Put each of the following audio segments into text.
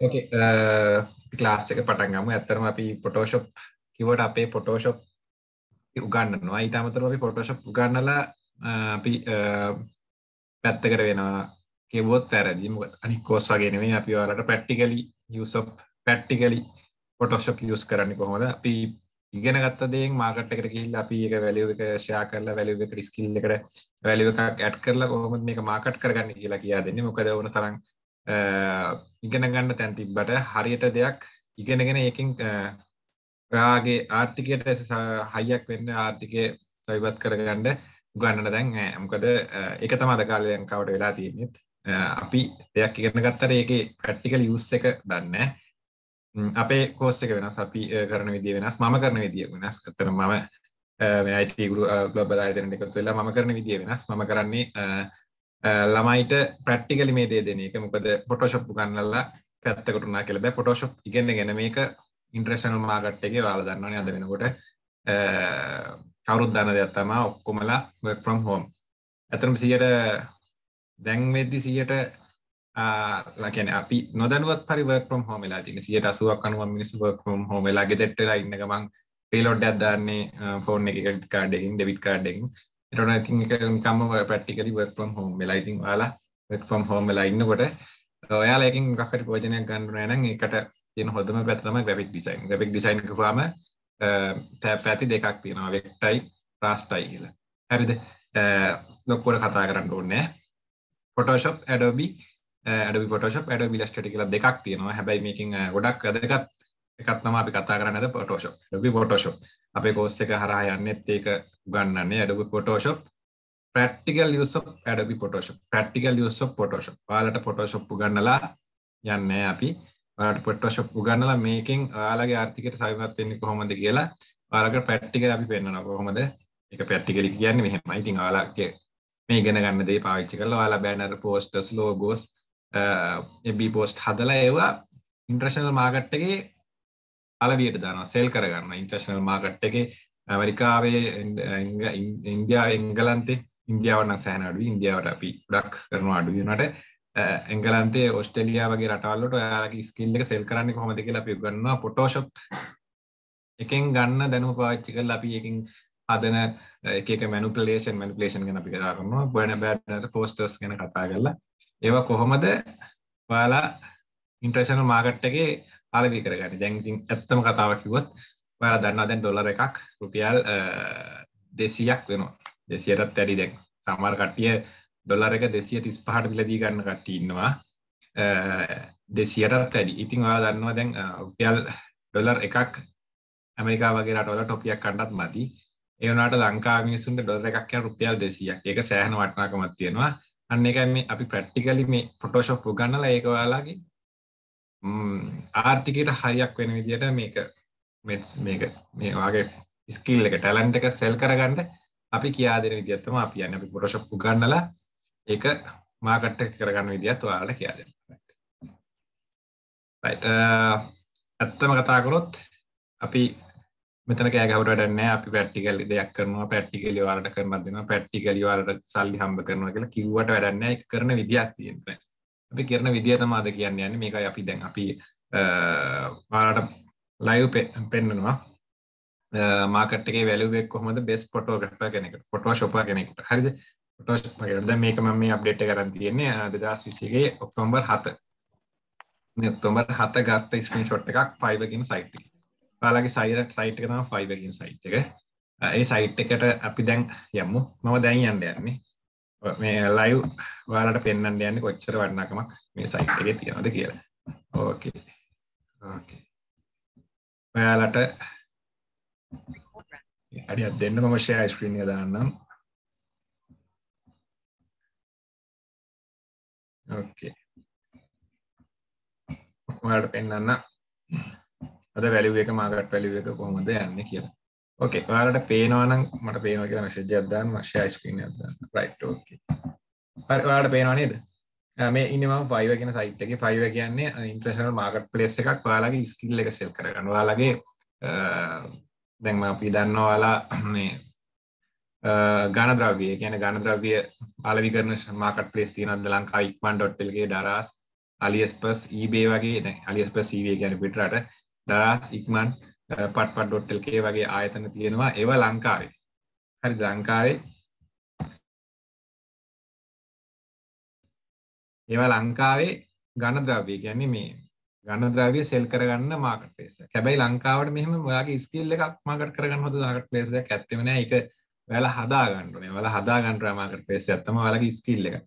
ලාස් uh, එක පටන්ගම ඇතරම අපි පොටෝෂොප් කිවට අපේ පොටෝෂොප් උගන්නනවා ඉතාමතර අපි පොටෝෂොප් උගන්නල uh, අපි uh, පැත්තකට වෙනවා කෙවොත් තැරදිම අනිකෝස් වගේනේ අපි වාලට පැට්ටිකලි යුසප් පැට්ටිකලි පොටෝෂොප් යුස් කරන්න කොහොමද අපි ඉගෙන ගත්ත දේෙන් මාකට් එකට කිහිල්ල අපි එක වැලිව එක ෂයා කරලා වැලිව එක ඩිස්කිල් එකට වැලිව එකක් ඇඩ් කරලා කොහොමද මේක මාකට් කරගන්න කියලා කියා දෙන්නේ මොකද ඕන තරම් ඉගෙන ගන්න තැන් තිබ්බට හරියට දෙයක් ඉගෙනගෙන ඒකින් ඔයාගේ ආර්ථිකයට හයියක් වෙන්න ආර්ථිකය සවිවත් කරගන්න ගන්නට දැන් මොකද එක තම අදකාල ලංකාවට වෙලා තියෙනෙත් අපි දෙයක් ඉගෙන ගත්තර ඒක ප්‍රට්ටිකල් යුස් එක දන්න අපේ කෝස්ස එක වෙනස් අපි කරන විදිිය වෙනස් ම කරන විදිිය වෙනස් කතර මම ගුරු ගබලායතන එකතු වෙලා ම කරන විදිිය වෙනස් ම කරන්නේ ළමයිට ප්‍රට්ටිකල මේ දේ දෙන එක මොකද පොටෝශප් ගන්නල්ලා පැත්තකටුනා කියල බෑ පොටෝශප් ඉගෙන ගෙන මේක ඉන්ට්‍රේෂනල් මාගට්ටගේ වාල දන්නවන අද වෙනකොට කවරුත් දන දෙයක්ත්තම ඔක්කොමලා ෆ්‍රම් හෝම් ඇතරම් සියට දැන්වෙද්දි සියට ලකන අපි නොදනුවත් පරිවර්ක් ්‍රම් හෝමලා තින සියට අසුවක් අනුව මිනිස්සු වර්ක්ම් හෝමලා ගෙතෙට්ටලා ඉන්න ගමන් පේලොඩ් අදදාන්නේ ෆෝන් එකකට කාඩෙකින් ඩෙවිට් කාඩෙකින් එටන ඉතින් එක කම පැට්ටිකලි වර්ම් හෝම් වෙලා ඉතින් යාලා වර්ම් හෝම් වෙලා ඉන්නකොට ඔයාලකින් ගක්කට පෝජනයක් ගන්නන නං එකට තියෙන හොදම පැත්තම ග්‍රපික් ඩිසයින් ග්‍රපික් ඩිසයින් වාම පැති දෙකක් තියෙනවා වෙක්ටයි ප්‍රාස්ටයි කියලා හැරිද ලොක්කොට කතා කරන්න ඕන්නෑ පොටෝශප් ඇඩබි ඇඩි පොටෝශප් ඇඩ ිලස්ටි කියලා දෙකක් තියෙනවා හැබැයි මේකින් ගොඩක් වැදගත් එකත්නම අපි කතා කරන්නද පොටෝශප් ඩබි පොටෝශප් අපේ කෝස් එක හරහා යන්නෙත් ඒක ගන්නන්නේ අඩබි පොටෝෂොප් ප්‍රට්ටිකල් යුසප් අඩබි පොටෝෂප් ප්‍රට්ටිකල් යුසප් පොටෝෂප් වාලට පොටෝෂොප්පු ගන්නලා යන්න අපි ට පොටෝෂොප්පු ගන්නලා මේකින් ආලගේ ආර්ථිකට සවිමත්වෙන්නේ කොහොමද කියලා වාලක පැට්ටික අපි පෙන්න්නන කොහොමද එක පැට්ටිකලි කියන්න මෙහෙම ඉතින් ආලාගේ මේ ගෙන ගන්න දේ පාවිච්චි කල වාලා බෑනර පෝස්ටස් ලෝගෝස් එබ පෝස්ට් හදලා ඒවා ඉන්ට්‍රශනල් මාගට්ටගේ අලවියට දානවා සෙල් කරගන්න ඉන්ට්‍රශනල් මාකට් එකේ ඇමරිකාවේ ඉන්දියා එංගලන්තේ ඉන්දියාවන සෑන අඩුව ඉන්දියාවට අපි ඩක් කරනවා අඩුවනට එංගලන්තේ ඔස්ටෙලියාවගේ රටවල්ලට ඔයාලගේ ස්කිල්ල එක සෙල් කරන්න කොමද කියලා අපි ගන්නවා පොටෝෂොප් එකෙන් ගන්න දැනු පාච්චි කල් අපි එකින් අදන එක මැනුපලේෂන් මැනුපලේෂන් ගැන අපි කතා කරනවා බොන බැට පෝස්ටර්ස් ගැන කතා කරලා ඒවා කොහොමද ඔයාලා ඉන්ට්‍රේෂනල් මාකට් එකේ පාලවී කරගන්න දැන්තින් ඇත්තම කතාවකිවොත් ඔයාලා දන්නා දැන් ඩොලර එකක් රුපියල් දෙසියක් වෙනවා දෙසියටත් ඇඩි දැන් සමර් කට්ටිය ඩොල්ලර එක දෙසිය තිස් පහට විලදී ගන්න කට්ටඉන්නවා දෙසියටත් ඇඩි ඉතිං ඔයා දන්නවා දැන් රුපියල් ඩොලර් එකක් ඇමරිකා වගේ රටවල ටොපියක් කණ්ඩත් මති ඒවනට ලංකා මිනිසුන්ට ඩොල්ර එකක් රුපියල් දෙසියක් ඒක සෑහන වටනාකමත් තියෙනවා අන්න එක මේ අපි ප්‍රට්ටිකලි මේ පොටෝෂොප් ගන්නල ඒකවාලාගේ ආර්ථිකයට හරියක් වෙන විදියට මේක මෙටස් මේක මේ වගේ ස්කිල් එක ටැලන්ට එක සෙල් කරගන්න අපි කියා දෙන විදිහත්තම අපි යන්න අපි පොටොෂොප් උගන්නලා ඒක මාකට් එක කරගන්න විදිහත් ඔයාලට කියා දෙන්න. right ඇත්තම කතා කරොත් අපි මෙතන කෑ ගහවට වැඩක් නැහැ අපි ප්‍රැක්ටිකලි දෙයක් කරනවා ප්‍රැක්ටිකලි ඔයාලට කරන්න දෙනවා ප්‍රැක්ටිකලි ඔයාලට සල්ලි හම්බ කරනවා කියලා කිව්වට වැඩක් නැහැ ඒක කරන විදිහක් තියෙනවා. අපි කරන විදිිය තමාද කියන්න යන්න මේකයි අපි දැන් අපි පාලට ලයිව් පෙන්නවා මාකටේ වැලුවෙක් කොහමද බෙස් පොටෝ ගට කෙනෙක පොටෝ ශොපා කෙනෙකට හරිද පටෝද මේක ම මේ අප්ඩේට කරන් තියන්නේ දෙදස් විසිගේ ඔක්තොම්බර් හත ඔක්තොම්බර් හත ගත්ත ස්පින් ෂොට් එකක් ෆයිවකින් සයිට් පාලගේ සයිරක් සයිට් එක තම ෆයිවකින් සයිට් එක ඒ සයිට් එකට අපි දැන් යමු මම දැන් යන්න යන්නේ මේ ලයිව් ඔයාලට පෙන්වන්න යන්නේ කොච්චර වටිනාකමක් මේ සයිට් එකේ තියෙනවද කියලා. ඕකේ. ඕකේ. ඔයාලට හරියක් දෙන්න මම ෂෙයා ස්ක්‍රීන් එක දාන්නම්. ඕකේ. ඔයාලට පෙන්වන්න අද වැලියු එක මාකට් වැලියු එක කොහොමද යන්නේ කියලා. ඕකේ ඔයාලට පේනවනම් මට පේනවා කියලා මෙසේජ් එකක් දාන්න මම ෂෙයා ස්ක්‍රීන් එකක් දාන්න රයිට් ඕකේ හරි ඔයාලට පේනව නේද මේ ඉන්නේ මම Fiverr කියන සයිට් එකේ Fiverr කියන්නේ ඉන්ටර්නැෂනල් මාකට් ප්ලේස් එකක් ඔයාලගේ ස්කිල් එක සෙල් කරගන්න ඔයාලගේ දැන් මම අපි දන්නවා ඔයාලා මේ ගාන ද්‍රව්‍ය කියන ගාන ද්‍රව්‍ය පාලවි කරන මාකට් ප්ලේස් තියෙනවද ලංකාව ikman.lk දරාස් aliexpress ebay වගේ දැන් aliexpress ebay කියන්නේ පිටරට දරාස් ikman පට්පට ඩොට්ටල්කේ වගේ ආයතන තියෙනවා ඒව ලංකාවේ හරි ලංකාවේ ඒවා ලංකාවේ ගණද්‍රවී ගැන්නේ මේ ගණද්‍රවී සෙල් කරගන්න මාකට පේස හැබැයි ලංකාවට මෙහම ඔයාගේ ස්කිල්ල එකක් මාකට කරගන්න හොඳ දාකට පේස ඇත්තවෙන එක වැල හදාගන්නන වල හදාගන්ට මාකට පේස ඇත්තම වලගේ ස්කිල්ල එක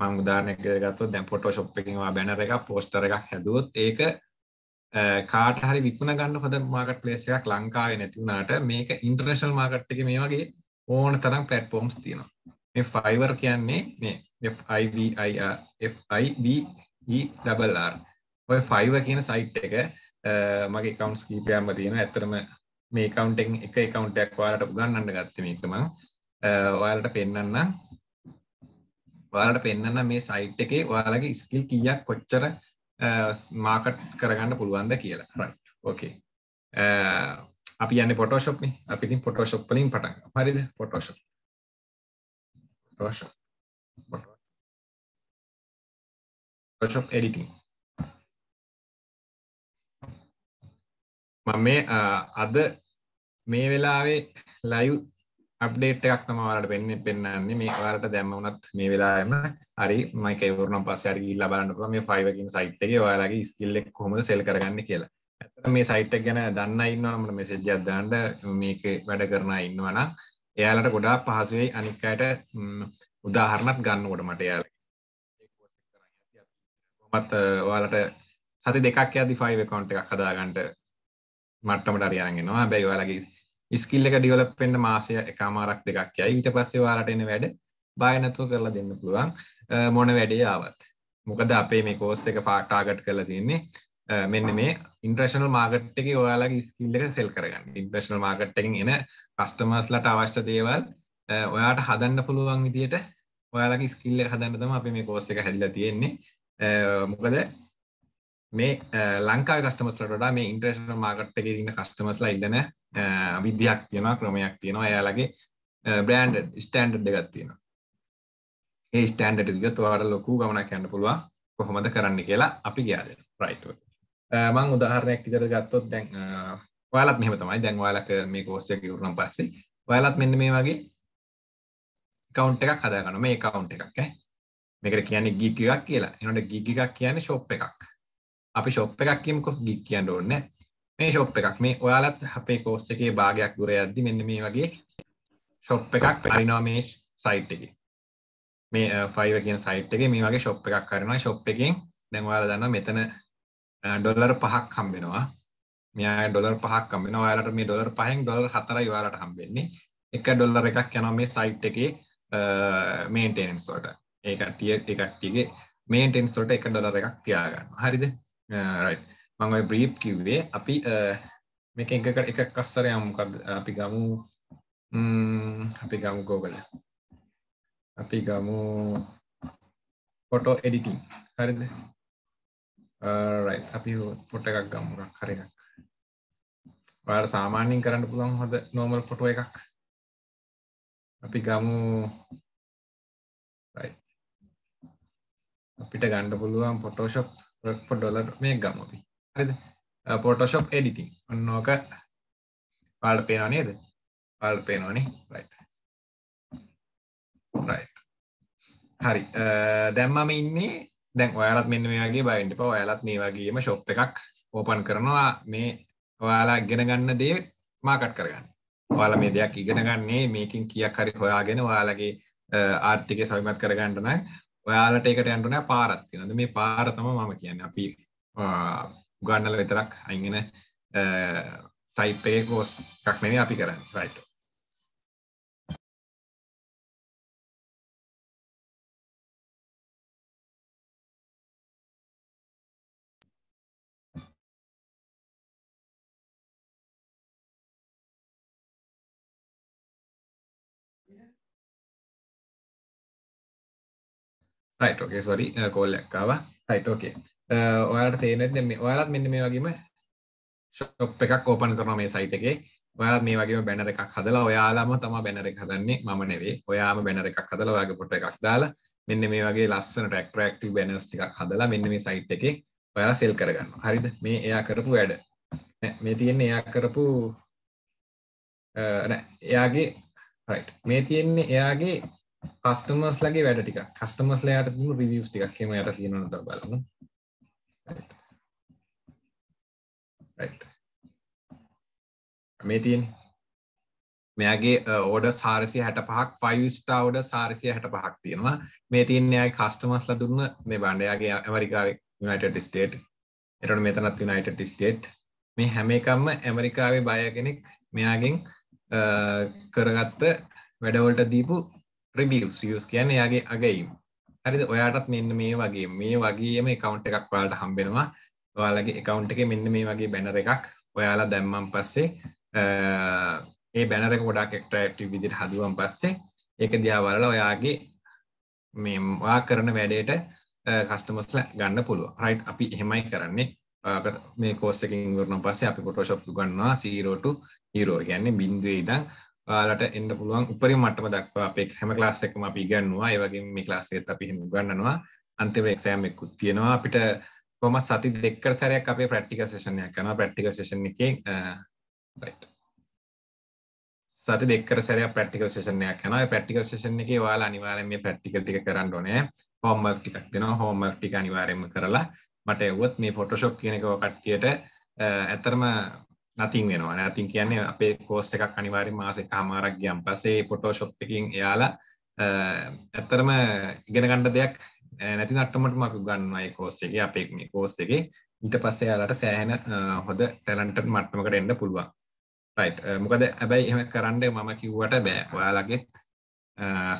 මං උදාරනක ගත්තු දැ පොටෝශප් එකවා බැනර එක පෝස්ටර එකක් හැදුවොත් ඒක කාට හරි විකුණ ගන්න හොඳ මාගට පලේසයක් ලංකාවේ නැතිවුණට මේක ඉන්ටර්නේශල් මාගට් එක මේ වගේ ඕන තරම් පලට්ෆෝම්ස් තියෙනවා මේ ෆයිවර් කියන්නේ මේFIBIR e ඔය ෆයිව කියන සයිට් එක මගේ කවන්ස් කීපයම්ම තියෙන ඇතරම මේ කවන්ටෙන් එක එකකවන්ටයක් වාලට උගන්නන්න ගත්ත මේකම ඔයාලට පෙන්න්න ඔයාලට පෙන්න්න මේ සයිට් එකේ ඔයාලගේ ස්කිල් කියක් කොච්චර මාකට් කරගන්න පුළුවන්ද කියලා ඕකේ අපි යන්න පොටෝශප්නි අපිතින් පොටෝශප් වලින් පටන් හරිද පොටෝශප් පොටෝශප් එඩිටින් මම මේ අද මේ වෙලාවේ ලයිව් අප්ඩේට් එකක් තම ඔයාලට වෙන්න පෙන්න්නේ මේ ඔයාලට දැම්ම වුණත් මේ වෙලාම හරි මයික වරන පස්ස අර ඉල්ලා බලන්න පුළුවන් මේ 5 එකකින් සයිට් එකේ ඔයාලගේ ස්කිල් එක කොහොමද සෙල් කරගන්නේ කියලා. ඇත්තට මේ සයිට් එක ගැන දන්න ඉන්නවනම් මට මෙසේජ් එකක් දාන්න මේක වැඩ කරන අය ඉන්නවනම් එයාලට ගොඩාක් පහසුවෙයි අනික් අයට උදාහරණත් ගන්නකොට මට එයාලා මේ කෝස් එක කරන්නේ කොහොමත් ඔයාලට සති දෙකක් යද්දි 5 account එකක් හදාගන්න මට්ටමට හරි අරන් එනවා. හැබැයි ඔයාලගේ ස්කිල් එක ඩියවලප්ෙන්ට මාසය එකමාරක් දෙකක් යයි ඊට පස්සේ වාලට එන වැඩ බයනැතුව කරලා දෙන්න පුළුවන් මොන වැඩේ ආවත් මොකද අපේ මේ කෝස් එක පාටාගට් කරලා තින්නේ මෙන්න මේ ඉන්ට්‍රේෂනල් මාගට් එක ඔයාලගේ ස්කිල් එක සෙල් කරගන්න ඉන්ට්‍රේෂනල් මාගට් එකෙන් එන කස්ටමර්ස්ලට අවශ්‍ය දේවල් ඔයාට හදන්න පුළුවන් විදියට ඔයාලගේ ස්කිල්ල හදන්න තම අපි මේ කෝස්ස එක හැදිලා තියෙන්නේ මොකද මේ ලංකා කස්ටමස්ලට මේ ඉන්ට්‍රේෂන මාගට් එක ඉන්න කස්ටමස්ලා ඉන්න විදධයක් තියෙන ක්‍රමයක් තියෙනවා එයාලගේ බ්‍රන්ඩ් ස්ටන්ඩ් දෙගත් තියෙන ඒ ස්ටන්ඩ් දිග තුවාට ලොකු ගමන කැන්න පුළුවන් කොහොමද කරන්න කියලා අපි ගයාද රයිටව මං උදාහරණයක් ඉදර ගත්තොත් දැන් ඔයාලත් මෙහම තමයි දැන් වාලක මේ කෝස්සය ගරුණම් පස්සේ ඔයාලත් මෙන්න මේ වගේ කවන්් එකක් හදාගන මේ කවන්් එකක් මේකට කියන්නේ ගික් එකක් කියලා එනට ගිග එකක් කියන්නේ ශොප් එකක් අපි ශොප් එකක් කියමකො ගික් කියන්න ඕන්නෑ මේ ශොප් එකක් මේ ඔයාලත් අපේ කෝස්ස එකේ භාගයක් දුර ඇද්දි මෙන්න මේ වගේ ශොප් එකක් පරිනවා මේ සයිට් එක මේ ෆයිව කියෙන් සයිට් එක මේ වගේ ශොප් එකක් කරනවා ශොප් එකෙන් දැන් ඔයාල දන්න මෙතන ඩොල්ලර් පහක් හම්බෙනවා මෙයා ඩොලර් පහක් කම්බෙන ඔයාලට මේ ඩොලර් පහෙන් ඩොලර් හතරයි ඔයාලට හම්බෙන්නේ එක ඩොල්ලර් එකක් යනවා මේ සයිට් එකේ මේන්ටේනස් වලට ඒකටිය එකක්ටියගේ මේන්ටෙන්ස් වලට එක ඩොලර් එකක් තියාගන්න හරිද රයිට් මං ඔය බ්‍රීප් කිව්වේ අපි මේක එක එක කස්සරයක් මොකක්ද අපි ගමු අපි ගමු ගෝගල අපි ගමු පොටෝ එඩිටින් හරිද අපි පොට එකක් ගම්මුරක් හරි එකක් ඔයාට සාමාන්‍යයෙන් කරන්න පුළුවන් හොඳ නෝමල් ෆොටෝ එකක් අපි ගමු අපිට ගණ්ඩ පුළුවන් පොටෝෂොප් ක් ඩොල මේ ගම අපි හරිද පොටෝෂොප් එඩිටින් ඔන්නෝක පාල පේනවා නේද පාල පේනවානේ රයි හරි දැම්මම ඉන්නේ දැන් ඔයාලත් මෙන්න මේගේ බයින්ට පව ඔයාලත් මේ වගේම ශොප් එකක් ඕපන් කරනවා මේ ඔයාලා ගෙන ගන්න දේ මාකට් කරගන්න ඔයාල මේ දෙයක් ඉගෙන ගන්නේ මේකින් කියක් හරි හොයාගෙන ඔයාලගේ ආර්ථිකය සවිමත් කරගන්නන ඔයාලට එකට යන්ටනෑ පාරත්තිනද මේ පාරතම මම කියන්න අපි ගන්නල විතරක් අයිගෙන ටයිපේ ගෝස් ක්මන අපි කරන්න රයිට රයිටෝගේ සොරි කෝල්ලක්කාවා රයිට් ෝකේ ඔයාට තේනෙත් මේ ඔයාලත් මෙන්න මේ වගේම ශොප් එකක් ඕපන කරන මේ සයිට එකේ ඔයාත් මේ වගේ බැනර එකක් හදලා ඔයාලාම තම බැනර එක හදන්නේ මම නෙවේ ඔයාම බැනර එකක් හදලා ඔයාගේ පොට එකක් දාලා මෙන්න මේ වගේ ලස්සන ටක් ප්‍රක්ටව බැනස් එකක් හදලා මෙන්න මේ සයිට් එකේ ඔයාලා සෙල් කරගන්න හරිද මේ එයා කරපු වැඩ මේ තියෙන්නේ එයා කරපු uh, එයාගේ රයිට් මේ තියෙන්නේ එයාගේ කස්ටමස් ලගේ වැඩ ටික කස්ටමස් ලයාට තිම රිවියස් ටික් හෙම යට තියෙනන ද බලන්න මේ තියෙන් මෙයාගේ ඕඩ සාරසි හැට පහක් ෆයිස්ටා ෝඩ සාරසිය හැට පහක් තියෙනවා මේ තියන්නේයි කස්ටමස් ලදුන්න මේ බණ්ඩයාගේ ඇමරිකාව යුනට ස්ටේට් එරට මෙතනත් යුනයිට ස්ටේට් මේ හැම එකම්ම ඇමරිකාවේ බය කෙනෙක් මෙයාගෙන් කරගත්ත වැඩවලට දීපු රිවියස් ියස් කියන්න යාගේ අගයිම් හරිද ඔයාටත් මෙන්න මේ වගේ මේ වගේම එකකවන්් එකක් වාලට හම්බෙනවා ඔයාලගේ එකකවන්් එක මෙන්න මේ වගේ බැනර එකක් ඔයාලා දැම්මම් පස්සේ ඒ බැනර ගොඩක් එක්ටට විදිට හදුවන් පස්සේ ඒක දියාවරල ඔයාගේ මේවා කරන වැඩේට කස්ටමස්ල ගන්න පුළුව රයි් අපි එහෙමයි කරන්නේ මේ කෝසකින් වරන පස්ස අපි කොටෝශප් ගන්නවා සීරෝට හීරෝ ගැන්නේ බින්දුවේ ඉදං ඔයාලට එන්න පුළුවන් උපරිම මට්ටම දක්වා අපේ හැම ක්ලාස් එකම අපි ඉගන්නවා ඒ වගේම මේ ක්ලාස් එකත් අපි එහෙම උගන්වනවා අන්තිම එක්සෑම් එකකුත් තියෙනවා අපිට කොහොමත් සති දෙකකට සැරයක් අපේ ප්‍රැක්ටිකල් සෙෂන් එකක් කරනවා ප්‍රැක්ටිකල් සෙෂන් එකේ රයිට් සති දෙකකට සැරයක් ප්‍රැක්ටිකල් සෙෂන් එකක් කරනවා ඒ ප්‍රැක්ටිකල් සෙෂන් එකේ ඔයාලා අනිවාර්යෙන් මේ ප්‍රැක්ටිකල් ටික කරන්න ඕනේ හෝම්වර්ක් ටිකක් දෙනවා හෝම්වර්ක් ටික අනිවාර්යෙන්ම කරලා මට එවුවත් මේ ෆොටෝෂොප් කියන එක ඔය කට්ටියට ඇත්තටම නතින් වෙනවා නැතින් කියන්නේ අපේ කෝස් එකක් අනිවාරි මාස එක හමාරක් ගියම් පසේ පොටෝශොප් එකින් එයාලා ඇත්තරම ඉගෙන ගණ්ඩ දෙයක් නැති නටමට මක ගන්නයි කෝස් එක අපේ මේ කෝස් එක ඊට පස්සේ යාලට සෑහෙන හොද ටැලන්ට මට්ටමකට එන්න පුළුවන් රයිට් මොකද ඇබැයි එම කරන්න මම කිව්වට බෑ ඔයාලගේ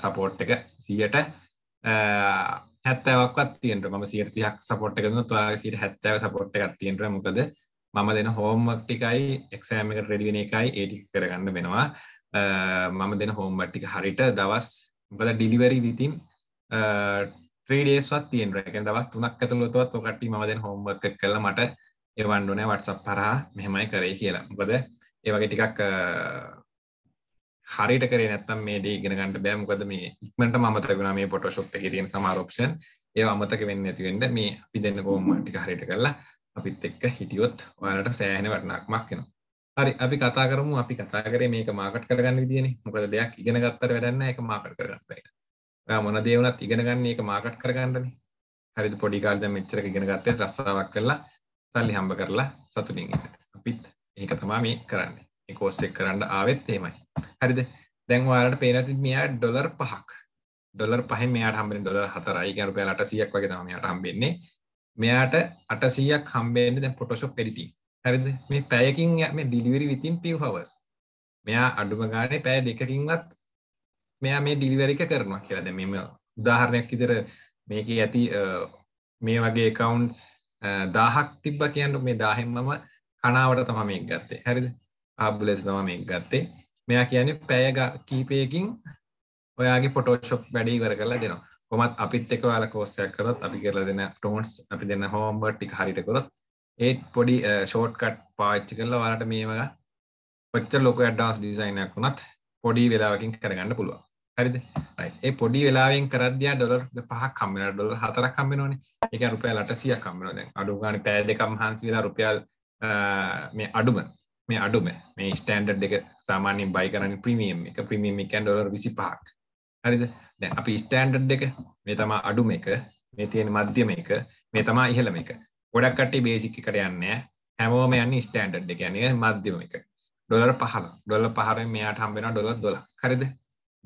සපෝට් එක සියට හැත්තවක්ත් තියෙන්ට ම සිරතියක් සපොට් එකන තුවාසිට හැත්තව සපොට් එකක් තියෙන්ට මොකද මම දෙන හෝම්වක් ටිකයි එක්සෑම එකට රෙඩිවෙන එකයි ඒටි කරගන්න වෙනවා මම දෙන හෝම්බට් ටික හරිට දවස් බල ඩිලිවරි විතින් ්‍රේඩේස්වත් තියෙන් රැක දවස් තුනක් ඇතුළොතුවත් ඔකට්ටි මදෙන් හෝම්වක් කළ මට එවන්ඩුනෑ වටසප් පරහා මෙහෙමයි කරේ කියලා බද ඒවගේ ටිකක් හරිට කර නැත්තම් මේ ඉගෙනගන්නට බෑමකද මේ ඉක්මට මතකුණ මේ පොටෝශොප් එක තියෙන සමාරෝපෂන් ඒ අමතක වෙන්න ඇතිවෙන්න මේ අපි දෙන්න කෝම ටික හරිට කරලා අපිත් එක්ක හිටියොත් ඔයාලට සෑහෙන වටනාක්මක් වෙනවා හරි අපි කතා කරමු අපි කතා කරේ මේක මාකට් කරගන්න විදියනේ මොකද දෙයක් ඉගෙන ගත්තට වැඩක් නැහැ ඒක මාකට් කරගන්න බෑ ඔයා මොන දේ වුණත් ඉගෙන ගන්න ඒක මාකට් කරගන්නනේ හරිද පොඩි කාලේ දැන් මෙච්චර ඉගෙන ගත්තේ රස්සාවක් කරලා සල්ලි හම්බ කරලා සතුටින් ඉන්න අපිත් ඒක තමයි මේ කරන්නේ මේ කෝස් එක කරන්න ආවෙත් එහෙමයි හරිද දැන් ඔයාලට පේනවා ඉතින් මෙයා ඩොලර් 5ක් ඩොලර් පහෙන් මෙයාට හම්බෙන්නේ ඩොලර් 4යි කියන රුපියල් 800ක් වගේ තමයි මෙයාට හම්බෙන්නේ මෙයාට අටසීයක් හම්බේන්න දැ පොටොෂොප් එඩිටින් හරිද මේ පැයකින් මේ ඩිලිවරි විතින් පිව් හවස් මෙයා අඩුම ගානේ පැය දෙකකින්වත් මෙයා මේ ඩිලිවරික කරනවා කියලද මෙම උදාහරණයක් ඉදර මේක ඇති මේ වගේ කවුන්ස් දාහක් තිබ්බ කියන්නු මේ දාහෙම්මම කනාවට තම මේ ගත්තේ හරිද ආබ්බුලෙස් තම මේ ගත්තේ මෙයා කියන්නේ පැය කීපයකින් ඔයාගේ පොටෝෂොප් වැඩි වර කරලා දෙනවා කොමත් අපිත් එක යාල කෝස්සයක් කරත් අපි කරල දෙන ටෝන්ස් අපි දෙන්න හෝම්බර් ටික හරිටකොත් ඒත් පොඩි ෂෝට්කට් පාච්චි කරලා වාලට මේමල පච්ච ලොක ඩ්ඩාස් ඩිසයිනයක් වුණත් පොඩි වෙලාවකින් කරගන්න පුළුව හරිද ඒ පොඩි වෙලාවෙන් කරදයා ඩොලර් පහ කම්මෙන ඩොල හතර කම්බෙනවන එක රුපයාලට සිය කම්මෙනන අඩුගන පෑදකම් හන්සි වෙලා රුපියල් මේ අඩුම මේ අඩුම මේ ස්ටන්ඩ් එක සාමාන්‍යෙන් බයි කරන්න ප්‍රමියම් එක ප්‍රමියමිකන් ඩොලර් විසි පාක් හරිද දැ අපි ස්ටෑන්ඩඩ් එක මේ තමා අඩුම එක මේ තියෙන මධ්‍යම එක මේ තමා ඉහළම එක ගොඩක් කට්ටි බේසික් එකට යන්න හැමෝම යන්න ස්ටෑන්ඩඩ් එක යන්නේ මධ්‍යම එක ඩොලර් පහල ඩොල්ල පහර මෙයාට හම්බෙන ඩොල දොල හරිද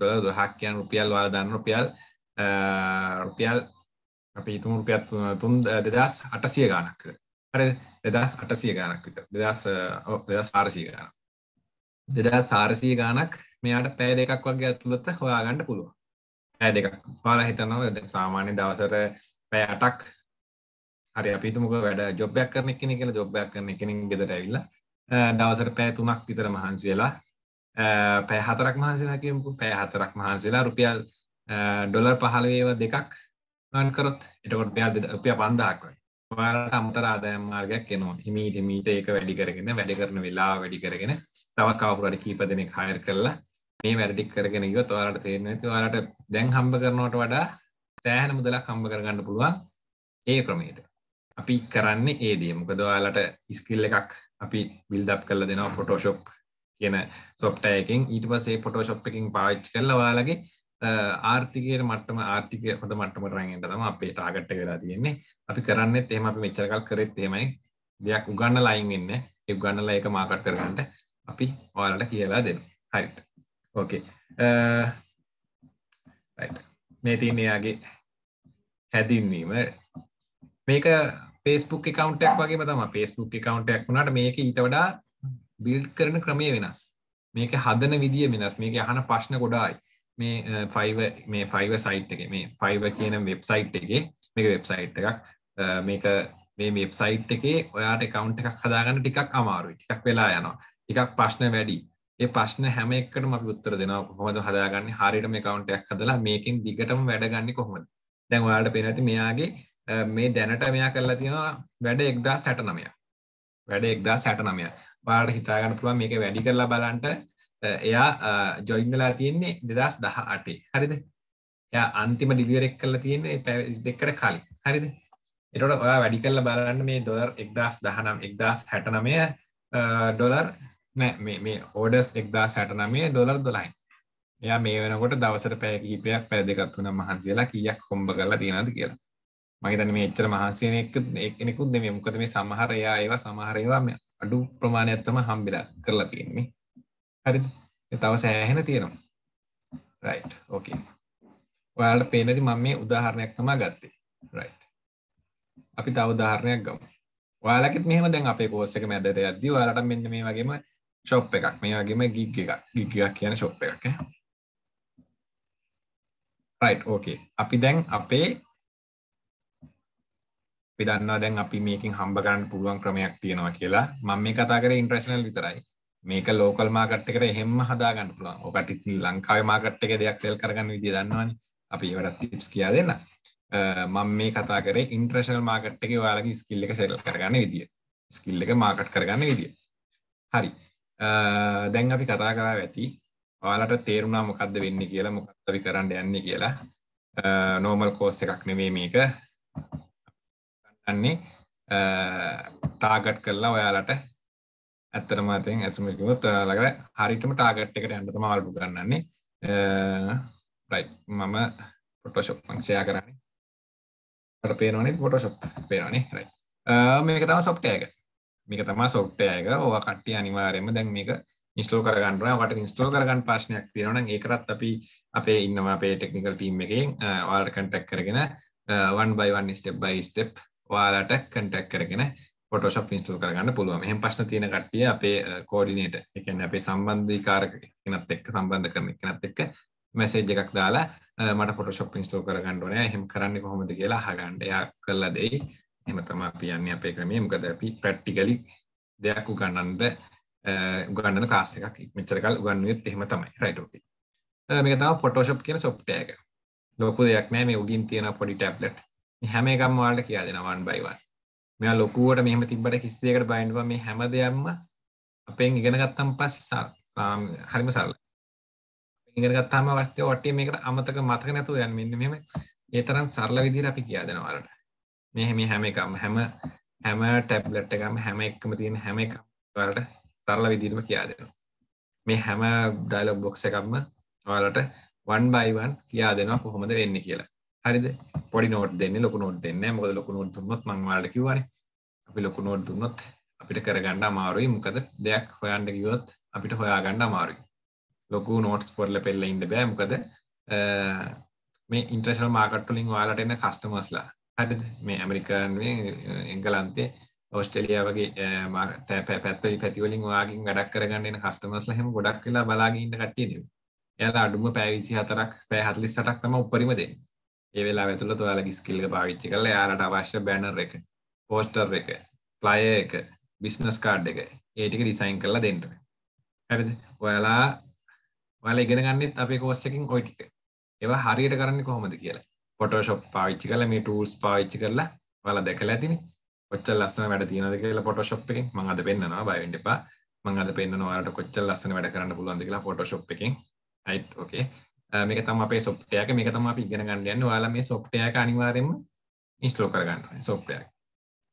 ඩොල දොහක්කයන් රුපියල් වාල දන්න රුපියල් රුපියල් අපි හිතුම රුපියත් තුන් දෙදස් අටසිය ගානක් හරි දෙදස් අටසිය ගානක් විත දෙදස් දෙදස් ආරසිය ගාන දෙදස් ආරසිය ගානක් මෙයාට පැය දෙකක් වගේ ඇතුළත හොයාගන්න පුළුවන් ඇ දෙකක් පාල හිතනව සාමාන්‍ය දවසර පැය අටක් හරි අපිතුමක වැඩ ජොබ්යක් කරන කෙන කියෙන ජොබ්යක් කරන කෙනින් ගෙදර ඇවිල්ල දවසර පැය තුනක් විතර මහන්සියලා පැය හතරක් මහන්සිලාකියමකු පැය හතරක් මහන්සේලා රුපියල් ඩොලර් පහලවේව දෙකක් කරොත් එටකොට පයා උපය පන්දහක්වයි ඔයාලට අමතර ආදායම් මාර්ගයක් එනවා හිමීට මීට ඒක වැඩි කරගෙන වැඩ කරන වෙලා වැඩි කරගෙන තව කවුරු හරි කීප දෙනෙක් හයර් කරලා මේ වැඩටික් කරගෙන ගොත් ඔයාලට තේරෙන්නේ නැති ඔයාලට දැන් හම්බ කරනවට වඩා සෑහෙන මුදලක් හම්බ කරගන්න පුළුවන් ඒ ක්‍රමයට. අපි කරන්නේ ඒ දේ. මොකද ඔයාලට ස්කිල් එකක් අපි බිල්ඩ් අප් කරලා දෙනවා Photoshop කියන සොෆ්ට්වෙයාර් එකෙන්. ඊට පස්සේ Photoshop එකකින් පාවිච්චි කරලා ඔයාලගේ ආර්ථිකයට මට්ටම ආර්ථිකය හොඳ මට්ටමට රැගෙන තමයි අපේ ටාගට් එක වෙලා තියෙන්නේ. අපි කරන්නේත් එහෙම අපි මෙච්චර කල් කරෙත් එහෙමයි. දෙයක් උගන්නලා අයින් වෙන්නේ. ඒ උගන්නලා ඒක මාකට් කරගන්න අපි ඔයාලට කියලා දෙනවා. හරියට. ඕකේ uh, මේ තින්නයාගේ හැදින්වීම මේක පේස්බුක් කකවන්ටක් වගේ තම පේස්බුක් කකවන්ටක් වුණට මේක ඊට වඩා බිල්් කරන ක්‍රමය වෙනස් මේක හදන විදිිය වෙනස් මේක අහන ප්‍රශ්න ගොඩායි මේ ෆයිව uh, මේ ෆයිව සයිට් එක මේ ෆයිව කියන වෙබ්සයිට් එක මේක වෙබ්සයිට් එකක් uh, මේක මේ වෙබ්සයිට් එකේ ඔයාට කවන්් එකක් හදාගන්න ටිකක් අමාරුයි ටිකක් වෙලා යනවා එකක් ප්‍රශ්න වැඩි ඒ ප්‍රශ්න හැම එකටම අපි උත්තර දෙනවා කොහොමද හදාගන්නේ හරියට මේ account එකක් හදලා මේකෙන් දිගටම වැඩ ගන්නේ කොහොමද දැන් ඔයාලට පේන ඇති මෙයාගේ මේ දැනට මෙයා කරලා තියෙනවා වැඩ 1069ක් වැඩ 1069ක් ඔයාලට හිතා ගන්න පුළුවන් මේක වැඩි කරලා බලන්න එයා ජොයින් වෙලා තියෙන්නේ 2018 හරිද එයා අන්තිම ඩිලිවර් එක කරලා තියෙන්නේ පැය 22කට කලින් හරිද එතකොට ඔයා වැඩි කරලා බලන්න මේ ඩොලර් 1019 1069 ඩොලර් නෑ මේ ඕඩස් එක්දා සැට නමේ ඩොලර් දොලයි එයා මේ වෙනකොට දවසට පැය කීපයක් පැය දෙකක් තුන මහන්සියලා කීයක් හොම්බ කරලා තියෙනවද කියලා මම හිතන්නේ මේ එච්චර මහන්සියෙන් එක්ක එක්කෙනෙකුත් නෙමෙයි මොකද මේ සමහර එයා ඒවා සමහර ඒවා මේ අඩු ප්‍රමාණයක් තමයි හම්බෙලා කරලා තියෙන්නේ හරිද තව සෑහෙන තියෙනවා රයිට් ඕකේ ඔයාලට පේන දි මම මේ උදාහරණයක් තමයි ගත්තේ රයිට් අපි තව උදාහරණයක් ගමු ඔයාලකෙත් මෙහෙම දැන් අපේ කෝස් එක මැදට යද්දී ඔයාලට මෙන්න මේ වගේම ශොප් එකක් මේ වගේම ගිග් එකක් ගිග් එකක් කියන ශොප් එකක් රයිට් ඕකේ අපි දැන් අපේ පිදන්නවා දැන් අපි මේකින් හම්බ කරන්න පුළුවන් ක්‍රමයක් තියෙනවා කියලා මම මේ කතා කරේ ඉන්ටර්නැෂනල් විතරයි මේක ලෝකල් මාකට් එකට එහෙම්ම හදා ගන්න පුළුවන් ඔකට ඉතින් ලංකාවේ මාකට් එකේ දෙයක් සෙල් කරගන්න විදිය දන්නවනේ අපි ඒවට ටිප්ස් කියලා දෙන්න මම මේ කතා කරේ ඉන්ටර්නැෂනල් මාකට් එකේ ඔයාලගේ ස්කිල් එක සෙල් කරගන්න විදිය ස්කිල් එක මාකට් කරගන්න විදිය හරි දැන් අපි කතා කරා ඇති ඔයාලට තේරුණා මොකක්ද වෙන්න කියලා මොකත් අපි කරන්න යන්න කියලා නෝමල් කෝස් එකක් නෙවේ මේක න්නේ ටාගට් කරලා ඔයාලට ඇත්තට මාතෙන් ඇසුමකුත් ලකට හරිටම ටාගට් එකට ඇන්නතම අල්පු කරන්නන්නේ රයි මම පොටෝශොප් පංක්ෂයා කරන්නේ පේනනේ පොටෝශොප් පේනනේ රයි මේක තම සොප්ටයක මේක තමා සොට්ටයක ඕ කට්ටිය අනිවාරයම දැන් මේක ඉස්ටෝ කරගන්නවා කට ඉස්ටෝ කරගන්න ප්‍රශ්නයක් තියෙනවන ඒකරත් අපි අපේ ඉන්නවා අපේ ටෙක්නිකල් ටීම් එකෙන් වාල් කටක් කරගෙන වන් බයිවන් ස්ටප් බයි ස්ටප් වාලාට කටක් කරගෙන පොටෝෂප් ඉස්ටෝ කරගන්න පුළුවන් එහම ප්‍රශ්න තියෙන කට්ටිය අපේ කෝඩිනේට එකන අපේ සම්බන්ධී කාරක කෙනත් එක්ක සම්බන්ධ කරන කෙනත් එක්ක මැසේජ් එකක් දාලා මට පොටෝෂප් ඉස්ටෝ කරගන්නඩනෑ හෙම කරන්න කොහොමද කියලා හගන්ඩ එයා කරලා දෙයි එම තමා පියන්නේ අපේ ක්‍රමේ මොකද අපි ප්‍රැක්ටිකලි දෙයක් උගන්නන්න උගන්නන ක්ලාස් එකක් මෙච්චර කාල උගන්වුවෙත් එහෙම තමයි රයිට් ඕකේ මේක තමයි Photoshop කියන software එක ලොකු දෙයක් නෑ මේ උඩින් තියෙන පොඩි ටැබ්ලට් මේ හැම එකක්ම ඔයාලට කියලා දෙනවා one by one මෙයා ලොකුවට මෙහෙම තිබ්බට කිසි දෙයකට බය වෙන්න එපා මේ හැම දෙයක්ම අපෙන් ඉගෙන ගත්තන් පස්සේ හරිම සරලයි ඉගෙන ගත්තාම අවස්ථාව වටේ මේකට අමතක මතක නැතුව යන්න මෙන්න මෙහෙම ඒ තරම් සරල විදිහට අපි කියා දෙනවා වලට මේ මේ හැම එකම හැම හැම ටැබ්ලට් එකම හැම එකම තියෙන හැම එකම ඔයාලට සරල විදිහටම කියා දෙනවා. මේ හැම ඩයලොග් බොක්ස් එකක්ම ඔයාලට 1 by 1 කියා දෙනවා කොහොමද වෙන්නේ කියලා. හරිද? පොඩි නෝට් දෙන්නේ ලොකු නෝට් දෙන්නේ නැහැ. මොකද ලොකු නෝට් දුන්නොත් මම ඔයාලට කිව්වනේ. අපි ලොකු නෝට් දුන්නොත් අපිට කරගන්න අමාරුයි. මොකද දෙයක් හොයන්න ගියොත් අපිට හොයාගන්න අමාරුයි. ලොකු නෝට්ස් පොරල පෙල්ල ඉන්න බෑ මොකද මේ ඉන්ට්‍රේෂනල් මාකට් වලින් ඔයාලට එන කස්ටමර්ස්ලා හරිද මේ ඇමරිකාන්ුවෙන් එංගලන්තේ ඔස්ටෙලිය වගේ පැත්වයි පැතිවලින් වාගින් ගඩක් කරගන්න කස්ටමස්ල හෙම ගොඩක් කියලා බලාගන්න කට්ටියන එයාලා අඩුම පැවිසි හතරක් පැහත්ලි සටක් තම උපරිමද ඒවෙලා ඇතුළ තුයාල ගිස්කිල්ල පාවිච්චි කල යාට අවශ්‍ය බැනර් එක පෝස්ටර් එක ප්ලය එක බිස්නස් කාඩ් එක ඒටික ඩිසයින් කරලා දෙන්නට ඇ ඔයාලා වල ඉගෙනගන්නෙත් අපේ කෝස්සකින් ඔයිටික ඒවා හරියට කරන්න කොහොමද කියලා පොටෝශොප් පාවිච්චි කල මේ ටූල්ස් පාවිච්චි කරලා වල දැකලා ඇතිනි කොච්චල් ලස්සන වැඩ තියෙනද කියලා පොටෝශොප් එකෙන් මම අද පෙන්නනවා බය වෙන්න එපා මම අද පෙන්නනවා ඔයාලට කොච්චර ලස්සන වැඩ කරන්න පුළුවන්ද කියලා පොටෝශොප් එකෙන් right okay මේක තම අපේ සොෆ්ට්වෙයාර් එක මේක තමයි අපි ඉගෙන ගන්න යන්නේ ඔයාලා මේ සොෆ්ට්වෙයාර් එක අනිවාර්යයෙන්ම ඉන්ස්ටෝල් කරගන්න ඕනේ සොෆ්ට්වෙයාර්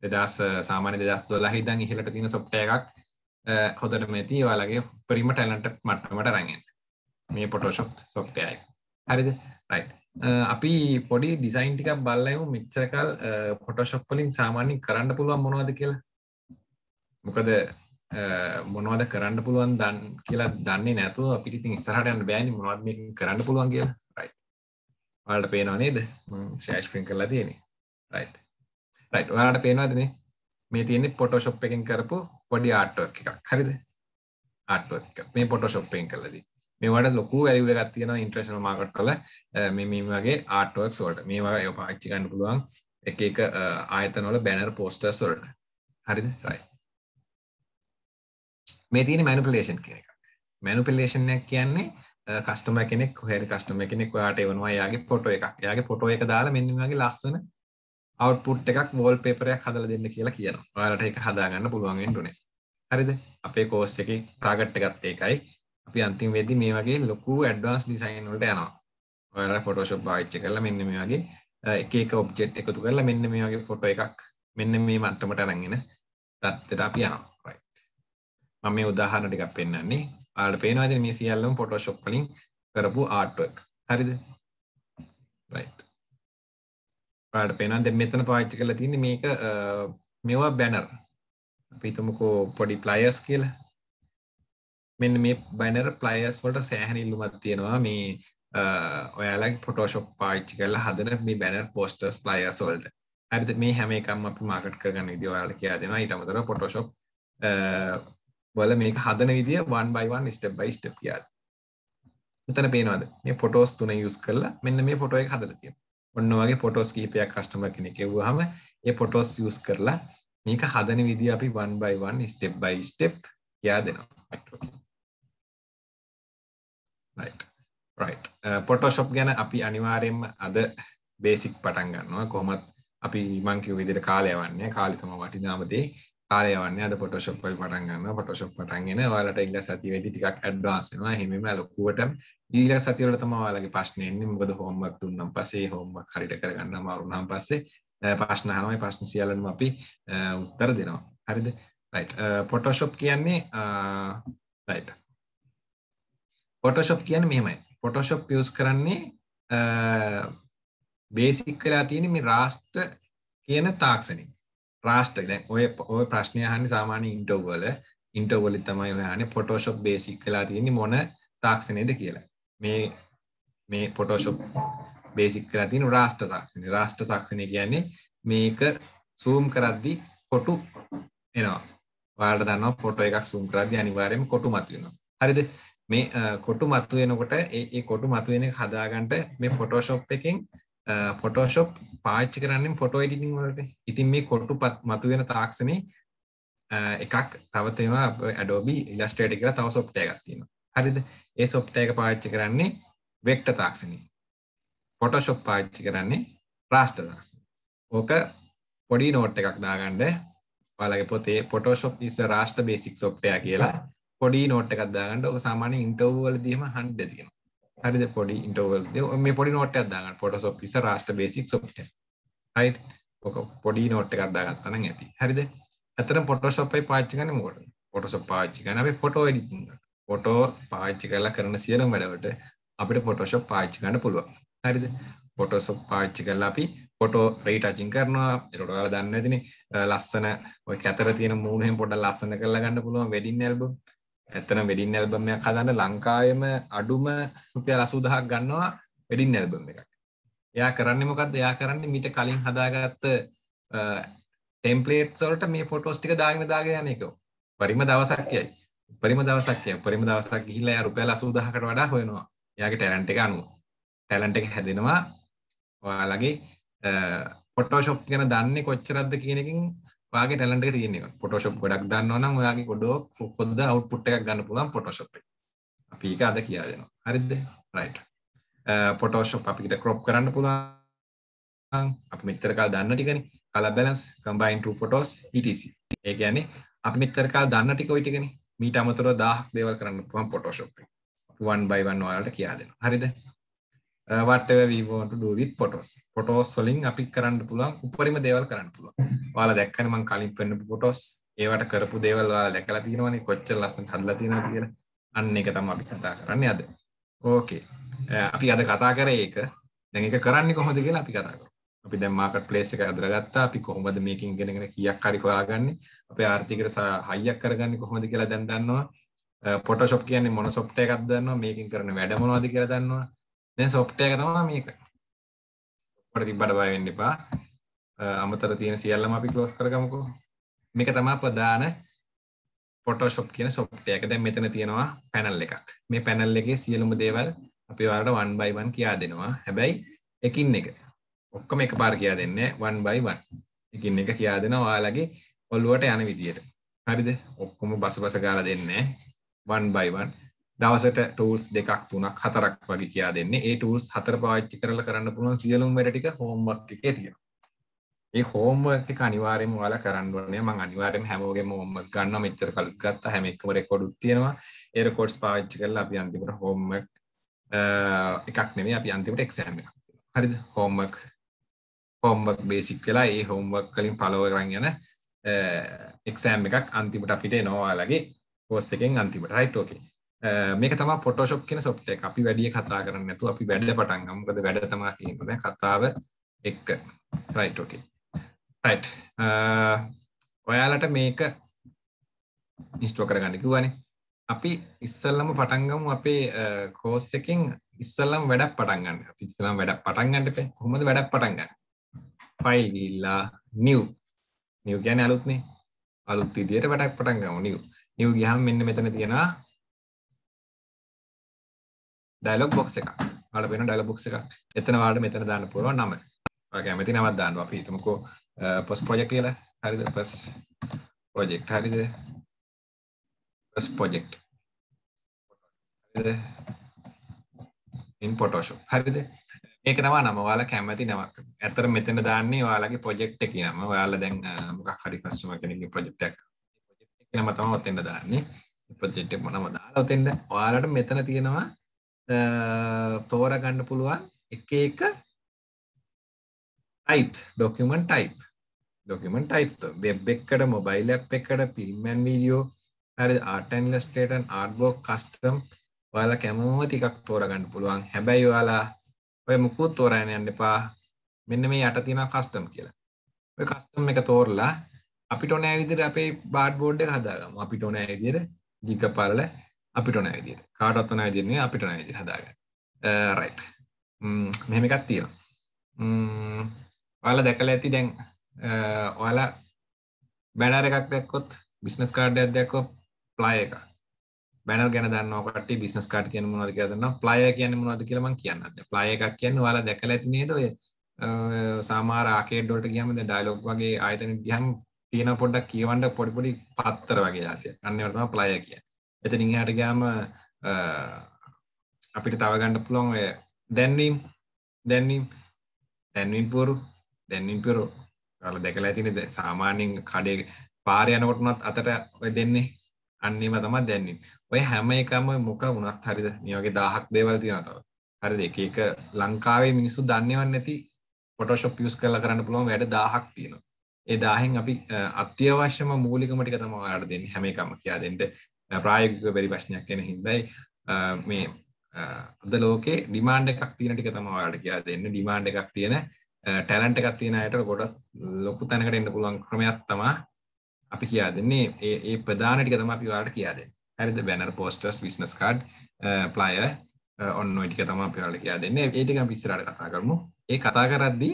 එක දෙදස් සාමාන්‍ය දෙදස් දොලහි දන් ඉහලට තින සොප්ට එකක් හොදට මෙති වාලගේ පරිම ටැලන්ට මටමට රැගෙන් මේ පොටෝෂොප් සොප්ටයයි හරිද රයිට් අපි පොඩි ඩිසයින් ටික බල්ලයමු මෙච්චරකල් පොටශොප්පලින් සාමාන්‍යෙන් කරන්න පුළුවන් මොනවද කියලා මොකද මොනවද කරන්න පුළුවන් දන් කියලා දන්නේ නැතුව අපිට ඉතින් ඉස්සරහට යන්න බෑනේ මොනවද මේක කරන්න පුළුවන් කියලා රයිට් ඔයාලට පේනව නේද මම ෂෙයා ස්ක්‍රීන් කරලා තියෙන්නේ රයිට් රයිට් ඔයාලට පේනවද මේ මේ තියෙන්නේ Photoshop එකෙන් කරපු පොඩි ආට් වර්ක් එකක් හරිද ආට් වර්ක් එක මේ Photoshop එකෙන් කරලා තියෙන්නේ මේවට ලොකු වැලිව එකක් තියෙනවා ඉන්ට්‍රේෂනල් මාකට් වල මේ මේ වගේ ආර්ට් වර්ක්ස් වලට මේවා ඔය පාවිච්චි කරන්න පුළුවන් එක එක ආයතන වල බැනර් පෝස්ටර්ස් වලට හරිද right මේ තියෙන මැනිපියුලේෂන් කියන එක මැනිපියුලේෂන් එක කියන්නේ කස්ටමර් කෙනෙක් කොහේරි කස්ටමර් කෙනෙක් ඔයාට එවනවා එයාගේ ෆොටෝ එකක් එයාගේ ෆොටෝ එක දාලා මෙන්න මේ වගේ ලස්සන අවට්පුට් එකක් වෝල් පේපරයක් හදලා දෙන්න කියලා කියනවා. ඔයාලට ඒක හදාගන්න පුළුවන් වෙන්න උනේ. හරිද? අපේ කෝස් එකේ ටාගට් එකත් ඒකයි. අපි අන්තිම වෙදි මේ වගේ ලොකු ඇඩ්වාන්ස් ඩිසයින් වලට යනවා ඔයාලා ෆොටෝෂොප් භාවිච්ච කරලා මෙන්න මේ වගේ එක එක ඔබ්ජෙක්ට් එකතු කරලා මෙන්න මේ වගේ ෆොටෝ එකක් මෙන්න මේ මට්ටමට අරන්ගෙන තත්ත්වයට අපි යනවා රයිට් මම මේ උදාහරණ ටිකක් පෙන්වන්නේ ඔයාලට පේනවා ඉතින් මේ සියල්ලම ෆොටෝෂොප් වලින් කරපු ආර්ට් වර්ක් හරිද රයිට් පාට පේනවා දැන් මෙතන පාවිච්චි කරලා තියෙන්නේ මේක මේවා බැනර් අපි හිතමුකෝ පොඩි ප්ලයර්ස් කියලා මෙන්න මේ බයිනර ප්ලයස් වලට සෑහන ඉල්ලුමත් තියෙනවා මේ ඔයාලක් පොටෝෂොප් පාච්චි කරලා හදන මේ බැනර් පෝස්ටර්ස් ප්ලයස් වලට ඇරිද මේ හැම එකම් අප මාකට් කරගන්න විදි ඔයාල කියා දෙෙන ඉටමතර පොටෝෂොප් වල මේ හදන විදිිය වන් බයිවන් ස්ටප් බයි ස්ටප් කියාද මෙතන පේනවාද මේ පොටෝස් තුන යුස් කරලා මෙන්න මේ ෆොටෝ එක හදලා තියෙනවා ඔන්න වගේ පොටෝස් කිහිපයක් කස්ටමර් කෙනෙක් එවුවාම ඒ පොටෝස් යුස් කරලා මේක හදන විදිහ අපි 1 by 1 step by step කියා දෙනවා පොටෝෂොප් uh, ගැන අපි අනිවාරයෙන්ම අද බේසික් පටන් ගන්නවා කොහොමත් අපි මංකිව විදිර කාලයවන්නේ කාලිතම වටිනාමදේ කාලයවන්න අද පොටෝෂොප් පයි පටන් ගන්න පොටෝෂොප් පටන්ගෙන වාලට ඉල්ල සති වෙදි ටිකක් ඇඩ්වාන්සනවා හෙමම ලොකුවට ඊල සතිවලට තම වාලගේ ප්‍රශ්නයන්නේ මොකද හෝම්මක් දුන්නම් පසේ හෝම්ම කරිට කරගන්න මවරුණම් පස්සේ ප්‍රශ්න හනමයි ප්‍රශ්න සියලනම අපි උත්තර දෙනවා හරිද පොටෝෂොප් කියන්නේ රයිට පොටෝෂොප් කියන මෙමයි පොටෝෂොප් යස් කරන්නේ බේසික් වෙලා තියෙන මේ රාස්ට කියන තාක්ෂණින් රාස්ට දැන් ඔය ඔය ප්‍රශ්නය හන්නේ සාමාන්‍ය ඉන්ටෝවල ඉන්ටෝවලි තමයි ඔයහන පොටෝෂොප් බේසික් වෙලා තියෙන්නේ මොන තාක්ෂණයද කියලා මේ මේ පොටෝෂොප් බේසික් කරලා තියෙන රාෂ්ට තාක්ෂණය රාෂ්ට තාක්ෂණය කියන්නේ මේක සූම් කරද්දි කොටු එනවා ඔයාලට දන්නවා ෆොටෝ එකක් සූම් කරද්දි අනිවාර්යයෙන්ම කොටු මතුවෙනවා හරිද මේ කොටු මතු වෙනකොට ඒ කොටු මතු වෙන එක හදාගන්න මේ ෆොටෝෂොප් එකෙන් ෆොටෝෂොප් පාච්චි කරන්නේ ෆොටෝ එඩිටින් වලට. ඉතින් මේ කොටු මතු වෙන තාක්ෂණේ එකක් තව තියෙනවා Adobe Illustrator කියලා තව software එකක් තියෙනවා. හරිද? ඒ software එක පාවිච්චි කරන්නේ vector තාක්ෂණේ. Photoshop පාවිච්චි කරන්නේ raster තාක්ෂණේ. ඕක පොඩි නෝට් එකක් දාගන්න ඔයාලගේ පොතේ Photoshop is a raster basic software කියලා පොඩි නෝට් එකක් දාගන්න ඔක සාමාන්‍ය ඉන්ටර්වල් දීම 100 තියෙනවා හරිද පොඩි ඉන්ටර්වල් මේ පොඩි නෝට් එකක් දාගන්න ෆොටෝෂොප් ඉස්සර රාස්ටර් බේසික්ස් ඔප්ෂන් රයිට් ඔක පොඩි නෝට් එකක් දාගත්තා නම් ඇති හරිද ඇත්තටම ෆොටෝෂොප් එකයි පාවිච්චි කරන්නේ මොකටද ෆොටෝෂොප් පාවිච්චි කරන්නේ අපි ෆොටෝ එඩිටින් කරන්න ෆොටෝ පාවිච්චි කරලා කරන සියලුම වැඩවලට අපිට ෆොටෝෂොප් පාවිච්චි කරන්න පුළුවන් හරිද ෆොටෝෂොප් පාච්චි කරලා අපි ෆොටෝ රේටචින් කරනවා එරට ඔයාලා දන්න ඇතින ලස්සන ඔය කැතර තියෙන මූුණහෙන් පොඩ ලස්සන කරලා ගන්න පුළුවන් වෙඩින් ඇල්බම් ඇත්තන වෙඩින් ඇල්බමයක් හදන්න ලංකායම අඩුම රුපියල් 80000ක් ගන්නවා වෙඩින් ඇල්බම් එකක්. එයා කරන්නේ මොකද්ද? එයා කරන්නේ මීට කලින් හදාගත්ත ටෙම්ප්ලේට්ස් වලට මේ ෆොටෝස් ටික දාගෙන දාගෙන යන එක. පරිම දවසක් යයි. පරිම දවසක් යයි. පරිම දවසක් ගිහිල්ලා එයා රුපියල් 80000කට වඩා හොයනවා. එයාගේ ටැලන්ට් එක අනුව. ටැලන්ට් එක හැදෙනවා. ඔයාලගේ ෆොටෝෂොප් ගැන දන්නේ කොච්චරක්ද කියන එකෙන් වාගේ ටැලන්ට තියෙන පොටෝෂප් ගොඩක් දන්නවනම් ඔයාගේ ගොඩෝක් පොද්ද අවුපුට් එකක් ගන්න පුළන් පොටෝෂප් අපි එක අද කියා දෙනවා හරිද රයිට් පොටෝෂප් අපිට කරොප් කරන්න පුළුවන් අප මෙතරකා දන්න ටිකන කලා බැලස් කම්බයින් පොටෝස් ඉටසි ඒකයන්නේ අප මෙතරකා දන්න ටික ඔයිටිකෙන මීට අමතර දාහක් දේව කරන්න පුුවන් පොටෝෂප් වන් බයිවන් ඔයාලට කියා දෙෙන හරිද වටව වීවෝට ඩුවිත් පොටෝස් පොටෝස් සොලින් අපි කරන්න පුළුවන් උපරිම දේවල් කරන්න පුළුවන් වාල දැක්කන මං කලින් පෙන්න්නපු කොටොස් ඒවට කරපු දේවල් වාලා දැකලා තියෙනවනේ කොච්චර ලස්සන හදලා තියෙනවා කියලා අන්න එක තමයි අපි කතා කරන්නේ අද ඕකේ අපි අද කතා කරේ ඒක දැන් ඒක කරන්නේ කොහොමද කියලා අපි කතා කරමු අපි දැන් මාකට් ප්ලේස් එක අදරගත්තා අපි කොහොමද මේකින් ඉගෙනගෙන කීයක් හරි හොයාගන්නේ අපේ ආර්ථිකයට හයියක් කරගන්නේ කොහොමද කියලා දැන් දන්නවා පොටෝෂොප් කියන්නේ මොන සොෆ්ට්වෙයාර් එකක්ද දන්නවා මේකින් කරන වැඩ මොනවද කියලා දන්නවා දැන් සොෆ්ට්වෙයාර් එක තමයි මේක ඔකට තිබ්බට බය වෙන්න එපා අමතර තියෙන සියල්ලම අපි ක්ලෝස් කරගමකෝ මේක තමා ප්‍රධාන පොටෝශොප් කියන සොප්ට එක දැන් මෙතන තියෙනවා පැනල් එකක් මේ පැනල් එකේ සියලුම දේවල් අපි වාට වන් බයිවන් කියා දෙනවා හැබැයි එකින් එක ඔක්කොම එක පාර කියා දෙන්න වන් බයිවන් එකින් එක කියා දෙෙන වාලගේ ඔල්ලුවට යන විදියට හරිද ඔක්කොම බස බස ගාල දෙන්න වන් බයිවන් දවසට ටූල්ස් දෙකක් තුනක් හතරක් වගේ කියා දෙන්නේ ඒ ටූල්ස් හතර පාච්චි කරල කරන්න පුළුවන් සියලුම් වැඩටික හෝම්මක් එකේ තියෙනවා මේ හෝම්වර්ක අනිවාරෙන් වාලා කරන්න ඕනේ මං අනිවාර්යෙන් හැමෝගේම හෝම්වර්ක් ගන්න මෙච්චර කලක් ගත්තා හැම එකම රෙකෝඩ් තියෙනවා ඒ රෙකෝඩ්ස් පාවිච්චි කරලා අපි අන්තිමට හෝම්වර්ක් එකක් නෙමෙයි අපි අන්තිමට එක්සෑම් එකක් හරිද හෝම්වර්ක් හෝම්වර්ක් බේසික් වෙලා ඒ හෝම්වර්ක් වලින් පළව කරන් යන එක්සෑම් එකක් අන්තිමට අපිට එනවාලගේ පෝස් එකෙන් අන්තිමට රයිට් ඕකේ මේක තම පොටෝශොප් කියෙන සොප්ට එක අපි වැඩිය කතා කරන්න ඇතු අපි වැඩ පටන්ගම්කද වැඩ තමා කියීමද කතාව එක්ක රයිට් ෝකේ රයිට් uh, ඔයාලට මේක නිස්ටෝ කරගන්න කිව්වනේ අපි ඉස්සල්ලම පටන්ගමු අපේ කෝස් uh, එකෙන් ඉස්සල්ලම් වැඩක් පටන්ගන්න ඉස්සලම් වැඩක් පටන්ගන්නට පේ හොමද වැඩක් පටන්ගන්න ෆයිල් ගිල්ලා නිව් නිව් ගැන අලුත්නේ අලුත් ඉදියට වැඩක් පටන්ගම නිව් නිව් ගහම් මෙන්න මෙතන තියෙනවා ඩයිලොක් බොක්ස එක අට වෙන ඩයිලොක් බොක්ස එක එතන වාට මෙතන දාන්න පුළුවන් නම කැමති නවත් දාන්න අපි හිතමුකෝ පොස් පොජෙක් කියලා හරිද පස් පොජෙක්් හරිද පස් පොජෙක්් ඉන් පොටෝෂෝ හරිද ඒක නවා නම වාල කැමති නවක් ඇතර මෙතන දාන්නේ වාලගේ පොජෙක්් එක නම යාල දැන් මොකක් හරි පස්සම කෙනගේ පොජෙක්්ක් නම තම ඔත්තෙන්ට දාන්නේ පොජෙක්් මොනම දාලා ඔතෙන්ට වාලට මෙතන තියෙනවා තෝර ගන්න පුළුවන් එක එක ටයි් ඩොක්කමන් ටයි් ඩොකමන් ටයි් වෙබ් එක්කට මොබයිල් ඇ් එකට පිල්මන් වීඩියෝ හරි ආටන්ල ස්ටේටන් ආඩ්බෝ කස්ටම් ඔයාල කැමම තිකක් තෝරගන්න පුළුවන් හැබැයි ඔයාලා ඔය මුකුත් තෝරයන යන්න එපා මෙන්න මේ යට තින කස්ටම් කියලා ඔය කස්ටම් එක තෝරලා අපිට ඕනෑ විදිර අපේ බාඩ් බෝඩ් එක හදාගම අපිට ඕනෑ විදිර දික පරල අපිට ඕනෑ විදිර කාටත් ඕනෑ විදිරන්නේ අපිට ඕනෑ විදිර හදාගන්න රයිට් මෙහෙම එකක් තියෙනවා ඔයාලා දැකලා ඇති දැන් Eh, ඔයාලා බැනර් එකක් දැක්කොත් බිස්නස් කාඩ්ඩයක් දැක්කො ප්ලාය එක බැනර් ගැන දන්නකට බිස්නස් කාඩ් කියන මොනවද කියලා දන්නවා ප්ලාය කියන්නේ මොනවද කියලා මම කියන්නත් ප්ලාය එකක් කියන්නේ ඔයාලා දැකලා ඇති නේද ඔය සාමාර ආකේඩ් වලට ගියාම දැන් ඩයලොග් වගේ ආයතන ගියාම තියෙන පොඩ්ඩක් කියවන්න පොඩි පොඩි පත්තර වගේ જાතියක් අන්න ඒවට තමයි ප්ලාය කියන්නේ එතනින් එහාට ගියාම eh, අපිට තව ගන්න පුළුවන් ඔය දැන්වීම් දැන්වීම් දැන්වීම් පුරු දැන්වීම් පුරු ල දැකලා ඇතින ද සාමාන්‍යෙන් කඩේ පාර යනකොටනොත් අතට ඔය දෙන්නේ අන්නේම තමත් දැන්නේ ඔය හැම එකම මොක වුණත් හරිද නියෝගේ දාහක් දේවල් තිනතාව හරි දෙක එක ලංකාවේ මිනිස්සු දන්නවන්න ඇති පොටෝෂොප් යස් කල කරන්න පුළුවන් වැඩ දාහක් තියෙනවා ඒ දාහෙන් අපි අත්‍යවශ්‍යම මූලිකමටික තම අට දෙන්න හැම එකම කියා දෙට ප්‍රායගක බැරි ප්‍රශ්නයක් කෙන හිදයි මේ අද ලෝකේ ඩිමාන්ඩ එකක් තියෙන ටික තම වාට කියා දෙන්න ඩිමාන්ඩ එකක් තියෙන ටැලන්ට එකක් තියෙන අයට ගොඩ ලොකු තැනකට එන්න පුළුවන් ක්‍රමයක් තමා අපි කියා දෙන්නේ ඒ ප්‍රධාන ටික තම අපි වාට කියාද හරිද banner posters business card flyer ඔන්න ටික තම අපි වාට කියා දෙන්න ඒටික පිස්සරට කතා කරමු ඒ කතා කරද්දී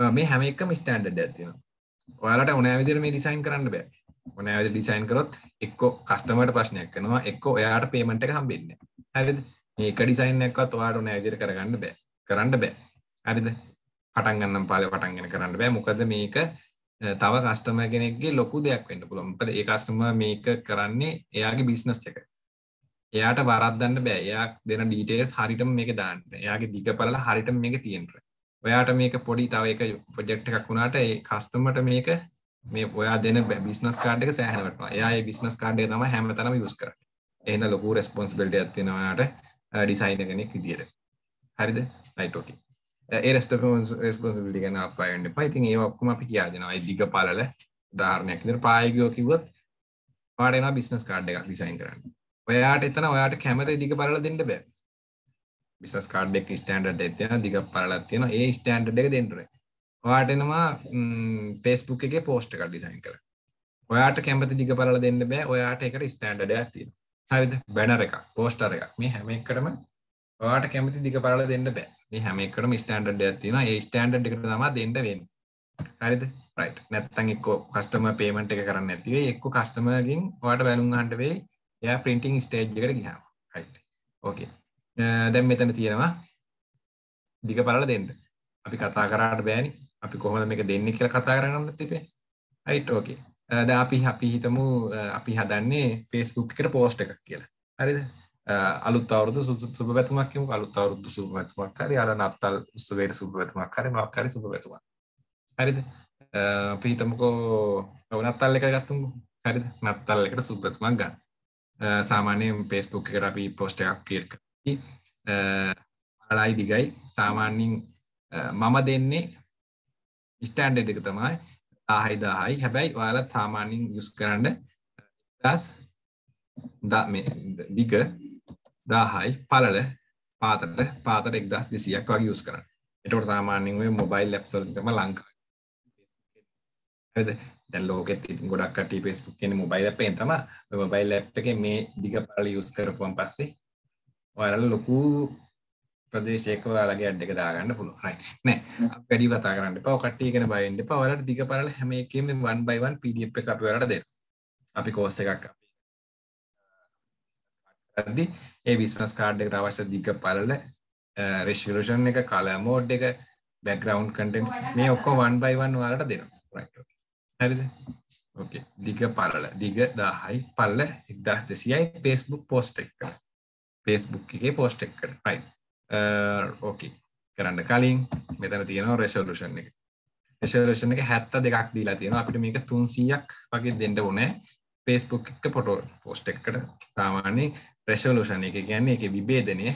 uh, මේ හැම එකම ස්ටෑන්ඩඩ් ඇතින ඔයාලට ඕනෑ විදිර මේ ඩිසයින් කරන්න බෑ ඕනෑ විදිහට ඩිසයින් කරොත් එක්ක කස්ටමර්ට ප්‍රශ්නයක් කරනවා එක්ක ඔයාට පේමන්ට් එක හම්බෙන්නේ හරිද මේක ඩිසයින් එකක්වත් ඔයාට ඕනෑ විදිහට කරගන්න බෑ කරන්න බෑ හරිද පටන් ගන්න පාලේ පටන් ගෙන කරන්න බෑ මොකද මේක තව කස්ටම කෙනෙක්ගේ ලොකු දෙයක් වෙන්න පුළුවන්. මොකද ඒ කස්ටමර් මේක කරන්නේ එයාගේ බිස්නස් එක. එයාට වරද්දන්න බෑ. එයා දෙන ඩීටේල්ස් හරියටම මේක දාන්න. එයාගේ දිගපළල හරියටම මේක තියෙන්න. ඔයාට මේක පොඩි තව එක ප්‍රොජෙක්ට් එකක් වුණාට ඒ කස්ටමර්ට මේක මේ ඔයා දෙන බිස්නස් කාඩ් එක සෑහෙන වටිනවා. එයා ඒ බිස්නස් කාඩ් එක තමයි හැමතැනම යූස් කරන්නේ. එහෙනම් ලොකු රෙස්පොන්සිබිලිටි එකක් තියෙනවා ඔයාට ඩිසයිනර් කෙනෙක් විදියට. හරිද? රයිට් ඕකේ. ඒරස්ට රස්පොසිිටි ගැන අපයන්න පයිතින් ඒ ඔක්කම අපි කියාදෙනවා දිග පලල ධාරණයක් දිර පායගෝ කිවත් පාඩන බිස්නස් කාඩ් එකක් ලිසයින් කරන්න ඔයාට එතන ඔයාට කැමත දිග පරල දෙන්න බෑ බිස් කාඩෙක් ස්ටන්ඩ් එතින දිග පරලත් තියෙන ඒ ස්ටන්ඩ් එක දෙන්ටර ඔයාට එනවා පේස්බුක් එක පෝස්ට එකක් ඩිසයින් කර ඔයාට කැමති දිග පරල දෙන්න බෑ ඔයාට එකට ස්ටන්ඩ එකක් තියෙන හරිද බැනර එක පෝස්ටර එකක් මේ හැම එකටම ඔයාට කැමති දිග පරල දෙන්න බෑ හැම එකටම ස්ටෑන්ඩඩ් එකක් තියෙනවා. ඒ ස්ටෑන්ඩඩ් එකට තමයි දෙන්න වෙන්නේ. හරිද? right. නැත්තම් එක්ක කස්ටමර් පේමන්ට් එක කරන්න නැති වෙයි. එක්ක කස්ටමර්ගෙන් ඔයාලට බැලුම් අහන්න වෙයි. එයා printing stage එකට ගියාම. right. okay. Uh, දැන් මෙතන තියෙනවා දිග පළල දෙන්න. අපි කතා කරාට බෑනේ. අපි කොහොමද මේක දෙන්නේ කියලා කතා කරගන්න තිබේ. right. okay. Uh, දැන් අපි අපි හිතමු uh, අපි හදන්නේ Facebook එකට post එකක් කියලා. හරිද? අලුත් අවුරුදු සුබ පැතුමක් කියමු අලුත් අවුරුදු සුබ පැතුමක් හරි අර නත්තල් උත්සවයට සුබ පැතුමක් හරි මොකක් හරි සුබ පැතුමක් හරිද අපි හිතමුකෝ නත්තල් එක ගත්තමුකෝ හරිද නත්තල් එකට සුබ පැතුමක් ගන්න සාමාන්‍යයෙන් Facebook එකට අපි post එකක් ක්‍රියේට් කරලා අලයි දිගයි සාමාන්‍යයෙන් මම දෙන්නේ ස්ටෑන්ඩඩ් එක තමයි 1000යි 1000යි හැබැයි ඔයාලා සාමාන්‍යයෙන් යූස් කරන්න 1000 මේ දිග දාහයි පලල පාතට පාතර එක්දස් දෙසියක් වගේ යස් කරන්න එටට සාමාන්‍යෙන් මොබයිල් ලැප්සල්ටම ලංකා දැල්ලෝකෙත් ඉතින් ගොඩක් කට පෙස්පුක් කියෙන මොබයිල් පෙන් තම මොබයිල් ලැප් එක මේ දිග පල යස් කරපුන් පස්සේ ඔයරල ලොකු ප්‍රදේශයක යාලගේ අඩ්ඩක දාගන්න පුළුවයි නෑ වැඩි වතා කරන්න පව කට්ටියගෙන බයින්න පවලට දිග පරල හැමකම වන් බයිවන් පිඩිප් එකපි වලට දෙ අපි කෝස්ස එකක් කරද්දි ඒ බිස්නස් කාඩ් එකට අවශ්‍ය දිග පළල රෙසිලූෂන් එක කලර් මෝඩ් එක බෑග්ග්‍රවුන්ඩ් කන්ටෙන්ට්ස් මේ ඔක්කොම 1 by 1 ඔයාලට දෙනවා රයිට් ඔකේ හරිද ඕකේ දිග පළල දිග 10යි පළල 1200යි Facebook post එක කරා Facebook එකේ post එක කරා රයිට් ඕකේ කරන්න කලින් මෙතන තියෙනවා රෙසොලූෂන් එක රෙසොලූෂන් එක 72ක් දීලා තියෙනවා අපිට මේක 300ක් වගේ දෙන්න ඕනේ Facebook එක ෆොටෝ පෝස්ට් එකකට සාමාන්‍යයෙන් ප්‍රෙශලූෂන් එක කියන්නේ එක විබේදනය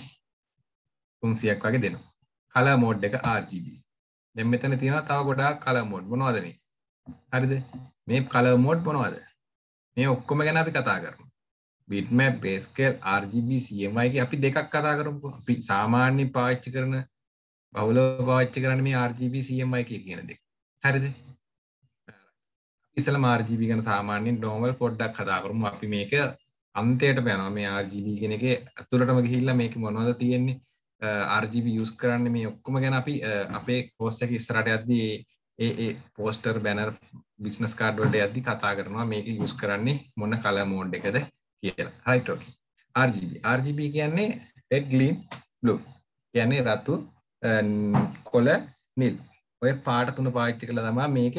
තුන්සියක් වගේ දෙනවා කල මෝඩ් එක RGB දැන් මෙතන තියෙනවා තව ගොඩාක් කල මෝඩ් මොනවද මේ හරිද මේ කල මෝඩ් මොනවද මේ ඔක්කොම ගැන අපි කතා කරමු බිට්මැප් බේස්කෙල් RGB CMY කිය අපි දෙකක් කතා කරමු අපි සාමාන්‍යයෙන් පාවිච්චි කරන බහුලව පාවිච්චි කරන්නේ මේ RGB CMY කියන දෙක හරිද ඉස්සල මාර්ජීවි ගැන සාමාන්‍යෙන් ඩෝමල් පොඩ්ඩක් කතා කරමු අපි මේක අන්තයටම යනවා මේ RGB කෙන එක ඇතුළටම ගිහිල්ලා මේක මොනවද තියෙන්නේ RGB යස් කරන්න මේ ඔක්කොම ගැන අපි අපේ කෝස්සක ඉස්රට ඇත්දී ඒ පෝස්ටර් බැනර් බිස්නස් කාඩ්වලට ඇදදි කතා කරනවා මේක යුස් කරන්නේ මොන්න කල මෝඩ් එකද කියලා හයිටෝක RGB RGB කියන්නේ red green blue කියන්නේ රතු කොල නිල් ඔය පාට තුන පාච්චි කළ තමා මේක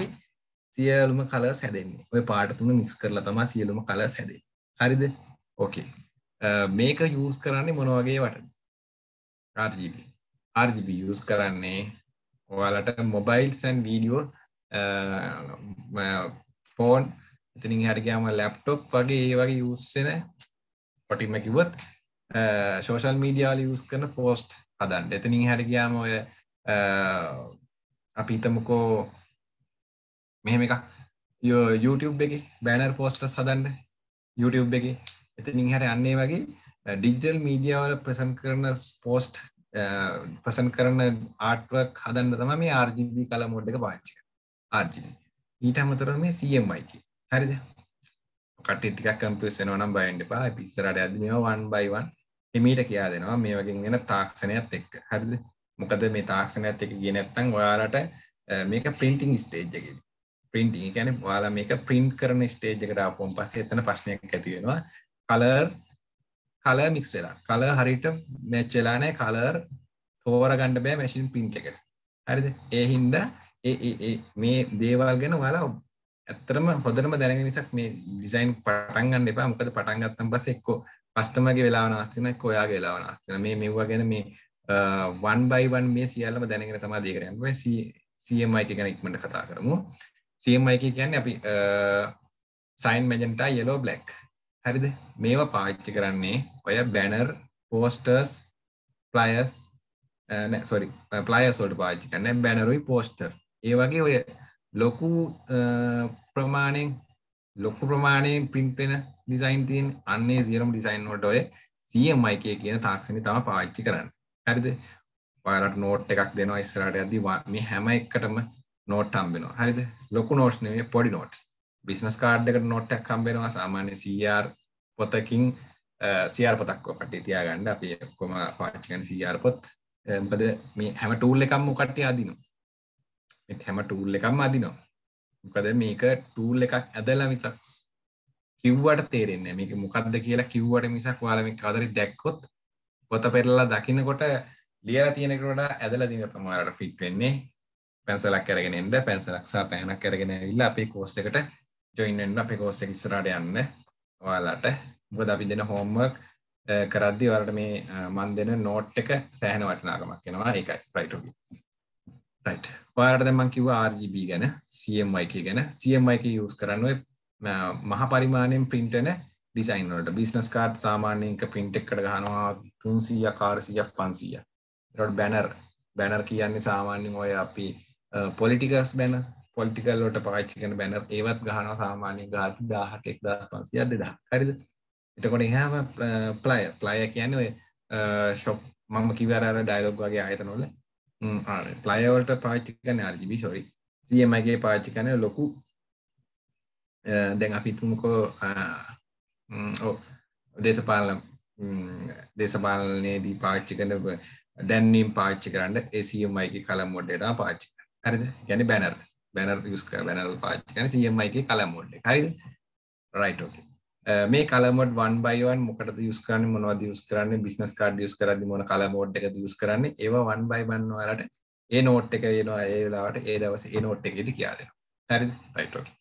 සියලුම කල සැදෙන්නේ ඔය පාට තුන මික්ස් කරලා තමා සියලුම කල සැදේ හරිද ඕකේ uh, මේක යස් කරන්නේ මොනවගේ වට RGB RGB යස් කරන්නේ ඔයාලට මොබයිල් සැන් වීඩියෝ ෆෝන් ඉතිනින් හරිගයාම ලැප්ටොප් වගේ ඒ වගේ යස්සෙන පොටිම කිවත් ශෝෂල් මීඩියාල යස් කරන පෝස්ට් හදන් එතනින් හරිගයාම ඔය uh, අපි හිතමකෝ මෙහෙම එකක් YouTube එක බෑනර් පෝස්ට සදන්ට YouTube එක එතනින් හැර යන්නේ වගේ ඩිජිටල් මීඩියවල ප්‍රසන් කරන ස්පෝස්ට් ප්‍රසන් කරන ආටවක් හදන්න තම මේ ආර්ජිබ කල මොඩ් එක පාච්ච ආර්ජි ඊට අමතර මේ සම්යික හරිද කටිටික කම්පියසන නම් බයින්ඩ පා පිස්සරට ඇද මේවාවන් බයිවන් එමීට කියා දෙනවා මේ වගේ වෙන තාක්ෂණයක් එක්ක හරිද මොකද මේ තාක්ෂණයක් එක ගෙනැත්තං ඔයාලට මේක පින්ටිං ස්ටේජ්ජගෙන පින්ටි ගැන වාලා මේක ප්‍රින්් කරන ස්ටේජ් එකට අපොම් පස එතන ප්‍රශ්නයක් ඇතිවෙනවා කලර් කල මික්ස් වෙලා කල හරිට මැච්චලානෑ කලර් තෝර ගණඩ බෑ මැසින් පින්ට එකට හරිද ඒහින්ද මේ දේවල් ගැන වාලා ඇත්තරම හොදරම දැන නිසක් මේ ඩිසයින් පටන්ගන්න එපා මොකද පටන්ගත්තම් පස එක්කෝ පස්ටමගේ වෙලාවන අස්තින කොයාගේ වෙලාවන අස්තින මේ මෙවා ගැන මේ වන් බයිවන් මේ සියල්ලම දැනගෙන තමා දේකරයන් සමයිටි ගැන ඉක්මට කතා කරමු සම්මයි එක කියන්නේ අපි සයින් මැජන්ටා යලෝ බ්ලක් හරිද මේවා පාච්චි කරන්නේ ඔය බැනර් පෝස්ටර්ස් ප්ලයස් සොරි ප්ලයසොල්ට පාච්චි කරන්න බැනරුයි පෝස්ටර් ඒ වගේ ඔය ලොකු ප්‍රමාණයෙන් ලොක්කු ප්‍රමාණයෙන් පින්ටෙන ඩිසයින් තියෙන් අන්නේ සියරම් ඩිසයින් වට ඔය සියම්මයි එක කියන තාක්ෂණ තම පාච්චි කරන්න හරිද පාරට නෝට් එකක් දෙනවා ඉස්සරට ඇදදි මේ හැම එකටම නෝට් හම්බෙනවා හරිද ලොකු නෝට්ස් නෙවෙයි පොඩි නෝට්ස් බිස්නස් කාඩ් එකට නෝට් එකක් හම්බෙනවා සාමාන්‍ය CR පොතකින් CR පොතක් ඔකට තියාගන්න අපි ඔක්කොම පාවිච්චි කරන CR පොත් මොකද මේ හැම ටූල් එකක්ම ඔකට අදිනවා මේ හැම ටූල් එකක්ම අදිනවා මොකද මේක ටූල් එකක් ඇදලා මිසක් කිව්වට තේරෙන්නේ මේක මොකක්ද කියලා කිව්වට මිසක් ඔයාලා මේ කවදාවත් දැක්කොත් පොත පෙරලා දකින්නකොට ලියලා තියෙනකට වඩා ඇදලා දින ප්‍රමාණයට ෆිට වෙන්නේ පැන්සලක් කරගෙන එන්න පැන්සලක් සහ පෑනක් කරගෙන ඇවිල්ලා අපේ කෝස් එකට ජොයින් වෙන්න අපේ කෝස් එක ඉස්සරහට යන්න ඔයාලට මොකද අපි දෙන හෝම්වර්ක් කරද්දි ඔයාලට මේ මන් දෙන නෝට් එක සෑහෙන වටිනාකමක් වෙනවා ඒකයි රයිට් ඔකේ රයිට් ඔයාලට දැන් මම කිව්වා RGB ගැන CMYK ගැන CMYK use කරන්න ඔය මහ පරිමාණයෙන් print වෙන ඩිසයින් වලට බිස්නස් කාඩ් සාමාන්‍යයෙන් එක print එකකට ගහනවා 300ක් 400ක් 500ක්. ඒකට බැනර් බැනර් කියන්නේ සාමාන්‍යයෙන් ඔය අපි පොලිටිකස් බැන පොලිටිකල්ලොට පාච්චි කන බැන ඒවත් ගහන සාමාන්‍ය ගාත් දාහට එක් දස් පන්සිය දෙදා හරිද එටකොට එහම ප්ලය ප්ලය කියන්න ශොප් මම කිවරර ඩයිලොග් වගේ ආයතනොල ප්ලයවලට පාච්චිකන අර්ජිබි ශොරි සියමගේ පාච්චිකන ලොකු uh, දැන් අපිතුමකෝ uh, දේශපාලන දේශපාලනයේදී පාච්චි කන දැන්නම් පාච්චි කරන්න ඒසියමයික කළම් මොඩ්ඩේතා පාච්චි හරිද ගැන බැනර් බැනර් යස් බැනල් පාච් ගැන සියමයිගේ කලමෝඩ් හරිද රයිටෝකේ මේ කලමොඩ් වන් බයිවන් මොකට යස් කරන්න මොනවද යස් කරන්න බිස්නස් කාඩ් යස් කරදි මොන කලමෝඩ් එක යස් කරන්න ඒව වන් බයි බන්න වලට ඒ නෝට් එක වෙනවා ඒ වෙලාවට ඒ දවස ඒ නෝට් එකෙදි කියා දෙනවා හරිද රයිට් ඕකේ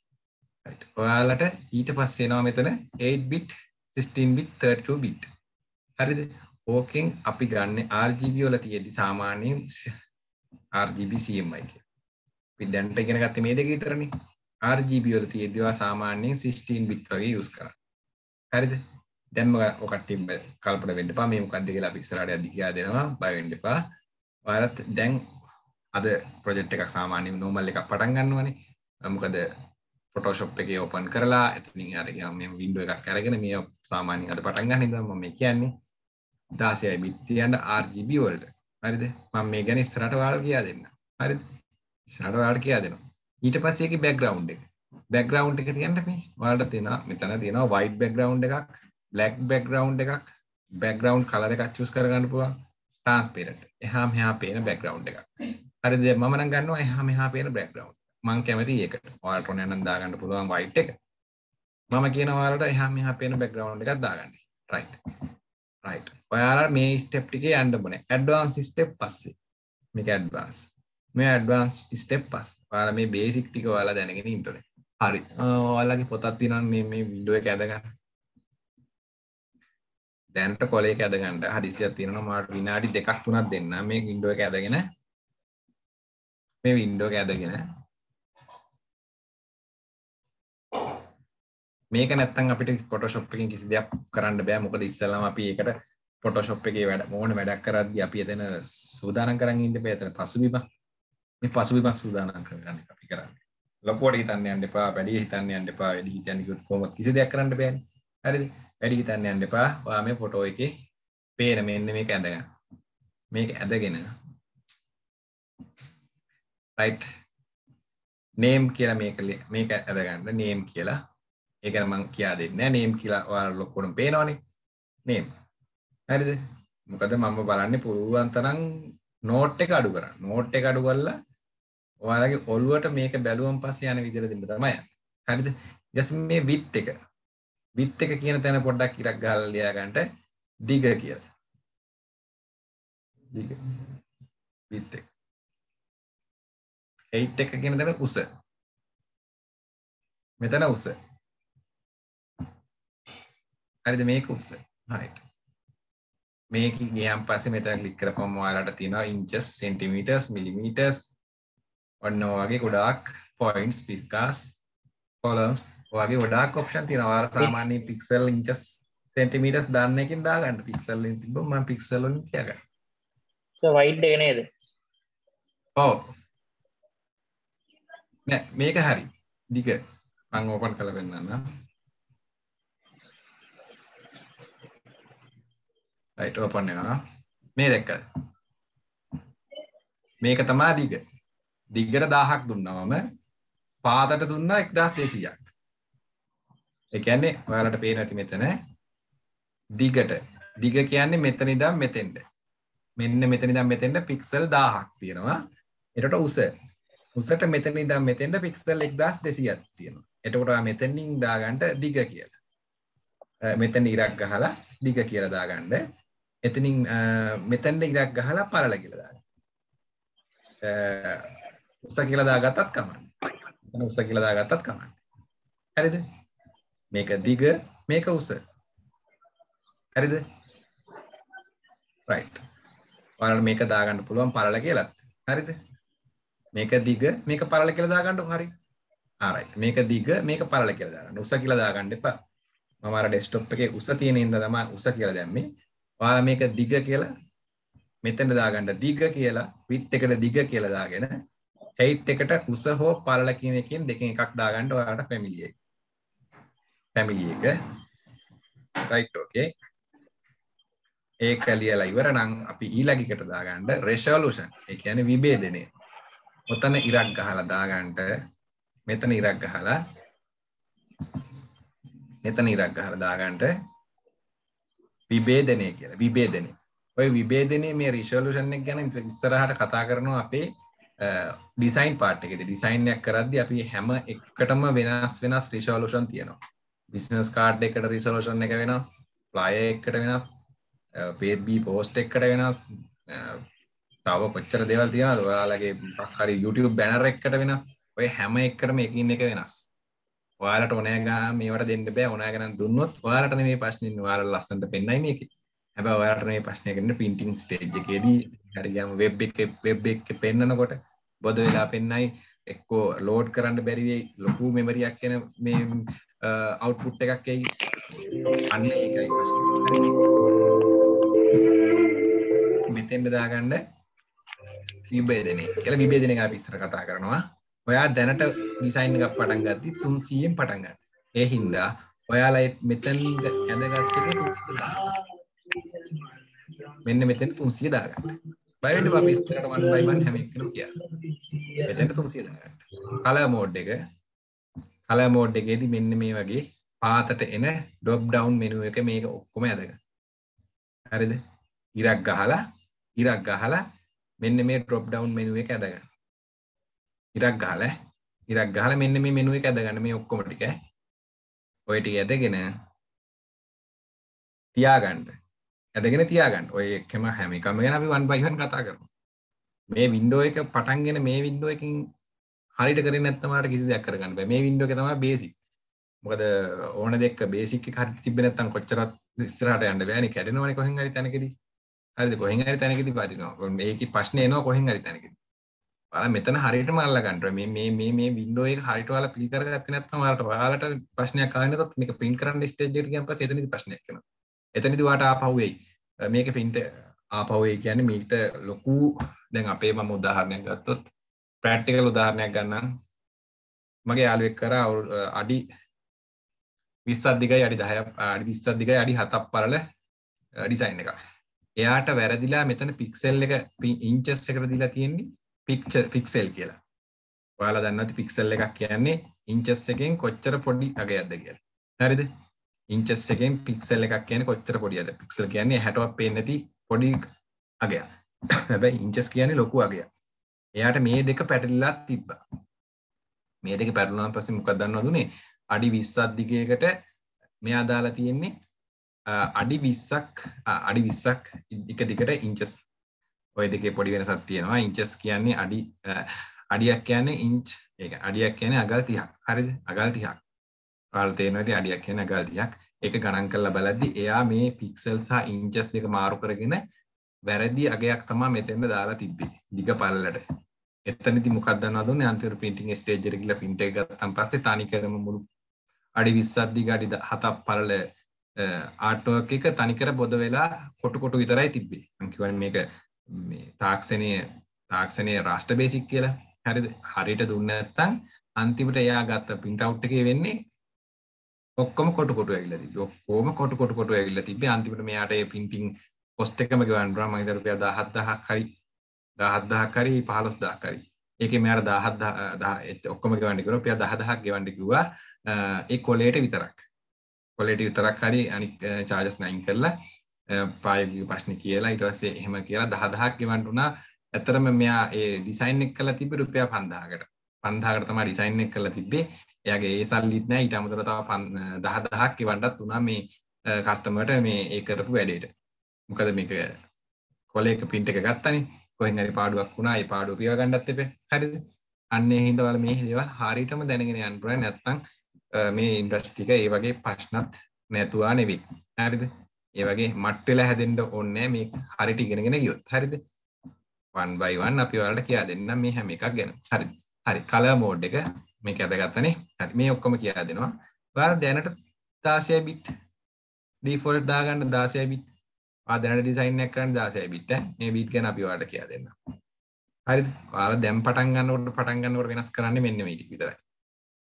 රයිට් ඔයාලට ඊට පස්සේ එනවා මෙතන 8 bit 16 bit 32 bit හරිද ඕකෙන් අපි ගන්න RGB වල තියෙදි සාමාන්‍යයෙන් RGB CMI කියලා විදැන්ට ඉගෙන ගත්ත මේ දෙක විතරන RGB වල තියෙද්දිවා සාමාන්‍යයෙන් 16 bit වගේ use කරා. හරිද? දැන් මම ඔකට්ටිය කල්පනා වෙන්න එපා මේ මොකක්ද කියලා අපි ඉස්සරහට යද්දි කියලා දෙනවා බය වෙන්න එපා. ඔයාලත් දැන් අද ප්‍රොජෙක්ට් එකක් සාමාන්‍යයෙන් normal එකක් පටන් ගන්නවනේ. මොකද Photoshop එකේ open කරලා එතනින් අර මේ window එකක් අරගෙන මේ සාමාන්‍යයෙන් අද පටන් ගන්න ඉඳන් මම කියන්නේ 16 bit තියන්න RGB වලට. හරිද? මම මේ ගැන ඉස්සරහට ඔයාලට කියලා දෙන්න. හරිද? සරලාට කියයා දෙනවා ඊට පස්සේක බැග්‍රවන්් එක බැග්‍රවන්් එක තියන්න මේ වාට තියෙනවා මෙතන තියෙනවා වයිට් බැග්‍රවන්් එකක් බ්ලක් බැග්‍රවන්් එකක් බැග්‍රවන්් කලර එකක් චස් කරගන්න පුුව ට්‍රන්ස්පේරට එහා මෙහා පේන බැග්‍රවන්් එකක් හරිද මන ගන්නවා එහා මෙහා පේන බැග්‍රවන්් මං කැමති ඒකට වාටොන නන්දාගන්න පුළුවන් වයිට් එක මම කියනවාලට එහා මෙහා පේන බැග්‍රවන්් එකක් දාගන්න රයි් රයි් ඔයාලා මේ ස්ටප්ටික අන්ඩබන ඇඩ්වාන් සිස්ටප් පස්සේ මේක ඇඩ්වාන්ස් මේ ඇඩවන්ස් ස්ටප් පස් පාල මේ බේසික් ටික ඔයාලා දැනගෙන ඉන්ටනේ හරි ඔයාලගේ පොතත් තිනම් මේ විඩුව ඇදගන්න දැන්ට කොලේ ඇදගන්නට හදිසියක් තියෙනවා මාට විනාඩි දෙකක් තුනක් දෙන්න මේ වින්ඩෝ එක ඇදගෙන මේ වින්ඩෝ එක ඇදගෙන මේක නැත්තම් අපිට Photoshop එකෙන් කිසි දෙයක් කරන්න බෑ මොකද ඉස්සෙල්ලාම අපි ඒකට Photoshop එකේ වැඩ මොන වැඩක් කරද්දී අපි එතන සූදානම් කරන් ඉන්න බෑ එතන පසුබිමක් මේ පසුබිමක් සූදානම් කරන්න අපි කරන්නේ ලොකුවට හිතන්න යන්න එපා වැඩි හිතන්න යන්න එපා වැඩි හිතන්න කිව්වොත් කොහොමද කිසි දෙයක් කරන්න බෑනේ හරිද වැඩි හිතන්න යන්න එපා ඔයා මේ ෆොටෝ එකේ පේන මෙන්න මේක ඇඳගන්න මේක ඇඳගෙන රයිට් නේම් කියලා මේක මේක ඇඳගන්න නේම් කියලා ඒකන මං කියා දෙන්න නේම් කියලා ඔයාලා ලොක්කොටම පේනවනේ නේම් හරිද මොකද මම බලන්නේ පුළුවන් තරම් නෝට් එක අඩු කරන්න නෝට් එක අඩු කරලා ඔයාලගේ ඔල්ුවට මේක බැලුවන් පස්සේ යන විදිර දෙන්න තමයි හරිද ගස මේ විත් එක විත් එක කියන තැන පොඩ්ඩක් ඉරක් ගාලා ලියා ගන්නට දිග කියලා දිග විත් එක 8 එක කියන තැන උස මෙතන උස හරිද මේක උස හයිට් මේක ගියන් පස්සේ මෙතන ක්ලික් කරපුවම ඔයාලට තියෙනවා ඉන්චස් සෙන්ටිමීටර්ස් මිලිමීටර්ස් ඔන්න වගේ ගොඩාක් පොයින්ස් පිකාස් කොලම්ස් වගේ ගොඩාක් ඔප්ෂන් තිනවාර සාමාන්‍ය පික්සල් ඉංචස් සෙන්ටිමීටස් දන්නකින් දාගන්න පික්සල් තිබ ම පික්සලුන් කියක වයිට් එක නේද ඕ මේක හරි දිග මං ඕපන් කළ වෙන්නන්න රයිට ඕපන් එවා මේ දැක්ක මේක තමා දිග දිගට දාහක් දුන්නවම පාදට දුන්න එක්දස් දේශීයක් එකන්නේ ඔයාලට පේ නැති මෙතන දිගට දිග කියන්නේ මෙතන ඉදම් මෙතෙන්ට මෙන්න මෙතන ඉදම් මෙතෙන්ට පික්සල් දාහක් තියෙනවා එට උස උසට මෙතන ඉදම් මෙතෙන්ට පික්සල් එක්දස් දෙසියක් තියෙනවා එතකොට මෙතනින් දාගන්ට දිග කියලා මෙතන ඉරක් ගහලා දිග කියලා දාගන්න එතනින් මෙතැන්ට ඉරක් ගහලා පරල කියලා දාගන්න උස කියලා දාගත්තත් කමන්නේ. එතන උස කියලා දාගත්තත් කමන්නේ. හරිද? මේක දිග, මේක උස. හරිද? right. ඔයාලට මේක දාගන්න පුළුවන් පළල කියලාත්. හරිද? මේක දිග, මේක පළල කියලා දාගන්න හරි. alright. මේක දිග, මේක පළල කියලා දාගන්න. උස කියලා දාගන්න එපා. මම අර desktop එකේ උස තියෙන හින්දා තමයි උස කියලා දැම්මේ. ඔයාලා මේක දිග කියලා මෙතන දාගන්න දිග කියලා width එකට දිග කියලා දාගෙන හෙයිට් එකට උස හෝ පරල කියන එකින් දෙකින් එකක් දාගන්න ඔයාට පැමිලිය පැමිලිය එක රයිට් ඕකේ ඒක ලියලා ඉවර නම් අපි ඊළඟිකට දාගන්න රෙසොලූෂන් ඒ කියන්නේ විභේදනය ඔතන ඉරක් ගහලා දාගන්න මෙතන ඉරක් ගහලා මෙතන ඉරක් ගහලා දාගන්න විභේදනය කියලා විභේදනය ඔය විභේදනය මේ රිසොලූෂන් එක ගැන ඉස්සරහට කතා කරනවා අපේ ඩිසයින් පාට් එකෙද ඩිසයින්යක් කරද්දි අපි හැම එකටම වෙනස් වෙනස් රිශෝලෝෂන් තියෙනවා බිස්නස් කාඩ් එකට රිසලෝෂන් එක වෙනස් ප්ලාය එකට වෙනස් පේබී පෝස්ට් එකට වෙනස් තව කොච්චර දෙවල් තියෙන ඔයාලගේ පක්හරි YouTube බැනර එකට වෙනස් ඔය හැම එකටම එකින් එක වෙනස් ඔයාලට ඕනෑගා මේවට දෙන්න බෑ ඕනෑගැන දුන්නොත් ඔයාලට මේ ප්‍රශ්නින් වාල ලස්සට පෙන්න්නයි මේක හැබ ඔයාට මේ ප්‍රශ්නයකට පින්ටිං ස්ටේජ් එකේදී හරිගම වෙබ් එක වෙබ් එක පෙන්න්නනකොට බොද වෙලා පෙන්නයි එක්කෝ ලෝඩ් කරන්න බැරිවේ ලොකු මෙමරියක් එන මේ අවුපුට් එකක් එයි අන්න එකයි මෙතෙන්ට දාගන්න විබේදනය කියල විබේදන එක පිස්සර කතා කරනවා ඔයා දැනට ඩිසයින් එකක් පටන් ගත්ති තුන්සියෙන් පටන් ගන්න ඒ හින්දා ඔයාලයි මෙතැන් ඇඳගත්ත මෙන්න මෙතැන තුන්සිය දාගන්න බයිට අපි ස්තරට වන් බයිවන් හැම එකනම් කිය එතැට තුන්සිය කල මෝඩ් එක කල මෝඩ් එකේදි මෙන්න මේ වගේ පාතට එන ඩොබ් ඩවන්් මෙනුව එක මේක ඔක්කොම ඇදක හරිද ඉරක් ගහලා ඉරක් ගහලා මෙන්න මේ ටොප් ඩවන්් මෙනුව එක ඇදග ඉරක් ගහල ඉරක් ගහල මෙන්න මේ මෙනුව එක ඇදගන්න මේ ඔක්කොමටික ඔයටික ඇදගෙන තියාගන්ඩ ඇදගෙන තියාගන්න ඔය එක්කම හැම එකම ගැන අපි වන් බයිවන් කතා කරමු මේ වින්ඩෝ එක පටන්ගෙන මේ වින්ඩෝ එකින් හරිට කරේ නැත්තමට කිසි දෙයක් කරගන්න බෑ මේ වින්ඩෝ එක තමයි බේසික් මොකද ඕන දෙක බේසික් එක හරියට තිබ්බේ නැත්තම් කොච්චරත් ඉස්සරහට යන්න බෑනේ කැඩෙනවනේ කොහෙන් හරි තැනකදී හරිද කොහෙන් හරි තැනකදී පදිනවා මේකේ ප්‍රශ්නේ එනවා කොහෙන් හරි තැනකදී බල මෙතන හරියට මල්ල ගන්නට මේ මේ මේ මේ වින්ඩෝ එක හරියට ඔයාලා පිළි කරගත්තේ නැත්නම් ඔයාලට ඔයාලට ප්‍රශ්නයක් ආවෙ නැතත් මේක print කරන්න ස්ටේජ් එකට ගියන් පස්සේ එතනදි ප්‍රශ්නයක් එනවා. එතනදි ඔයාට ආපහු එයි. මේක පින්ට ආපවේ කියන මීට ලොකු දැන් අපේ මම උදාහරණයක් ගත්තොත් ප්‍රට්ටිකල් උදාහරණයක් ගන්න මගේ යාලුවෙක් කර අඩි විස්සද්දිකයි අඩි දහය අඩි විස්සද්දිකයි අඩි හතක් පරල ඩිසයින් එක එයාට වැරදිලා මෙතන පික්සෙල් එක ඉංචස් එකට දිලා තියෙන්නේ පික්ච පික්සෙල් කියලා ඔයාලා දන්නති පික්සල් එකක් කියන්නේ ඉංචස් එකෙන් කොච්චර පොඩි අගයක්ද කියලා හරිද ඉංචස් එකෙන් පික්සල් එකක් කියන කොච්චර පොඩියද පික්සල් කියන්නේ හැටවක් පේනැති පොඩි අගය හැබැයි ඉංචස් කියන්නේ ලොකු අගය එයාට මේ දෙක පැටලිලා තිබ්බා මේ දෙක පැටලුණා පස්සේ මොකක්ද දන්නවද උනේ අඩි 20ක් දිගයකට මෙයා දාලා තියෙන්නේ අඩි 20ක් අඩි 20ක් එක දිගට ඉංචස් ඔය දෙකේ පොඩි වෙනසක් තියෙනවා ඉංචස් කියන්නේ අඩි අඩියක් කියන්නේ ඉංච් ඒක අඩියක් කියන්නේ අගල් 30ක් හරිද අගල් 30ක් අල්තේන ති අඩියක් කියන ගල්තියක් එක ගණන් කල්ල බලද්දි එයා මේ පික්සල් සහ ඉංචස් දෙක මාරු කරගෙන වැරදි අගයක් තමා මෙතෙන්ට දාලා තිබ්බි දිග පල්ලට එතනති මොකක්දන්නද අන්තර පිටිං ස්ටේජරකිල පිට ගත්තන් පස්සේ තනිකරම මුළු අඩි විස්සද්දි ගඩි හතක් පරල ආටෝක එක තනිකර බොද වෙලා කොටකොට විතරයි තිබ්බේ අංකිවන් මේක තාක්ෂණය තාක්ෂණය රාෂ්ට බේසික් කියලා හරි හරිට දුන්න ඇත්තන් අන්තිමට එයා ගත්ත පින්ටවට් එක වෙන්නේ ඔක්කොම කොට කොට ඇවිල්ලා තිබ්බේ. ඔක්කොම කොට කොට කොට ඇවිල්ලා තිබ්බේ. අන්තිමට මෙයාට ඒ printing cost එකම ගෙවන්න පුළුවන්. මම හිතලා රුපියල් 17000ක් හරි 17000ක් හරි 15000ක් හරි. ඒකේ මෙයාට 17000 ඔක්කොම ගෙවන්න කිව්වා. රුපියල් 10000ක් ගෙවන්න කිව්වා. ඒ කොලේට විතරක්. කොලේට විතරක් හරි අනිත් charges නැයින් කරලා ප්‍රායෝගික ප්‍රශ්න කියලා ඊට පස්සේ එහෙම කියලා 10000ක් ගෙවන්න උනා. ඇත්තරම මෙයා ඒ ඩිසයින් එක කළා තිබ්බේ රුපියල් 5000කට. 5000කට තමයි ඩිසයින් එක කළා තිබ්බේ. එයාගේ ඒ සල්ලිත් නෑ ඊට අමතර තව පන් දහ දහක් එවන්නත් වුණා මේ කස්ටමට මේ ඒ කරපු වැඩේට මොකද මේක කොලේක පින්ට එක ගත්තනි කොහෙන්නරි පාඩුවක් වුණා ඒ පාඩුව පියව ගණ්ඩත් එපේ හරිද අන්නේ හිදවල මේ දේවල් හරිටම දැනගෙන යන්න පුළුවන් නැත්තම් මේ ඉන්ඩස්ටික ඒ වගේ ප්‍රශ්නත් නැතුවා නෙවෙයි හරිද ඒ වගේ මට්ටල හැදෙන්ට ඔන්නෑ මේ හරිට ඉගෙනගෙන ගියොත් හරිද වන් බයිවන් අපි වලට කියා දෙන්න මේ හැම එකක් ගැන හරි හරි කල මෝඩ් එක මේක ඇදගත්තනේ හරි මේ ඔක්කොම කියා දෙනවා ඔයාලා දැනට 16 bit default දාගන්න 16 bit ආ දැනට ඩිසයින් එකක් කරන්න 16 bit මේ bit ගැන අපි ඔයාලට කියා දෙන්නම් හරිද ඔයාලා දැන් පටන් ගන්නකොට පටන් ගන්නකොට වෙනස් කරන්නේ මෙන්න මේ ටික විතරයි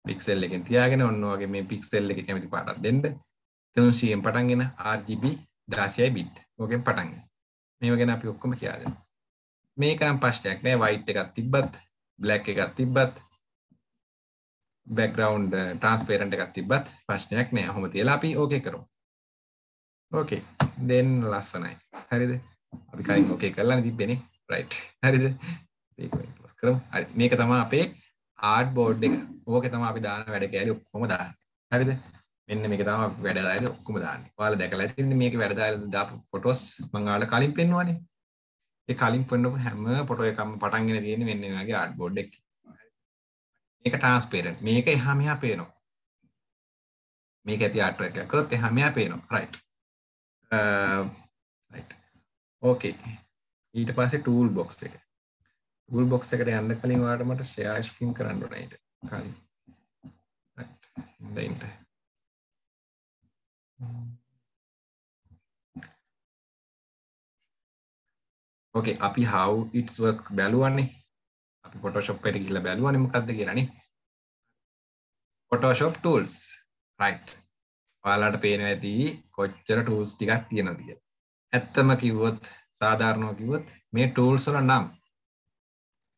පික්සෙල් එකෙන් තියාගෙන ඔන්න ඔයගේ මේ පික්සෙල් එකේ කැමති පාටක් දෙන්න එතන CM පටන්ගෙන RGB 16 bit ඕකෙන් පටන් ගන්න මේව ගැන අපි ඔක්කොම කියා දෙනවා මේක නම් ප්‍රශ්නයක් නෑ white එකක් තිබ්බත් black එකක් තිබ්බත් බැක්ග්‍රවන්් ට්‍රන්ස්පේරට eh, එකක් තිබත් ප්‍රශ්නයක් නෑ හොම තියලා අපි ඕකේ කරු ඕකේ දෙන් ලස්සනයි හරිද අපි කලින් ඕකේ කරලා තිබෙනෙ රයිට් හරිද කරම මේක තමා අපේ ආඩ් බෝඩ් එක ඕක තම අපි දාන වැඩ කෑලි ඔක්කොම දා හරිද මෙන්න මේක තම වැඩලාද ඔක්කොම දාන්න වාල දැකලා ඇතින්න මේක වැඩදාල දාපු පොටොස් මංආල කලින් පෙන්වානේ ඒ කලින් පෙන්නපු හැම පොටෝ එකම පටන්ගෙන තියෙන මෙන්න වගේ ආඩ් බෝඩ් එකේ මේක ට්‍රාන්ස්පේරන්ට් මේක එහා මෙහා පේනවා මේක ඇති ආට් එකක් කරොත් එහා මෙහා පේනවා රයිට් රයිට් ඕකේ ඊට පස්සේ ටූල් බොක්ස් එක ටූල් බොක්ස් එකට යන්න කලින් ඔයාලට මට ෂෙයා ස්ක්‍රීන් කරන්න ඕනේ ඊට කලින් රයිට් ඉන්න ඕකේ අපි how it's work බැලුවන්නේ අපි පොටෝශොප් එකට ගිහිල්ලා බලුවානේ මොකද්ද කියලා නේ Photoshop tools right ඔයාලට පේනවා ඇති කොච්චර tools ටිකක් තියෙනවද කියලා ඇත්තම කිව්වොත් සාධාරණව කිව්වොත් මේ tools වල නම්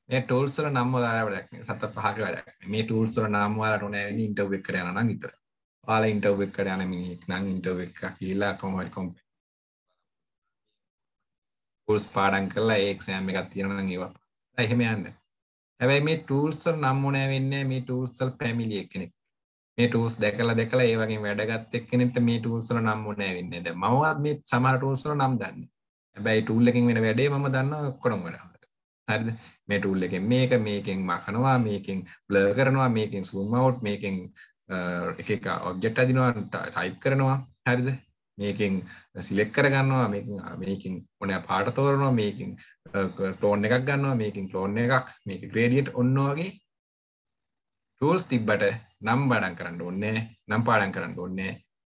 මේ tools වල නම් ඔයාලට වැඩක් නෑ සත පහක වැඩක් නෑ මේ tools වල නම් ඔයාලට ඕනෑ වෙන්නේ interview එකට යනවා නම් විතරයි ඔයාලා interview එකට යන මිනිහෙක් නම් interview එකක් ගිහිල්ලා කොහොම හරි company කෝස් පාඩන් කරලා ඒක්ෂෑම් එකක් තියෙනවා නම් ඒවා එහෙම යන්න හැබැයි මේ ටූල්ස් වල නම් මොනෑ වෙන්නේ මේ ටූල්ස් වල ෆැමිලි එක්කෙනෙක්. මේ ටූල්ස් දැකලා දැකලා ඒ වගේ වැඩගත් එක්කෙනෙක්ට මේ ටූල්ස් වල නම් මොනෑ වෙන්නේ. දැන් මමවත් මේ සමහර ටූල්ස් වල නම් දන්නේ. හැබැයි ටූල් එකකින් වෙන වැඩේ මම දන්නවා ඔක්කොම වඩා. හරිද? මේ ටූල් එකෙන් මේක මේකෙන් මකනවා මේකෙන් බ්ලර් කරනවා මේකෙන් zoom out මේකෙන් එක එක ඔබ්ජෙක්ට් අදිනවා ටයිප් කරනවා හරිද? මේකෙන් සිලෙක් කරගන්නවා මේකින් ඕනෑ පාට තෝරනවා මේකින් ටෝන් එකක් ගන්නවා මේකින් කලෝන් එකක් මේක ග්‍රේඩියට් ඔන්නවාගේ ටූල්ස් තිබ්බට නම් බඩන් කරන්න ඔන්නේ නම් පාඩන් කරන්න ඔන්නේ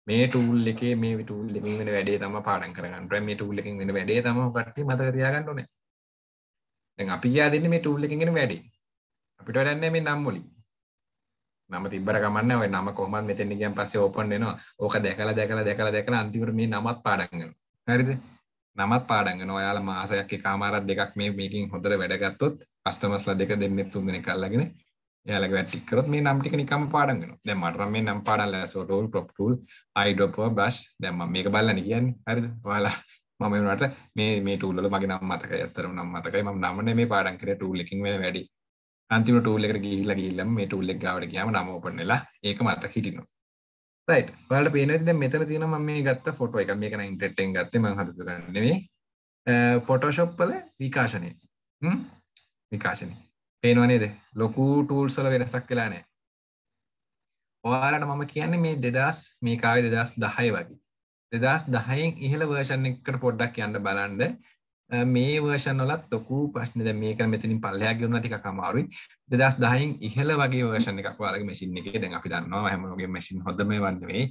මේ ටූල් එකේ මේ ටූල් ලකින් වෙන වැඩේ තම පාඩන් කරගන්නට මේ ටූල් එකින් වෙන වැඩේ තම කට්ටි මතක තියාගන්න ඕනේ දැන් අපි යාදන්නේ මේ ටූල් එකකින් එන වැඩේ අපිට වැඩන්නේ මේ නම් වලින් නම තිබර කමන්න ඔය නම කොහමත් මෙතෙන් ගියන් පස්සේ ඕපන් වෙනවා. ඕක දැකලා දැකලා දැකලා දැකලා අන්තිමට මේ නමත් පාඩම් කරනවා. හරිද? නමත් පාඩම් කරනවා. ඔයාලා මාසයක් එකමාරක් දෙකක් මේ මේකෙන් හොඳට වැඩ ගත්තොත් කස්ටමර්ස්ලා දෙක දෙන්නෙක් තුන් දෙනෙක් අල්ලගෙන එයාලගේ වැඩ ටික කරොත් මේ නම් ටික නිකම්ම පාඩම් කරනවා. දැන් මට නම් මේ නම් පාඩම් lasso tool crop tool eyedropper brush දැන් මම මේක බලන්න කියන්නේ. හරිද? ඔයාලා මම වුණට මේ මේ ටූල්ල මගේ නම් මතකයි අතරම නම් මතකයි ම නම්න මේ පාඩන් කර ටූල්ලකින් වෙන වැඩි අන්තිම ටූල් එකට ගිහිල්ලා ගිහිල්ලා මේ ටූල් එක ගාවට ගියාම නම ඕපන් වෙලා ඒක මත හිටිනවා රයිට් ඔයාලට පේනවා දැන් මෙතන තියෙන මම මේ ගත්ත ෆොටෝ එක මේක නම් ඉන්ටර්නෙට් එකෙන් ගත්තේ මම හදපු ගන්න නෙමෙයි ෆොටෝෂොප් වල විකාශනය හ්ම් විකාශනය පේනවා නේද ලොකු ටූල්ස් වල වෙනසක් වෙලා නැහැ ඔයාලට මම කියන්නේ මේ දෙදස් මේ කාවේ දෙදස් දහය වගේ දෙදස් දහයෙන් ඉහළ වර්ෂන් එකට පොඩ්ඩක් යන්න බලන්ඩ මේ වර්ෂන් වලත් ලොකු ප්‍රශ්නද මේක මෙතිනින් පල්ලයක් ගන්න ටික කමාරුයි දෙදස් දහයින් ඉහල වගේ වර්ෂණ එකක් වාලගේ මැසින් එක දැන් අපි දන්නවා හැමෝගේ මැසින් හොදම වන්නේ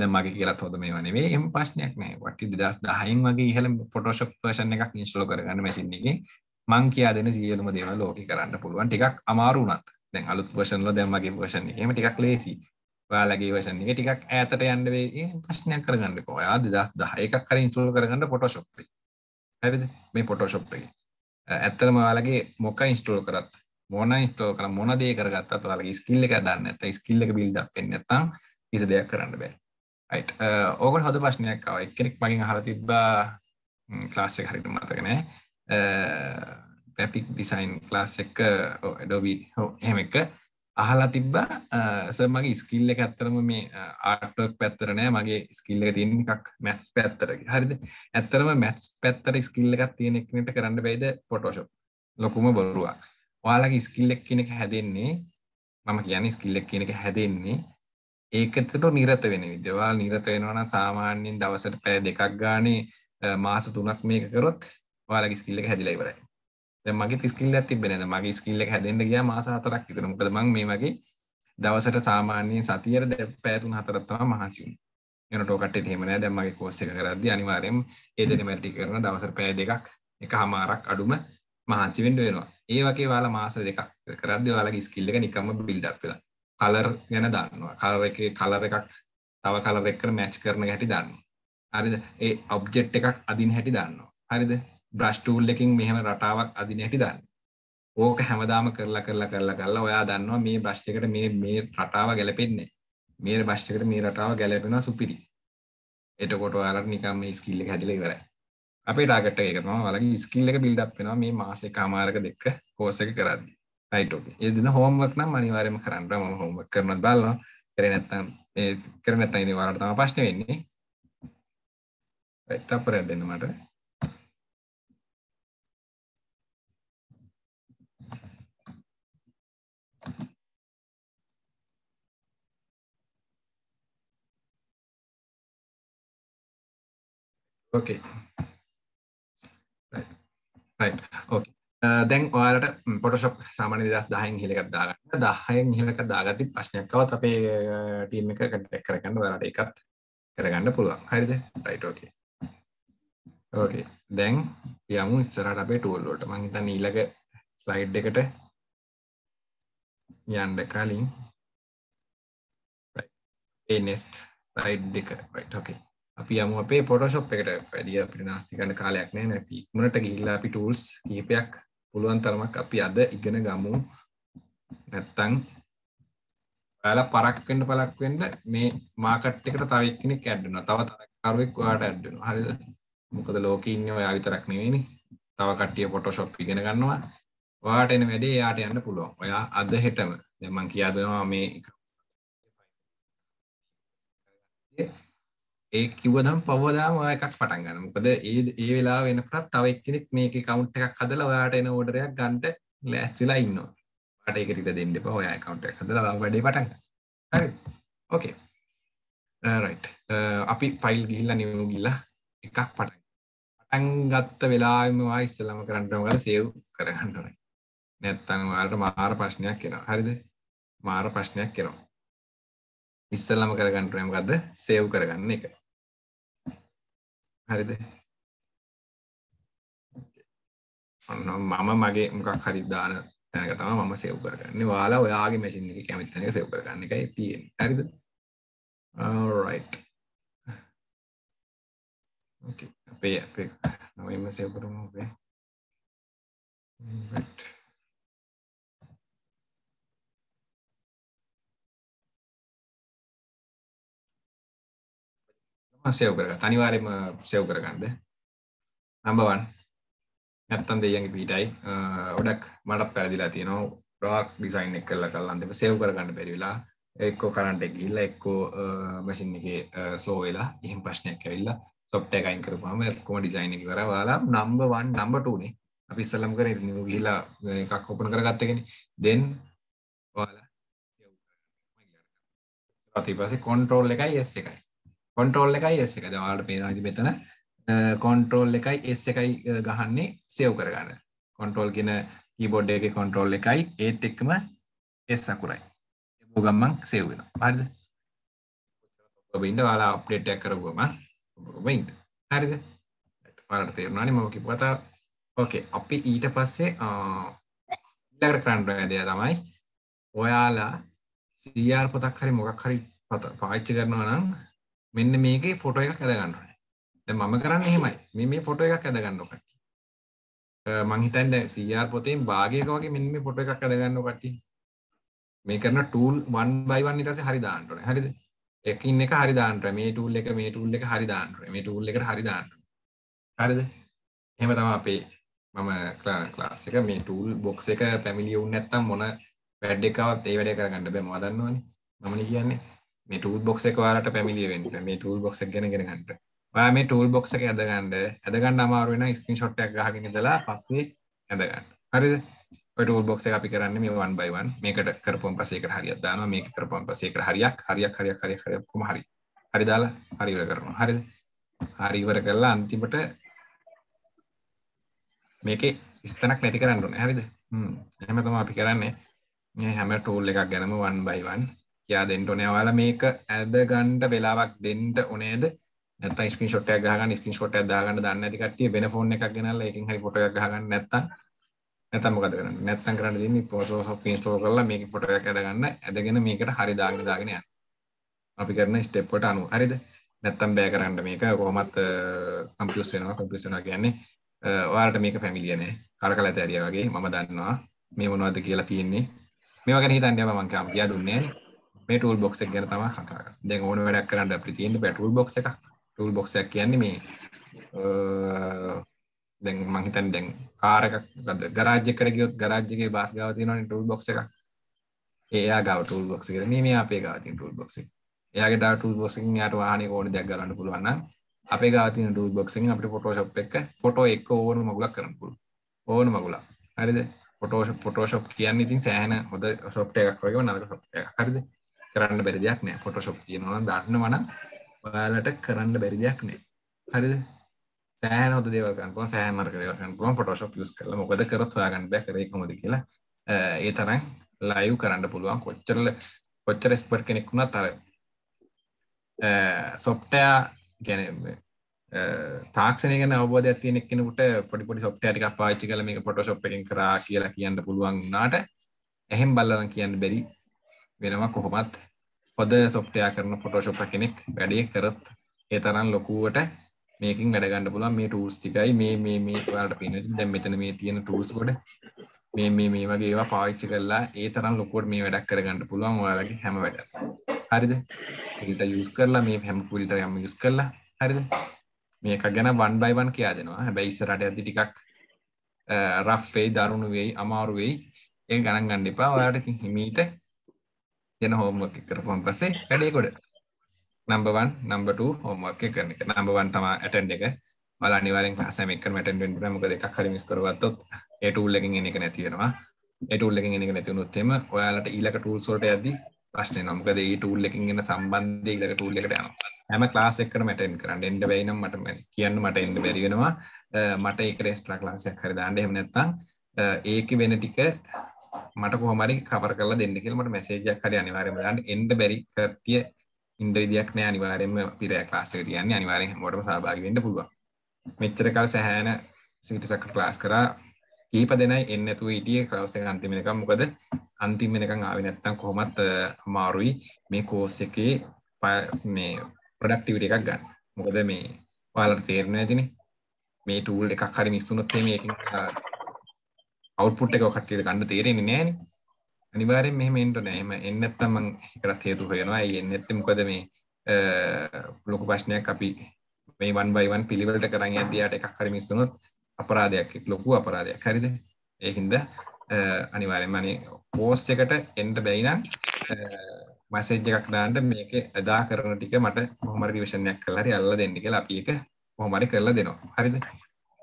ද මගේ කියලත් හොදම වනේ එම ප්‍රශ්නයක් නෑ වටි දෙදස් දහයින් වගේ ඉහල පොටෝෂප් පර්ෂණ එකක් ඉස්ලෝ කරගන්න මැසින් එක මං කියා දෙන සියලුම දේව ලෝක කරන්න පුළුවන් ටිකක් අමාරුනත් දැන් අලුත් වර්ෂන්ල දැමගේ වර්ෂණ එකම ටිකක් ලේසි වාලගේ වශන එක ටිකක් ඇතට යන්න වේ ප්‍රශ්නයක් කරගන්නක ඔයා දෙදස් දහයකක් කරින් සුල් කරගන්න පොටෝශොප්පේ ඇවිද මේ පොටෝශොප් එක ඇත්තරම යාලගේ මොක ඉස්ටෝල් කරත් මොන ස්ටෝ කර මොන දේ කරගත් තුවාලගේ ස්කිල්ල එක දන්න ඇත ස්කිල්ල එක බිල්ඩ පෙන්න්නත්තම් කිසි දෙයක් කරන්න බෑ අයිට ඕකට හොඳ ප්‍රශ්නයක් අව එක්කෙනෙක් මගින් හර තිබ්බා ක්ලාස්ස හරිට මතකනෑ ටැපික් ඩිසයින් ලාස් එක ඩොබී හෝ හෙම එක අහලා තිබ්බා ස මගේ ස්කිල්ල ඇත්තරම මේ ආටක් පැත්තරනෑ මගේ ස්කිල්ල තියෙන එකක් මැත්ස් පැත්තරගේ හරිද ඇත්තරම මැත්ස් පැත්තර ස්කිල්ලකත් තියෙනෙක්නට කරන්න බයිද පොටෝෂප් ලොකුම බොරුවා වාලගේ ස්කිල්ලෙක් කෙනෙක හැදෙන්නේ මම කියන ස්කිල්ලෙක් කෙනෙක හැදෙන්නේ ඒකතට නිරත වෙන විදවාල් නිරත වෙනවන සාමාන්‍යෙන් දවසට පෑ දෙකක් ගානේ මාස තුනක් මේක කරොත් වාලගේ ස්කිල්ලක හැදිලයිවරයි මගේ ස්කිල්ල තිබෙන මගේ ස්කිල්ලක් හැදෙන්ට ගිය මාසාහතරක් විතර මොකද මං මේ වගේ දවසට සාමාන්‍යයෙන් සතියට පැතුන් හතරත්තම මහන්සිුන් එන ටෝකට හෙමන දැමගේ කෝස්ස එක කරද අනිවාරයම ඒදන මැටි කරන දවසර පෑ දෙකක් එක හමාරක් අඩුම මහන්සිවෙන්ඩ වෙනවා ඒ වගේ වාලා මාස දෙකක් කරද වාලගේ ස්කිල්ලක නිකම බිල්ඩක් වෙලා කලර් ගැන දන්නවා කලර එක කලර එකක් තව කලර එක්කර මැච් කරන හැටි දන්න හරිද ඒ ඔබ්ජෙට් එකක් අදින් හැටි දන්නවා හරිද බ්‍රශ්ටූල් එකින් මෙහම රටාවක් අදින හැටි දන්න ඕක හැමදාම කරලා කරලා කරලා කරලා ඔයා දන්නවා මේ බ්‍රශ්ටකට මේ මේ රටාව ගැලපෙන්නේ මේ බශ්ටකට මේ රටාව ගැලපෙනවා සුපිරි එටකොට ඔයාලට නිකම්ම ස්කිල්ල හැදිල ඉවරයි අපේ ටාගට එකනවා වලගේ ස්කිල්ල එක බිල්ඩක් වෙනවා මේ මාසේ කාමාරක දෙක්ක කෝසක කරදදි රයිටෝක එදින හෝම්වක් නම් අනිවාරයම කරන්න ම හොම කරන බලන්න කරනැත්තම් කරනැත්තයිදි වාරටම පශ්න වෙන්නේ එත්තපුරැත් දෙන්න මට ඕකේ ඕකේ uh, දැන් ඔයාලට පොටෂප් සාමාන්‍ය දස් දහයෙන් හිලකක් දාගන්න දහයෙන් හිලක දාගති ප්‍රශ්නයක්කවත් අපේ ටීම් uh, එක කටක් කරගන්න වලට එකත් කරගන්න පුළුවන් හරිද රයිටෝකේ ඕකේ දැන් යමු ඉස්සරට අපේ ටුවල්ලෝට මංහිතන්න ඊලක ස්ලයිඩ් එකට යන්ඩ කලින් නෙස්ට් සයිඩ් එක රයිට් ෝකේ අපි යම අපේ පොටෝශොප් එකට වැඩිය අපි නාස්තිකන්න කාලයක් නෑ නැති ඉක්මනට ගිහිල්ලා අපි ටූල්ස් කීපයක් පුළුවන් තරමක් අපි අද ඉගෙන ගමු නැත්තං ඔයාලා පරක් වෙන්න පලක් වෙන්න මේ මාකට් එකට තව එක්කෙනෙක් ඇඩ් වෙනවා තව තරකරුවෙක් ඔයාට ඇඩ් වෙනවා හරිද මොකද ලෝකේ ඉන්නේ ඔයා විතරක් නෙවෙයිනේ තව කට්ටිය ෆොටෝෂොප් ඉගෙන ගන්නවා ඔයාට එන වැඩේ එයාට යන්න පුළුවන් ඔයා අද හෙටම දැන් මම කියා දෙනවා මේ ඒ කිවදම් පවදාම එකක් පටන් ගන්න මොකද ඒ ඒ වෙලා වෙනකටත් තව එක්කෙනෙක් මේක කවුන්් එකක් හදල ඔයාට එන ෝඩරයක් ගන්ට ලෑස්තිලා ඉන්නවා ට එකට දෙන්න එපා ඔයා කවුන්් එක හදලා වැඩේ පටන් හරි ඕකේ රයිට් uh, අපි ෆයිල් ගිහිල්ල නිමු ගිල්ලා එකක් පටන් පටන් ගත්ත වෙලාමවා ඉස්සලම කරන්නටම කල සේව් කරගන්නනයි නැත්තන් වාට මාර ප්‍රශ්නයක් කෙනවා හරිද මාර ප්‍රශ්නයක් කෙනවා ඉස්සල්ලම කරගන්නට මොකක්ද සේව් කරගන්න එක හරිද මම මගේ මොකක් හරි දාන තැනක තම මම සෙව් කරගන්න වාලා ඔයාගේ මැසින් එක කැමත්තනක සෙව් කරගන්න එකයි තියෙන් හරිද රයි් අපේ අපේ නොවම සෙව් කරම අපේ සෙව් කරග තනිවාරම සෙව් කරගන්නද නම්බවන් නැත්තන් දෙයගේ පිටයි ඔඩක් මටත් පැදිලා තියෙනවා ප්‍රක් ඩිසයින් එක කරලා කල්ලන්දම සෙව් කරගන්න පැරිවෙලා එක්කෝ කරන්ට ගිල්ල එක්කෝ මසින් එක ස්ලෝ වෙලා එහම ප්‍රශ්නයක් ඇවිල්ල සොප්ට එකයින් කරපුම එක්කොම ඩිසයින් එක කරවාලා නම්බවන් නම්බටනේ අපි සල්ලම් කර ගිහිලා එකක් ඔපන කරගත්තගෙන දෙන් වාලා පතිපස කොන්ට්‍රෝල් එකයි එස් එකයි කොන්ටෝල් එකයි එස් එක දවාට පේනති මෙතන කොන්ටෝල් එකයි එස් එකයි ගහන්නේ සෙව් කරගන්න කොන්ටෝල් ගෙන කීබොඩ් එක කොන්ටෝල් එකයි ඒත් එක්කම එස් සකුරයි ගම්මන් සෙව්ෙන හරිද ඔබඉන්න වාලා අප්ඩේට කරගම ඔබයින්ද හරිද පලට තේරුණනි මම කිපතා ඕකේ අපි ඊට පස්සේ ඉඩකට කරන්න දෙය තමයි ඔයාලා සීර් පොතක් හරි මොකක් හරි පාච්චි කරනවා නම් මෙන්න මේකේ ෆොටෝ එකක් ඇද ගන්න ඕනේ. දැන් මම කරන්නේ එහෙමයි. මේ මේ ෆොටෝ එකක් ඇද ගන්න ඕකටි. මං හිතන්නේ දැන් CR පොතෙන් භාගයක වගේ මෙන්න මේ ෆොටෝ එකක් ඇද ගන්න ඕකටි. මේ කරන ටූල් 1 by 1 ඊට පස්සේ හරි දාන්න ඕනේ. හරිද? එකින් එක හරි දාන්න ඕනේ. මේ ටූල් එක මේ ටූල් එක හරි දාන්න ඕනේ. මේ ටූල් එකට හරි දාන්න ඕනේ. හරිද? එහෙම තමයි අපේ මම ක්ලාස් එක මේ ටූල් බොක්ස් එක පැමිණිය වුණ නැත්තම් මොන වැඩ එකවත් ඒ වැඩේ කරගන්න බෑ මම දන්නවනේ. මමනේ කියන්නේ. මේ ටූල් බොක්ස එක වාලට පැමිලිය වෙන්න මේ ටූල් බොක්ස ගැනගෙන ගන්නට ඔයා මේ ටූල් බොක්ස එක ඇදගන්න ඇදගන්න අමාරු වෙන ස්ක්‍රීන් ෂොට් එකක් ගහගෙන ඉඳලා පස්සේ ඇදගන්න හරිද ඔය ටූල් බොක්ස එක අපි කරන්නේ මේ 1 by 1 මේකට කරපුවම පස්සේ එකට හරියක් දානවා මේක කරපුවම පස්සේ එකට හරියක් හරියක් හරියක් හරියක් හරියක් කොහොම හරි හරි දාලා හරි ඉවර කරනවා හරිද හරි ඉවර කරලා අන්තිමට මේකේ ස්තනක් නැති කරන්න ඕනේ හරිද හ්ම් එහෙම තමයි අපි කරන්නේ මේ හැම ටූල් එකක් ගැනම 1 by 1 කියා දෙන්න ඕනේ ඔයාලා මේක ඇද ගන්න වෙලාවක් දෙන්න ඕනේද නැත්නම් ස්ක්‍රීන් ෂොට් එකක් ගහගන්න ස්ක්‍රීන් ෂොට් එකක් දාගන්න දන්නේ නැති කට්ටිය වෙන ෆෝන් එකක් ගෙනල්ලා ඒකෙන් හරි ෆොටෝ එකක් ගහගන්න නැත්නම් නැත්නම් මොකද කරන්නේ නැත්නම් කරන්න දෙන්නේ Photoshop install කරලා මේකේ ෆොටෝ එකක් ඇද ගන්න ඇදගෙන මේකට හරි දාගෙන දාගෙන යන්න අපි කරන ස්ටෙප් එකට අනුව හරිද නැත්තම් බෑ කරන්න මේක කොහොමත් කම්පියස් වෙනවා කම්පියස් වෙනවා කියන්නේ ඔයාලට මේක ෆැමිලිය නෑ කරකලා තෑරියා වගේ මම දන්නවා මේ මොනවද කියලා තියෙන්නේ මේවා ගැන හිතන්නේ මම කම් කියා දුන්නේ නෑනේ මේ ටල් බොක්ස ගැන තම කතා දැ ඕන වැඩක් කරන්න අපි තියෙන පැටල් බොක් එක ටල් බොක්ක් කියන්නේ මේ දැන් මහිතන් දැන් කාරක ගරාජ්‍ය කරගයොත් ගරාජ්‍යගේ බස් ගාවතිනන ටල් බොක් එක ඒයා ගව ටල් බොක්ස කරන මේ අපේ ගාතින් ටල් බොක්ස ඒගේ ටල් බොසින් යට වාන ඕන දෙයක් ගලන්න පුළුවන්න අපේ ගාතින ටල් බොක්සින් අපට පොටෝශප් එක පොටෝ එක් ඕන මගුලක් කරනපුළ ඕන මගුලා හරිද පොටෝෂ පොටෝෂප් කියන්න ඉතින් සෑහන හොද සොප්ට එකක් වගේ නර සොප් එක හරිද කරන්න බැරි දෙයක් නෑ ෆොටෝශොප් තියෙනවා දන්නවන ඔයාලට කරන්න බැරි දෙයක් නෑ හරිද සෑහනොත දේවකන්පුව සෑහනර කරකන්පුුව පොටෝශප් යස් කරල මොකද කරත් හයාගන්න බැ කරේකමද කියලා ඒ තරන් ලයු කරන්න පුළුවන් කොච්චරල කොච්චර ස්පට් කෙනෙක් වුණා තර සොප්ටයා ගැන තාක්ෂනක අවබෝධ තියනෙක්කෙනට පොඩිපොඩි සොප්ටටික පාච්චි කල මේ පොටෝශප් එකෙන් කරා කියලා කියන්න පුළුවන් නාට එහෙම් බල්ලවන් කියන්න බැරි වෙනවා කොහොමත් පොද සොප්ටයා කරන පොටෝශොප කෙනෙක් වැඩේ කරත් ඒ තරන් ලොකුවට මේකින් වැඩගන්න පුලා මේ ටූස් ටිකයි මේ මේ මේ වලට පින දැම් මෙතන මේ තියෙන ටූස් ගොඩ මේ මේ මේ වගේ ඒවා පාවිච්චි කරලා ඒ තරම් ලොකුවට මේ වැඩක් කරගන්න පුළුවන් ඔයාලගේ හැම වැඩ හරිද පිට යුස් කරලා මේ හැම පුලිට යම යුස් කරලා හරිද මේක ගැන වන් බයිවන් කියා දෙනවා හැබැයි ඉස්සරට ඇති ටිකක් රෆ්වෙයි දරුණු වෙයි අමාරු වෙයි ඒ ගණන් ගන්න එපා ඔයාට හිමීට ගැන හෝම්වක් කරපුම් පසේ වැඩේකොඩ නම්බවන් නම්බට හෝමක් කරන එක නම්බවන් තම ඇටන්් එක බල නිවරෙන් පහසමක් මටන්ට මක දෙක් කරමිස් කරවත්තොත් ඒටූල්ලකින් එන එක නැතිවෙනවා ඒටූල්ලකින් එන නැතිවුණුත්තෙම ඔයාලට ඊලක ටූල් සොට ඇද ප්‍රශ්නය නොමකද ඒ ටූල්ලකින් ගෙන සම්බන්ධය ඉලක ටූල්ලකට යන හැම ලාසෙක්කර මටන් කරන්න එන්ඩ බයිනම් මට කියන්න මට එන්ඩ බැරිගෙනවා මට ඒක ස්ට්‍රක් ලාසයක් හරි දාන්න එම නැත්තන් ඒක වෙන ටික මට කොහමරි කවර කරලා දෙන්න කියලමට මැසේජයක් හරි අනිවාරයම දාන්න එන්ඩ බැරි කතිය ඉන්ද විදියක් නෑ අනිවාරයෙන්ම පිරෑ ක්ලාස්සක තියන්නේ අනිවාරයෙන් හොටම සභාගි වෙන්න පුළුවන් මෙච්චරකව සැහෑන සිටිසකට ක්ලාස් කරා කීප දෙනයි එන්නතුව ඉටිය ක්‍රවසේ අන්තිමෙනකම් මොකද අන්තිමෙනකං ආවි නැත්තම් කොහොමත් අමාරුයි මේ කෝස් එකේ මේ ප්‍රඩක්ටිවිට එකක් ගන්න මොකද මේ පාලට තේරණ ඇතින මේ ටූල් එකක් හරි මිස්සුනොත්තේ මේකින් අවුපුට් එක කට්ටියට ගන්න තේරෙන්නේ නෑනේ අනිවාරෙන් මෙහම එන්ට නෑම එන්නත්තම කරත් හේතු හයෙනවා එන්න ඇත්තමකොද මේ ලොක ප්‍රශ්නයක් අපි මේ වන් බයිවන් පිළිවලට කරන්න ඇදයාට එකක් හරි මිස්සුනොත් අපරාධයක් ලොකු අපරාධයක් හරිද ඒහින්ද අනිවාරෙන්මන පෝස් එකට එන්ට බැයිනම් මසේජ් එකක් දාන්ට මේක එදා කරන ටික මට මොහමරි විෂණයක් කලරි අල්ල දෙන්න කියලා අපි එක මොහමරි කරලා දෙනවා හරිද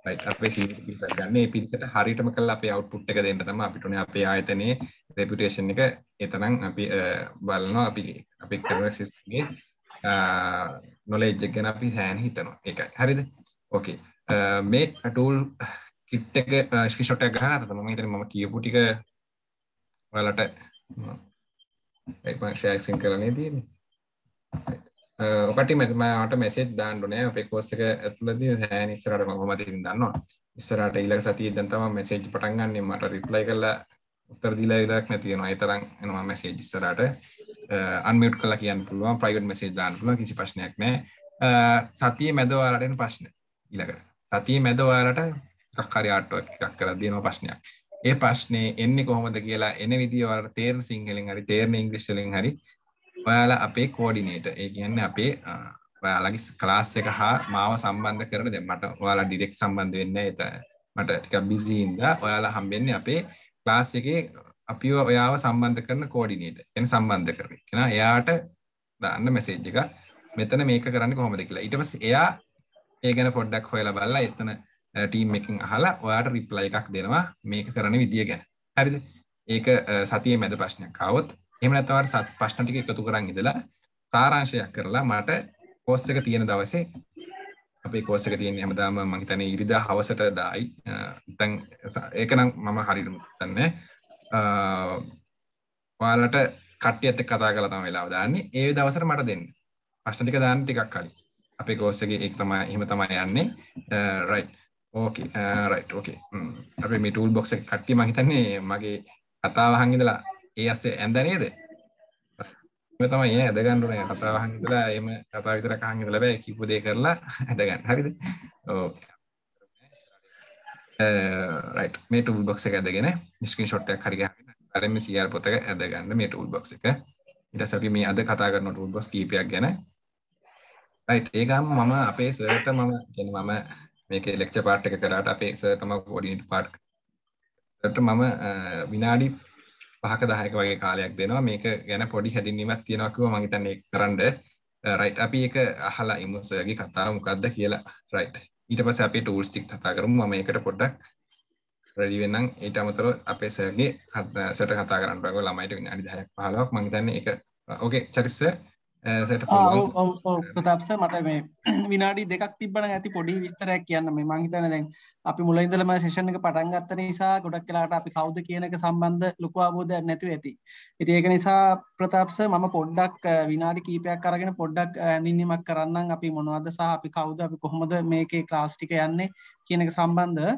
අපේ ගන්න පිරිසට හරිටම කල් අප අවට්පුට් එක දෙන්න තම අපිටන අපේ ආයතනයේ රෙපුටේෂන් එක එතනම් අපි බලන අපි අපි කරන සිස්ගේ නොලේජ්ජක් ගැන අපි සෑන් හිතනවා එකයි හරිද ඕකේ මේ අටූල් කිට්ටක ශිෂොට ගහ තම හිතර ම කියපු ටික වලට ශෑස්කෙන් කරනේ තියෙන ඔකට මට මෙසේ දාන්නුනෑ අපේ කෝස්සක ඇතුලද සෑන ස්රට මහමතින් දන්නවා ඉස්සරට ඉලක් සතිය දන්තම මෙසේජ් පටන්ගන්නේ මට රිප්ලයි කරලා උත්තර දිලාවිරක් නැතියෙනවා අතරන් එනවා මැසේජ් ඉස්සරට අන්මට කලා කියන්න පුළුවන් ප්‍රයිවට් මෙසේ දාන්න පුළුව කිසි ප්‍රශ්නයක් නෑ සතිය මැදවාලටෙන් ප්‍රශ්න ඉලකට සතිය මැදවාලට කක්කරයාටුවක් එකක් කර දයන ප්‍රශ්නයක් ඒ ප්‍රශ්නය එන්නේ කොහොමද කියලා එන විදිවලට තේරන සිංහලින් හරි තේරන ඉංග්‍රිස්ලින් හරි ඔයාලා අපේ කෝඩිනේට ඒ කියන්නේ අපේ ඔයාලගේ කලාස් එක හා මාව සම්බන්ධ කරන දැන් මට ඔයාලා ඩිරෙක්ට් සම්බන්ධ වෙන්න එත මට ටිකක් බිසි හින්දා ඔයාලා හම්බෙන්නේ අපේ ක්ලාස් එකේ අපිව ඔයාව සම්බන්ධ කරන කෝඩිනේට එන සම්බන්ධ කරන කෙනා එයාට දාන්න මැසේජ් එක මෙතන මේක කරන්න කොහොමද කියලා ඊට පස්සේ එයා ඒ ගැන පොඩ්ඩක් හොයලා බලලා එතන ටීම් එකකින් අහලා ඔයාට රිප්ලයි එකක් දෙනවා මේක කරන විදිය ගැන හරිද ඒක සතිය මැද ප්‍රශ්නයක් කවොත් එහෙම නැත්නම් අර ප්‍රශ්න ටික එකතු කරන් ඉඳලා සාරාංශයක් කරලා මට කෝස් එක තියෙන දවසේ අපේ කෝස් එක තියෙන්නේ හැමදාම මම හිතන්නේ ඉරිදා හවසට දායි. නැත්නම් ඒක නම් මම හරියටම දන්නේ ඔයාලට කට්ටියත් එක්ක කතා කරලා තමයි වෙලාව දාන්නේ. ඒ දවසට මට දෙන්න. ප්‍රශ්න ටික දාන්න ටිකක් කලින්. අපේ කෝස් එකේ ඒක තමයි එහෙම තමයි යන්නේ. රයිට්. ඕකේ. රයිට්. ඕකේ. අපේ මේ ටූල් බොක්ස් එක කට්ටිය මම හිතන්නේ මගේ කතාව අහන් ඉඳලා ඒ අස්සේ ඇඳ නේද? මේ තමයි ඈ ඇඳගන්න ඕනේ කතාව අහන් ඉඳලා එහෙම කතාව විතරක් අහන් ඉඳලා බෑ කිව්ව දේ කරලා ඇඳගන්න. හරිද? ඔව්. රයිට් uh, මේ ටූල් බොක්ස් එක ඇදගෙන ස්ක්‍රීන්ෂොට් එකක් හරි ගහගෙන අරෙම CR පොත එක ඇදගන්න මේ ටූල් බොක්ස් එක. ඊට පස්සේ අපි මේ අද කතා කරන ටූල් බොක්ස් කීපයක් ගැන රයිට් ඒ ගම මම අපේ සර්ට මම කියන්නේ මම මේකේ ලෙක්චර් පාට් එක කරාට අපේ සර් තමයි කොඩිනේට් පාට් සර්ට මම uh, විනාඩි පහක දාහයක වගේ කාලයක් දෙනවා මේක ගැන පොඩි හැදින්වීමක් තියෙනවාකව මහිතන්න ඒ කරන්න රයිට් uh, අපි ඒක අහලා ඉමුසගේ කතා මොකක්ද කියලා රයිට් ඊට පස අපේ ටූල්ස්ටික් කතා කරමු ම එකට පොඩ්ඩක් රඩිවෙන්නම් ඊට අමතර අපේ සගේ හත් සට කතා කරන්නටක ළමයිට අනිදහයක් පහලක් මහිතන්න එක ඕකේ uh, චරිස්ස ප්‍රතාප්ස මට මේ විනාඩි දෙකක් තිබන ඇති පොඩි විස්තරයක් කියන්න මේ මංහිතන දැන් අපි මුල ඉදලම ශේෂණ එක පටන්ගත්ත නිසා ගොඩක් කලාට අපි කවුද කියනක සම්බන්ධ ලොකු අබෝධයක් නැතිව ඇති ඉති ඒක නිසා ප්‍රතාප්ස මම පොඩ්ඩක් විනාඩි කීපයක් කරගෙන පොඩ්ඩක් ඇඳින්නීමක් කරන්න අපි මොනවද සහ අපි කවුද අපි කොහොමද මේකේ ක්ලාස්ටික යන්නේ කියනක සම්බන්ධ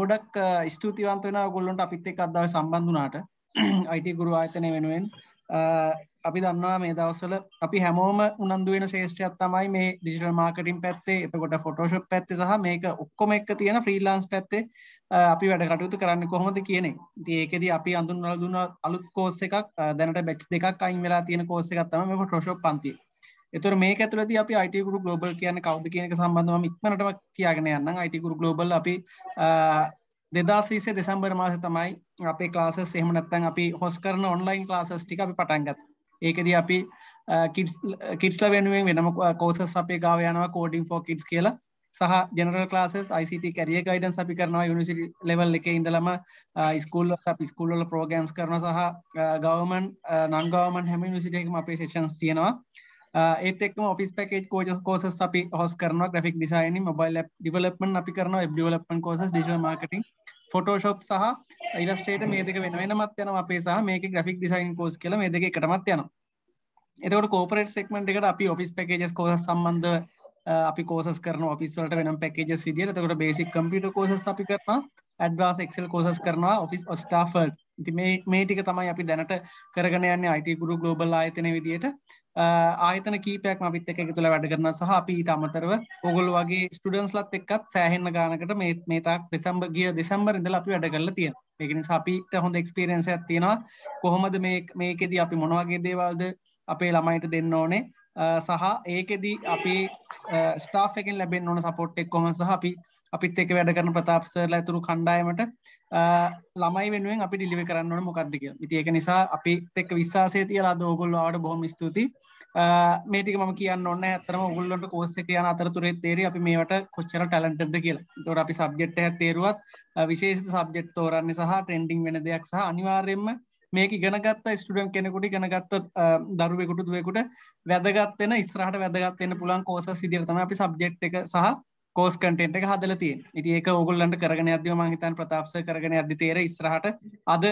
ගොඩක් ස්තුතිවන්තවෙන ගොල්ලොන්ට අපිත් එක් අදදාව සම්බන්ධනාට අයිටි ගුරු ආයතනය වෙනුවෙන් අපි දන්නවා මේ දවසල අපි හැමෝම උනන්දු වෙන ශේෂ්ත්‍රයක් තමයි මේ ඩිජිටල් මාර්කටින් පැත්තේ එතකොට ෆොටෝෂොප් පැත්තේ සහ මේක ඔක්කොම එක තියෙන ෆ්‍රීලාන්ස් පැත්තේ අපි වැඩ කටයුතු කරන්න කොහොමද කියන්නේ. ඉතින් ඒකෙදී අපි අඳුන්වලා දුන්න අලුත් කෝස් එකක් දැනට බැච් දෙකක් අයින් වෙලා තියෙන කෝස් එකක් තමයි මේ ෆොටෝෂොප් පන්තිය. එතකොට මේක ඇතුළතදී අපි IT ගුරු ග්ලෝබල් කියන්නේ කවුද කියන එක සම්බන්ධව මම ඉක්මනටම කියාගෙන යන්නම් IT ගුරු ග්ලෝබල් අපි දෙදාසීසේ දෙසම්බර් මාස තමයි අපේ ලාසස් එහමනත්තන් අපි හොස් කරන ඔන්ලයින් ලාසස් ටික අපි පටන්ගත් ඒකද අපි කිටස්ල වෙනුවෙන් වෙනම කෝසස් අපේ ගාව යනවා කෝඩින් ෝ කිටස් කියලා සහ ජනරල් ලාසස් ICT කැරිය ගයිඩන් අපි කරනවා යුනිසි ලෙවල් එක ඉඳලම ස්කූල් ස්කූල්ල ප්‍රෝගෑම්ස් කරන සහ ගවමන් නන්ගවමන් හැම නිසිටේකම අපේ ශේෂන්ස් තියෙනවා ඒත් එක්ම ෆිස් පැකේ් කෝජ කෝසස් අපි හොස් කරන ග්‍රික් ිසයින මොබයිල් ඩිවලපන් අපි කරන ඩිවලපන් කෝස ිල් මර්කටින් ෆොටෝශොප් සහ ඉලස්ටේට මේක වෙන වෙනමත් යන අපේ සහ මේක ග්‍රෆික් ඩිසයින් කෝස් කියල මේ දෙක එකටමත් යන එතකට කෝපරට සෙක්මට එකට අපි ඔෆිස් පැකේජස් කෝස සම්බන්ධ අපි කෝසස් කරන ඔෆිස්වලට වෙන පැකේජ සිදිය තකට බේසික් කම්පිට කෝසස් අපි කරන ඇඩ්වාස් එක්සල් කෝසස් කරනවා ඔෆිස් ඔස්ටාෆල් ඉති මේ ටික තමයි අපි දැනට කරගන යන්න අයිට ගුරු ගලෝබල් ආයතන විදියට ආයතන කීපයක් අපිත් එක තුළ වැඩ කරන සහ අපිට අමතරව ඔගොල් වගේ ස්ටඩන්ස්ලත් එක්කත් සෑහෙන්න ගානකට මේ මේතක් දෙසම්බ ගිය දෙසම්බර ඉඳල අපි වැඩ කරලා තියෙන එකනි අපිට හොඳ එක්ස්පිරෙන්න්සයක් තියෙනවා කොහොමද මේ මේකෙදී අපි මොනවගේ දේවල්ද අපේ ළමයිට දෙන්න ඕනේ සහ ඒකෙදී අපි ස්ටාෆ් එකෙන් ලැබෙන් ඕන සපෝට් එක් කොම සහ අපි අපිත් එක වැඩ කරන ප්‍රතාප්සරල ඇතුරු කණ්ඩායමට ළමයි වෙනුවෙන් අපි ඩිලිව කරන්නන මොකක්දක ඉති ඒක නිසා අපි එක් විශවාසය තියලා දෝගොල්ලවාට බොහොම ස්තුති මේටික ම කියන්න ඔන්න ඇතරම ගුල්ලට කෝස්ස කියන අතරතුරේ තේර අපි මේට කොච්චර ටලන්ටද කියලා තොර අපි සබ්ජෙට් හැ තේරුවත් විශේෂ සබ්ජෙට් තෝරන්නේ සහ ටෙන්ඩිං වෙන දෙයක් සහ අනිවාර්යෙන්ම මේක ඉගෙනගත්ත ස්ටඩන් කෙනෙකුට ඉගෙනගත්ත දරුවෙකුට දුවෙකුට වැදගත්වෙන ඉස්රහට වැදගත්වෙන පුළන් කෝස සිදිරතම අපි සබ්ජෙට් එක සහ කෝස් කටෙන්ට එක හදල තිය ඉති ඒක ඔගුල්ලන්ට කරගෙන අධ්‍ය මහිතන් ප්‍රතාප්ස කරගෙන අධි තේර ස්රහට අද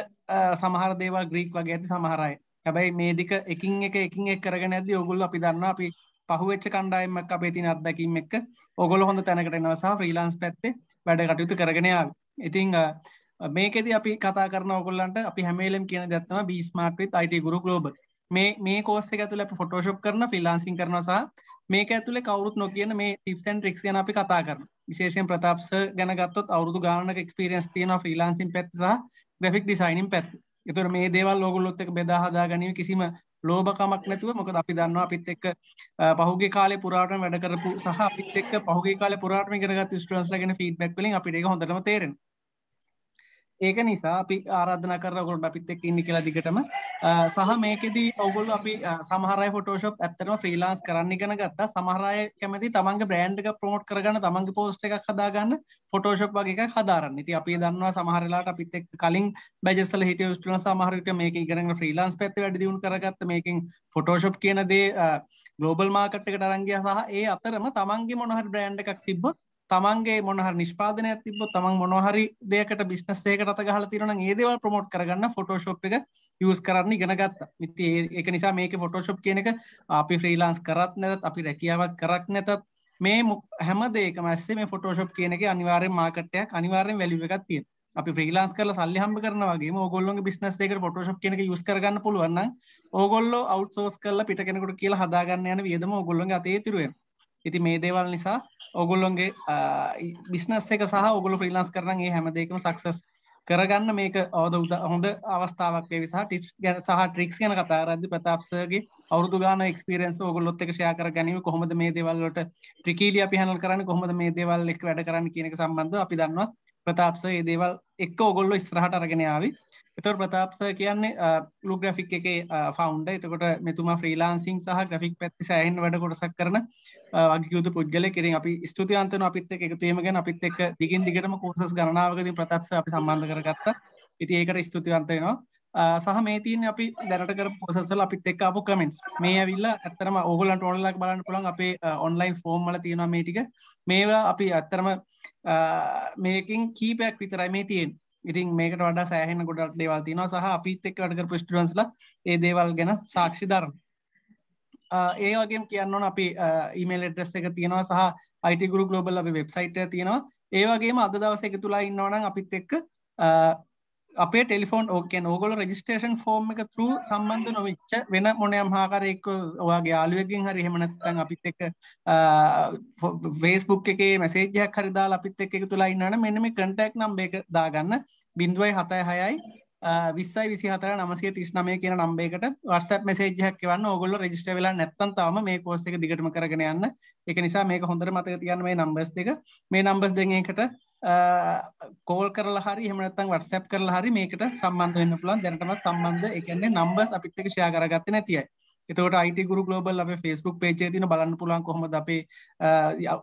සමහර දේවල් ග්‍රීක් වගේ ඇති සමහරයි හැබැයි මේදික එකින් එක එකින් එක් කරගෙන ඇදදි ඔගුල් අපි දන්න අපි පහුවච්ච කණ්ඩායමක් අපේ තින අත්දැකීම එක්ක ඔගොල හොඳ තැනකටනවසා ්‍රීලාන්ස් පැත්තේ වැඩ කටයුතු කරගෙනයාව ඉතිං මේකෙද අපි කතා කරන ඔගොල්ලන්ට අපි හැමේලම් කියන දත්තම බිස්මාර්ට් අයිට ගුරු ලෝබට මේ මේ කෝස්ස එක තුළ ෆොටෝශප් කරන ෆිල්ලාන්සින් කරනසා මේක ඇතුළ කවරුත් නොකියන මේ ටිප්සන් ට්‍රික්ෂයන අපි කතා කරන විශේෂෙන් ප්‍රතාප්ස ගැනගත්තොත් අවුදු ගානක ක්ස්පිරන්ස් තියෙන ෆිල්ලාන්සින් පැත්සා ග්‍රෆික් ඩිසයිනින් පැත් එතුර මේ දේවල් ලෝගුල්ලොත් එක බෙදාහදා ගැනීම කිසිම ලෝභකමක් නැතුව මොකද අපි දන්නවා අපිත් එක්ක පහුගේ කාලේ පුරාටම වැඩ කරපු සහ අපිත් එක්ක පහුගේ කාලේ පුරාටම ඉගෙනගත් ස්ටුඩන්ට්ස්ලා ගැන ෆීඩ්බැක් වලින් අපිට ඒක හොඳටම තේරෙනවා ඒක නිසා අපි ආරාධන කරගොට අපිත් එක් ඉන්න කියලා දිගටම සහ මේකෙදී ඔවුල් අපි සමහරයි ෆොටෝෂප් ඇත්තනම ෆ්‍රීලාන්ස් කරන්න ගෙන ගත්තා සමහරය කැමති තමන්ගේ බ්‍රෑන්්ක ප්‍රමෝට් කරගන්න තමන්ගේ පෝස්ට එකක් හදාගන්න ෆොටෝෂප් වගේ හදාරන්න ති අපි දන්නවා සමහරලාට අපිත් එක් කලින් බැජස්සල හිට ස්ටන සමහරට මේක ඉගෙන ්‍රීලාන්ස් පැත්ති වැඩදිියුන් කරගත්ත මේකින් ෆොටෝෂප් කියනදේ ගලෝබල් මාකට් එකට අරන්ගේ සහ ඒ අතරම තමන්ගේ මොනහට බ්‍රෑන්් එකක් තිබොත් තමන්ගේ මොනහර නිෂ්පාදනයක් තිබොත් තමන් මොනහරි දෙයකට බිස්නස්සේකට අත ගහලා තියෙනවා නම් ඒ දේවල් ප්‍රොමෝට් කරගන්න ෆොටෝෂොප් එක යූස් කරන්න ඉගෙන ගත්තා. ඉතින් ඒක නිසා මේකේ ෆොටෝෂොප් කියන එක අපි ෆ්‍රීලාන්ස් කරත් නැතත් අපි රැකියාවක් කරක් නැතත් මේ හැම දෙයකම ඇස්සේ මේ ෆොටෝෂොප් කියන එකේ අනිවාර්යෙන් මාකට් එකක් අනිවාර්යෙන් වැලියු එකක් තියෙනවා. අපි ්‍රීලාන්ස් කල සල්ලි හම්බ කරනවාගේ ඕගොල්ලොන් බිස්නස්සේක පොටෝශප් කියනක යුස් කරගන්න පුළුවන් ඕගොල්ලො අවට්සෝස් කල්ල පිට කෙනකට කියලා හදාගන්න යන වියදම ඔගොල්ලොන් අතේ තිරුවෙන් ඉති මේ දේවල් නිසා ඔගොල්ලොන්ගේ බිස්නස් එක සහ ඔගොල ප්‍රීලස් කරන ඒ හැමදේකම සක්සස් කරගන්න මේක අවද උද හොඳ අවස්ථාවක් විසා ටිප් ගැන සහ ට්‍රික්ස් ගැන කතාරදදි ප්‍රතාප්සගේ අවුදු ගාන ක්ස්පිරෙන්ස් ඔගොලොත් එක ෂයා කර ගැනීම කොහොමද මේ දේවල්ලට ට්‍රිකීලිය පිහනල් කරන්න කොහොමද මේ දේවල් එක් වැඩ කරන්න කියනක සම්බන්ධ අපි දන්නවා ප්‍රතාප්ස ඒ දේවල් එක් ඔගොල්ලො ස්රහට අරගෙනාව එතොර ප්‍රතාප්ස කියන්නේ ලුග්‍රෆික් එක ෆවන්ඩ එතකොට මෙතුමා ්‍රීලාන්සිං සහ ග්‍රෆික් පැත්ති සෑහෙන් වැඩ කොටසක් කරන වගේයුතු පුද්ගල කෙරින් අපි ස්තුතියන්තන අපිත් එක එකතුේමගෙන අපිත් එක දිගින් දිගටම කෝසස් ගණනාවකතින් ප්‍රතාප්ස අපි සම්බන්ධ කරගත්ත ඉති ඒකට ස්තුතිවන්තයනවා සහ මේ තියන් අපි දැනටකර පොසසල් අපිත් එක් අපපු කමෙන්ස් මේ ඇවිල්ල ඇත්තරම ඔහුලන්ට ඔොනලක් බලන්න පුළන් අපේ ඔන්ලයින් ෆෝර්ම්මල තියෙනවා මේටික මේවා අපි ඇත්තරම මේකින් කීපයක් විතරයි මේ තියෙන් ඉතින් මේකට වඩා සෑහෙන ගොඩක් දේවල් තියෙනවා සහ අපිත් එක්ක වැඩ කරපු ස්ටුඩන්ස්ලා ඒ දේවල් ගැන සාක්ෂි දරන ඒ වගේම කියන්න ඕන අපි ඊමේල් ඇඩ්‍රස් එක තියෙනවා සහ IT Guru Global අපි වෙබ්සයිට් එක තියෙනවා ඒ වගේම අද දවසේ එකතුලා ඉන්නවනම් අපිත් එක්ක අපේ ටෙලිෆෝන් ඕකෙන් ඕගොල රෙජිස්ටේෂන් ෆෝර්ම් එක තුරු සම්බන්ධ නොවිච්ච වෙන මොනයම් හාකාරයෙක් ඔයාගේ යාලුවකින් හරි හෙමනත්තන් අපිත් එක ෆේස්බුක් එකේ මැසේජයක් හරිදා අපිත් එක තුලා ඉන්නන මෙන්න මේ කටෙක් නම් බේක දාගන්න බින්දුවයි හතයි හයයි විස්සයි විසි හතර නමසේ තිස් නමය කියන නම්බේකට වර්ස මෙසේජහක් වන්න ඔගොල්ල රජිස්ට වෙලා නැත්තන් තම මේ කෝස්සක දිගටම කරගෙන යන්න එක නිසා මේක හොඳර මතක තියන්න මේ නම්බස් දෙක මේ නම්බස් දෙකට කෝල් කරලා හරි එහෙම නැත්නම් WhatsApp කරලා හරි මේකට සම්බන්ධ වෙන්න පුළුවන් දැනටමත් සම්බන්ධ ඒ කියන්නේ numbers අපිත් එක්ක share කරගත්තේ නැති අය. එතකොට IT Guru Global අපේ Facebook page එකේ තියෙන බලන්න පුළුවන් කොහොමද අපේ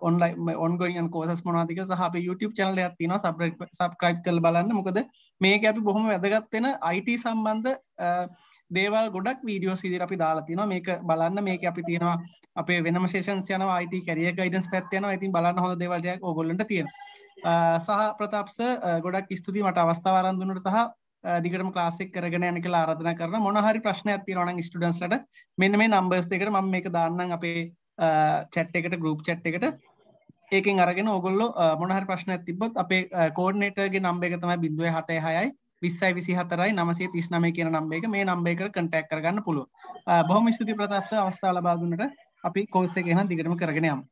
online ongoing and courses මොනවද කියලා සහ අපේ YouTube channel එකක් තියෙනවා subscribe කරලා බලන්න. මොකද මේක අපි බොහොම වැදගත් වෙන IT සම්බන්ධ දේවල් ගොඩක් වීඩියෝ සිදිර අපි දාලා තිනවා මේක බලන්න මේක අපි තියෙනවා අපේ වෙනම ශේෂන් යනවා IT කැරියර් ගයිඩන්ස් පැත්තේ යනවා ඉතින් බලන්න හොඳ දේවල් ටිකක් ඕගොල්ලන්ට තියෙනවා සහ ප්‍රතාප්ස ගොඩක් ස්තුති මට අවස්ථාව අරන්දුනට සහ දිගටම ක්ලාසික් කරගෙන යන කියලා ආරාධනා කරන මොන හරි ප්‍රශ්නයක් තියෙනවා නම් ස්ටුඩන්ට්ස්ලට මෙන්න මේ නම්බර්ස් දෙකට මම මේක දාන්නම් අපේ chat එකට group chat එකට ඒකෙන් අරගෙන ඔගොල්ලෝ මොන හරි ප්‍රශ්නයක් තිබ්බොත් අපේ කෝඩිනේටර්ගේ නම්බර් එක තමයි 0.76යි 20යි 24යි 939 කියන නම්බර් එක මේ නම්බර් එකට contact කරගන්න පුළුවන්. බොහොම ස්තුතියි ප්‍රතාප් සර් අවස්ථාව ලබා දුන්නට. අපි කෝස් එක එහෙනම් දිගටම කරගෙන යමු.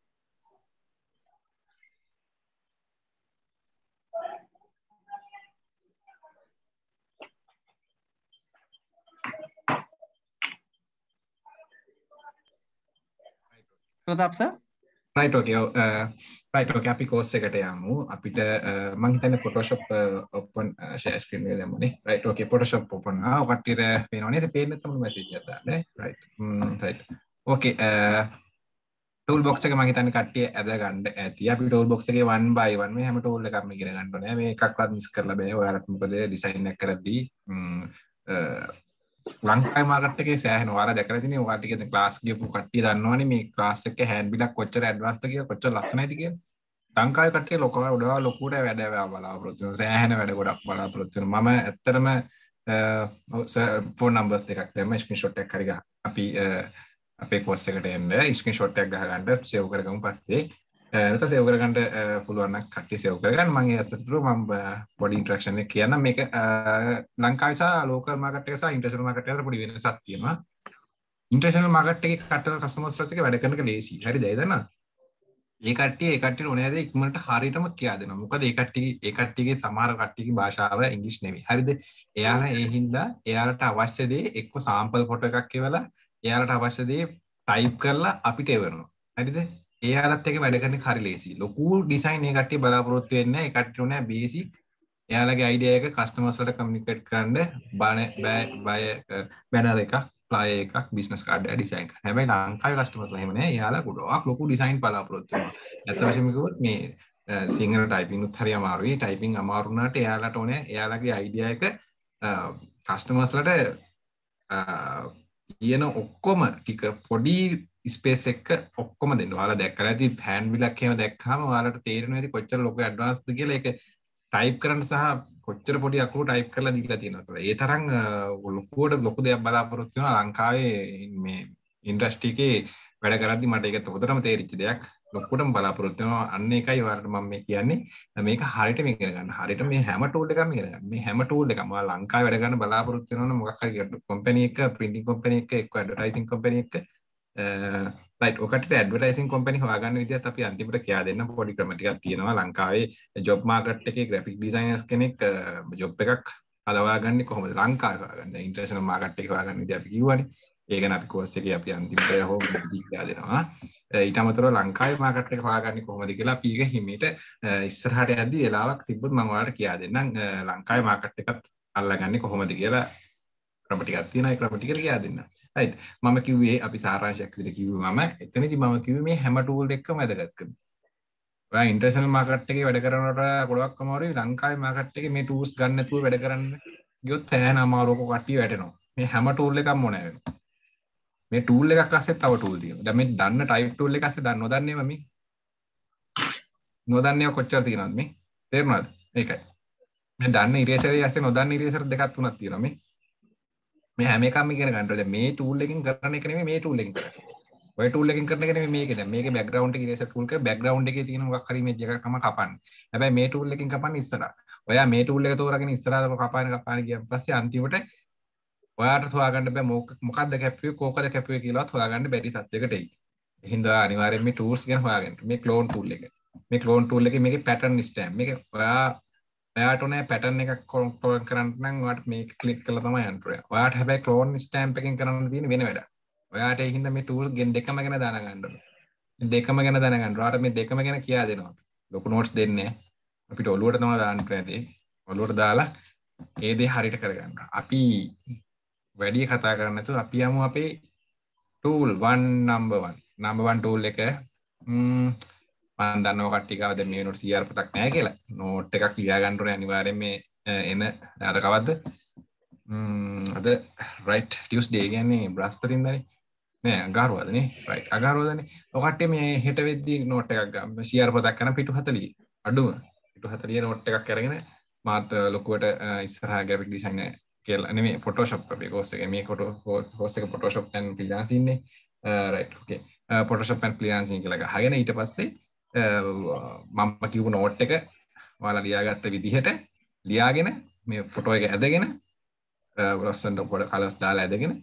ප්‍රතාප්ස ටෝක ප්‍රයිටෝක අපි කෝස්ස එකට යමු අපිට මංහිතන පොටෝශප් ඔපන් ශේස්ක්‍රීම දමනේ රයිටෝක පොටශප් ඔපන වට්ටිර පේනනේ පේනතම මැසිජතන්න ඕකේ ටල් බොක්ස එක මහිතන කටේ ඇද ගන්න ඇති අපි ටෝල් බොක්සගේ වන් බයිවන් හම ටෝල්ල කම ගෙන ගන්නන මේ එකක්වත් මිස් කරල බේ ඔයාරටමකද ඩිසයින්න කරදී ලංකායි මාකට්ක සෑහන වාර දැකරතින වාටික ලාස් ගපු කට්ටි දන්නවන මේ ලාස්සක හැන්බිලක් කොච්චර ඇඩ්වස්තක කොච්ච ලස්සනතික ලංකායි කටේ ලොකව උඩවා ලොකුට වැඩවයා බලාපොරොත්තු සෑහන වැඩ ගොඩක් බලාපොරොත්තු ම ඇත්තරම ෆෝ නම්බස් දෙකක් තම ශ්මි ෂොට්ටක් කරග අපි අපේ පෝස්ටකට එන්න ඉස්කින් ෂොට්ටක් ගහගන්නඩ සෙව් කරගම පස්සේ ඒක සෙව් කරගන්නට පුළුවන් කටි සෙව් කරගන්න මගේ ඇතතුරු ම පොඩි ඉන්ට්‍රක්ෂණ කියන්න මේක ලංකාසා ලෝක මකට ඉන්ට්‍රශන මකට පොඩි වෙන සත්තියම ඉන්ට්‍රේෂන මගට කට කසමස්රතික වැඩ කරන ලේසි හරි දයදන ඒකට ඒකට ඕනෑද ඉක්මට හරිටම කියාදන මොකද ඒකට ඒකට්ටිගේ සමාර කට්ටික භාෂාව ඉංගිෂ් නෙවී හරිද එයාල ඒහින්දා එයාලට අවශ්‍යදේ එක්ක සාම්පල් පොට එකක් කියවලා එයාලට අවශ්‍යදේ ටයිප් කරලා අපිට එවරනවා හරිද ඒ අරත් එක වැඩ කරන හරි ලේසි ලොකු ඩිසයින් එකට බලාපොරොත්තු වෙන්න එකටන බේසික් එයාලගේ අයිඩියයක කස්ටමස්ලට කමිකට් කරන්න බණ බය බැනර එක ප්ලාය එකක් බිස්නස් කාඩ ඩිසයින් හැබයි ලංකායි කස්ටමස් ලහෙමන යාලා ගොඩක් ලොකු ඩිසයින් බලාපොරොත්තු ඇතවශමිකුත් මේ සිංහල ටයිපින් උත්හරි අමාරුවී ටයිපින් අමාරුණට එයාලට ඕන එයාලගේ අයිඩියයක කස්ටමස්ලට කියන ඔක්කොම ටික පොඩි ස්පේස් එක්ක ඔක්කොම දෙන්න වාල දැක්කල ඇති පෑන් විලක්කම දැක්හම වාලට තේරෙන ඇති කොච්චර ලොක අඩ්වාස්ද කියල එක ටයිප් කරන්න සහ කොච්චර පොඩි අකුරු ටයිප් කරලා දිගලා තියෙනතුර ඒ තරම් ලොකුවට ලොකු දෙයක් බලාපොරොත්තු වෙන ලංකාවේ මේ ඉන්ඩ්‍රස්ටිකේ වැඩ කරදදි මට එක හොතරම තේරිච්ච දෙයක් ලොක්කුටම බලාපොරොත්තුවා අන්න එකයි වාට මම මේ කියන්නේ මේක හරිට මේ කරගන්න හරිට මේ හැම ටෝල් එකම කරගන්න මේ හැම ටෝල් එකම ලංකා වැඩගන්න බලාපොරොත්තු වෙනවා මොකක් හරි කොම්පැනි එක ප්‍රින්ටින් කොම්පැනි එක එක්ක ඇඩ්වර්ටයිසින් කොම්පැනි එක ඔකට ඩවටයිසින් කොපනි හවාගන්න විදිත් අපි අන්තිමට කියයා දෙන්න පොඩි ක්‍රමටික් තියෙනවා ලංකාවේ ජොබ් මාකට් එක ග්‍රපික් ඩිසයිනස් කෙනෙක් ජොබ් එකක් අදවාගන්න කොහොම ලංකාගන්න ඉන්ට්‍රේශන මාකට් එක වාගන්න ද අපි කිවන ඒගන අපි කෝස්සක අපි අන්තිමටය හෝ දීලා දෙනවා ඊටමතර ලංකායි මාකට් එක හවාගන්න කොහොමද කියලා පීග හිමට ඉස්සරහට ඇද වෙලාවක් තිබුත් මංවාට කියා දෙන්නම් ලංකායි මාකට් එකත් අල්ලගන්න කොහොමද කියලා ක්‍රමටිකත් තියෙනයි ක්‍රමටික කියා දෙන්නම් මම කිවේ අපි සාරාශයක් විට කිව ම එතනති මම කිව මේ හැමටූල් එක්ක මැදගත්ක ඉන්ට්‍රසල් මාකට්ගේ වැඩ කරනට ගොඩක් මර ලංකායි මාකට්ගේ මේ ටූස් ගන්නතුව වැඩ කරන්න ගයොත් තෑන අමාරෝක කට්ටි වැටනවා මේ හැම ටූල් එකක් මොනෑවෙන මේ ටූල් එකක් අස්සේ තව ටූල් තියෙනවා. දැන් මේ දන්න ටයිප් ටූල් එක අස්සේ දන්න නොදන්නේ මම මේ. නොදන්නේ කොච්චර තියෙනවද මේ? තේරුණාද? ඒකයි. මේ දන්න ඉරේසරේ අස්සේ නොදන්න ඉරේසර දෙකක් තුනක් තියෙනවා මේ. මේ හැමකම ඉගෙන ගන්න. දැන් මේ tool එකෙන් කරන එක නෙමෙයි මේ tool එකෙන් කරන්නේ. ඔය tool එකෙන් කරන එක නෙමෙයි මේක. දැන් මේකේ background එක eraser tool එක background එකේ තියෙන මොකක් හරි image එකක් තමයි කපන්නේ. හැබැයි මේ tool එකෙන් කපන්නේ ඉස්සරහ. ඔයා මේ tool එක තෝරාගෙන ඉස්සරහට කපාන කපාන ගියන් පස්සේ අන්තිමට ඔයාට හොයාගන්න බෑ මොකක්ද කැපුවේ කෝකද කැපුවේ කියලාත් හොයාගන්න බැරි තත්යකට එයි. හින්දා අනිවාර්යෙන් මේ tools ගැන හොයාගන්න. මේ clone tool එක. මේ clone tool එකේ මේකේ pattern stamp. මේක ඔයා යාට නෑ පැටන් එක කොටෝල් කරන්න වට මේ කලික් කල තම යන්ටර යාට හැබැයි කලෝන් ස්ටෑම්පකින් කරන්න තියෙන වෙන වැඩ ඔයාට එහින්ද මේ ටූල් ගෙන් දෙකම ගැන දානගන්නඩ දෙකම ගැන දැනගන්න රට මේ දෙකම ගැන කියා දෙනවා ලොකු නෝට්ස් දෙන්නේ අපිට ඔලුවට තම දාන්න ප්‍රඇති ඔලුවට දාලා ඒදේ හරිට කරගන්න අපි වැඩිය කතා කරන්නතු අපි අමු අපේ tool one number one number one tool එක පන්දන්නව කට්ටිකාවද මේ නොට සියර් පතක් නෑ කියලා නෝට් එකක් ලියාගණ්ඩුවන අනිවාරය මේ එන අද කවත්ද අද රයිට් ටියස් ඩේගන්නේ බ්‍රස්පතින්දන නෑ අගාරුවදනේ රයි් අගාරුවදන ඔකට මේ හෙට වෙද්දි නෝට් එකක් සියර් පතක් කන පිටු හතලී අඩුම පිටු හතලිය නෝට් එකක් කරගෙන මාර්ත ලොකුවට ඉස්සරහ ගැපික් දිසන්න කියලන මේ පොටෝශප් අපේ ගෝස්සක මේ කොට හෝසක පොටෝශප් ැන් පිලාසින්නේ රයි් ෝකේ පොටෝශප් පැන් පිලාසින් කියලක හගෙන ඊට පස්සේ මම කිව් නෝට් එක වාලා ලියාගත්ත විදිහට ලියාගෙන මේ ෆොටෝ එක ඇදගෙන රස්සන්ට පොඩ කලස් දාලා ඇදගෙන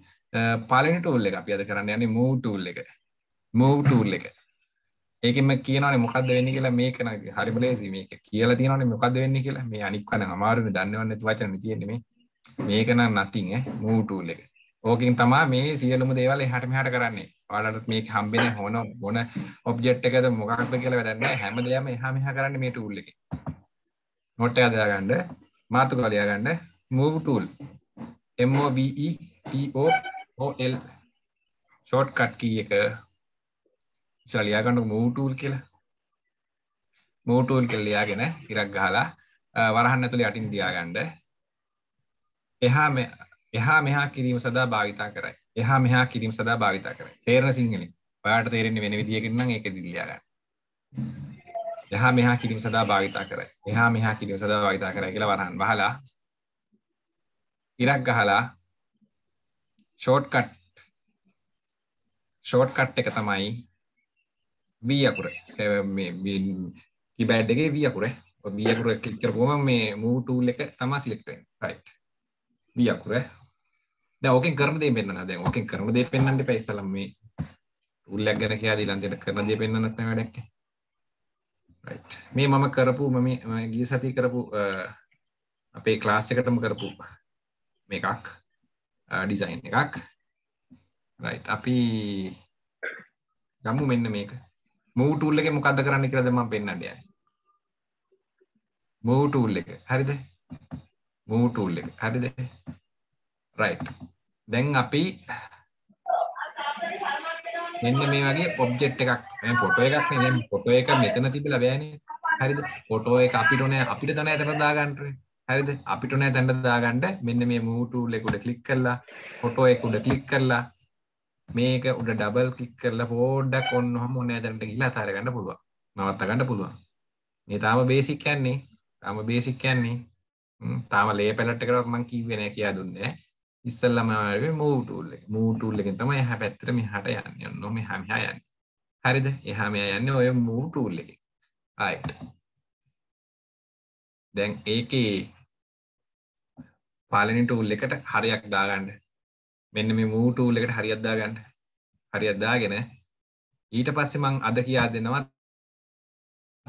පලනි ටූල් එක අපි අද කරන්න යන්නේ මූ ටූල් එක මූ ටූල් එක ඒකෙම කියනනේ මොකක්ද වෙන්න කියලා මේකන හරිම ලේසි මේක කියලා තියෙනවනේ මොකක්ද වෙන්න කියලා මේ අනික් කන අමාරුනේ දන්නවන්නේ නැති වචන තියෙන්නේ මේ මේක නම් නතින් ඈ මූ ටූල් එක ඕකින් තමා මේ සියලුම දේවල් එහට මෙහට කරන්නේ ඔයාලට මේ හම්බෙන හොන බොන ඔබ්ජෙට් එකද මොකක්ද කියලා වැඩන්නේ හැම දෙයක්ම එහා මෙහා කරන්න මේ ටූල් එකේ නොට් එක දා ගන්න මාතෘකාව ලියා ගන්න move tool M O V E T O O L shortcut key එක ඉස්සර ලියා ගන්න move tool කියලා move tool කියලා ලියාගෙන ඉරක් ගහලා වරහන් ඇතුලේ යටින් තියාගන්න එහා එහා මෙහා කිරීම සඳහා භාවිතා කරයි. එහා මෙහා කිරීම සඳහා භාවිතා කරයි. තේරෙන සිංහලෙන්. ඔයාලට තේරෙන්නේ වෙන විදියකින් නම් ඒක දිලියා ගන්න. එහා මෙහා කිරීම සඳහා භාවිතා කරයි. එහා මෙහා කිරීම සඳහා භාවිතා කරයි කියලා වරහන් වහලා ඉරක් ගහලා ෂෝට් කට් ෂෝට් කට් එක තමයි වී අකුර. මේ කීබෑඩ් එකේ වී අකුර. වී අකුර ක්ලික් කරපුවම මේ move tool එක තමයි select වෙන්නේ. right. වී අකුර ඕකෙන් කරනදේ පෙන්න්න දැ ඕකෙන් කරනදේ පෙන්න්නට පැයිසලම් මේ උල්ලක් ගැන කියයා දිලන්තයට කරනදේ පෙන්න්නනත්ත වැඩක් මේ මම කරපු මම ගිය සති කරපු අපේ ක්ලාස් එකටම කරපු මේකක් ඩිසයින් එකක් අපි ගමු මෙන්න මේක මූටූල්ල එක මොකක්ද කරන්න කියලද ම පෙන්න්නට යයි මූටූල් එක හරිද මූටූල් එක හරිද රයි් දැන් අපි මෙන්න මේ වගේ ඔබ්ජෙට් එකක් පොට එකක් පොට එක මෙතන තිබිල බෑන හරිද පොටෝ එක අපිට නෑ අපිට තන ඇතන දාගන්ට හරිද අපිට නෑ තැන්ට දාගන්ට මෙන්න මේ මූටූලෙකුඩ කලික් කරලා පොටෝ එකුඩ කලික් කරලා මේක උඩ ඩබල් කලික් කරලා පෝඩ්ඩක් ඔන්න හම ඔන්න ඇතැනට ගිලා තාරගන්න පුළුව නවත්තගන්න පුළුවන් මේ තාම බේසික් යන්නේ තම බේසික් යන්නේ තාම ලේ පැලට් කරත් මං කිව්වෙන කියා දුන්නේ ඉස්සල්ලම මූ ටූල් මූ ටූල් එකෙන් තමයි එහා පැත්තට මෙහාට යන්නේ ඔන්න මෙහා මෙහා යන්නේ හරිද එහා මෙහා යන්නේ ඔය මූ ටූල් එකෙන් right දැන් ඒකේ පළවෙනි ටූල් එකට හරියක් දාගන්න මෙන්න මේ මූ ටූල් එකට හරියක් දාගන්න හරියක් දාගෙන ඊට පස්සේ මම අද කියා දෙනවා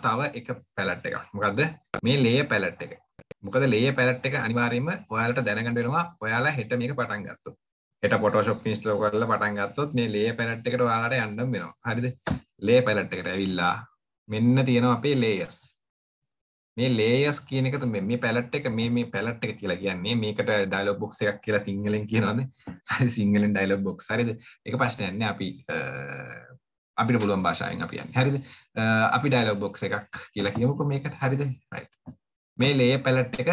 තව එක පැලට් එකක් මොකද්ද මේ ලේයර් පැලට් එක මොකද ලේ පැලට් එක අනිවාර්යයෙන්ම ඔයාලට දැනගන්න වෙනවා ඔයාලා හෙට මේක පටන් ගත්තොත් හෙට Photoshop install කරලා පටන් ගත්තොත් මේ ලේ පැලට් එකට ඔයාලට යන්නම් වෙනවා හරිද ලේ පැලට් එකට ඇවිල්ලා මෙන්න තියෙනවා අපේ layers මේ layers කියන එක තමයි මේ පැලට් එක මේ මේ පැලට් එක කියලා කියන්නේ මේකට dialog box එකක් කියලා සිංහලෙන් කියනවානේ හරි සිංහලෙන් dialog box හරිද ඒක ප්‍රශ්නයක් නෑ අපි අපිට පුළුවන් භාෂාවෙන් අපි යන්නේ හරිද අපි dialog box එකක් කියලා කියමුකෝ මේකට හරිද right මේ ලේ පැලට් එක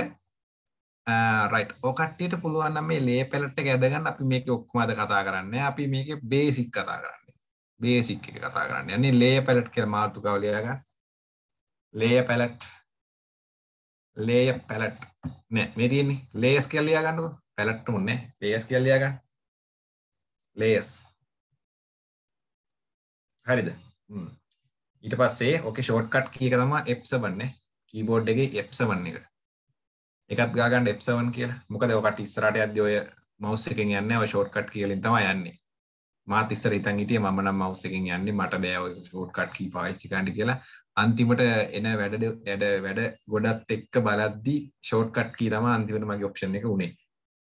රයිට් ඕකට්ටියට පුළුවන් නම් මේ ලේ පැලට් එක ඇදගන්න අපි මේක ඔක්කොම අද කතා කරන්නේ අපි මේකේ බේසික් කතා කරන්නේ බේසික් එක කතා කරන්නේ යන්නේ ලේ පැලට් කියලා මාතෘකාව ලියා ගන්න ලේ පැලට් ලේ පැලට් නෑ මේ තියෙන්නේ ලේස් කියලා ලියා ගන්නකො පැලට් මොන්නේ ලේස් කියලා ලියා ගන්න ලේස් හරිද ඊට පස්සේ ඕකේ ෂෝට්කට් කී එක තමයි F7 නේ කීබෝඩ් එක F7 එක එකත් ගාගන්න F7 කියලා මොකද ඔකට ඉස්සරට අද ඔය මවස් එකෙන් යන්න ඔය ෂෝට්කට් කියලින් තමයි යන්නේ මාත් ඉස්සර ඉතන් හිටියේ මම නම් මවුස් එකෙන් යන්නේ මට බෑ ඔය ෂෝට්කට් කී පාවිච්චි කරන්න කියලා අන්තිමට එන වැඩ වැඩ වැඩ ගොඩත් එක්ක බලද්දි ෂෝට්කට් කී තමයි අන්තිමට මගේ ඔප්ෂන් එක උනේ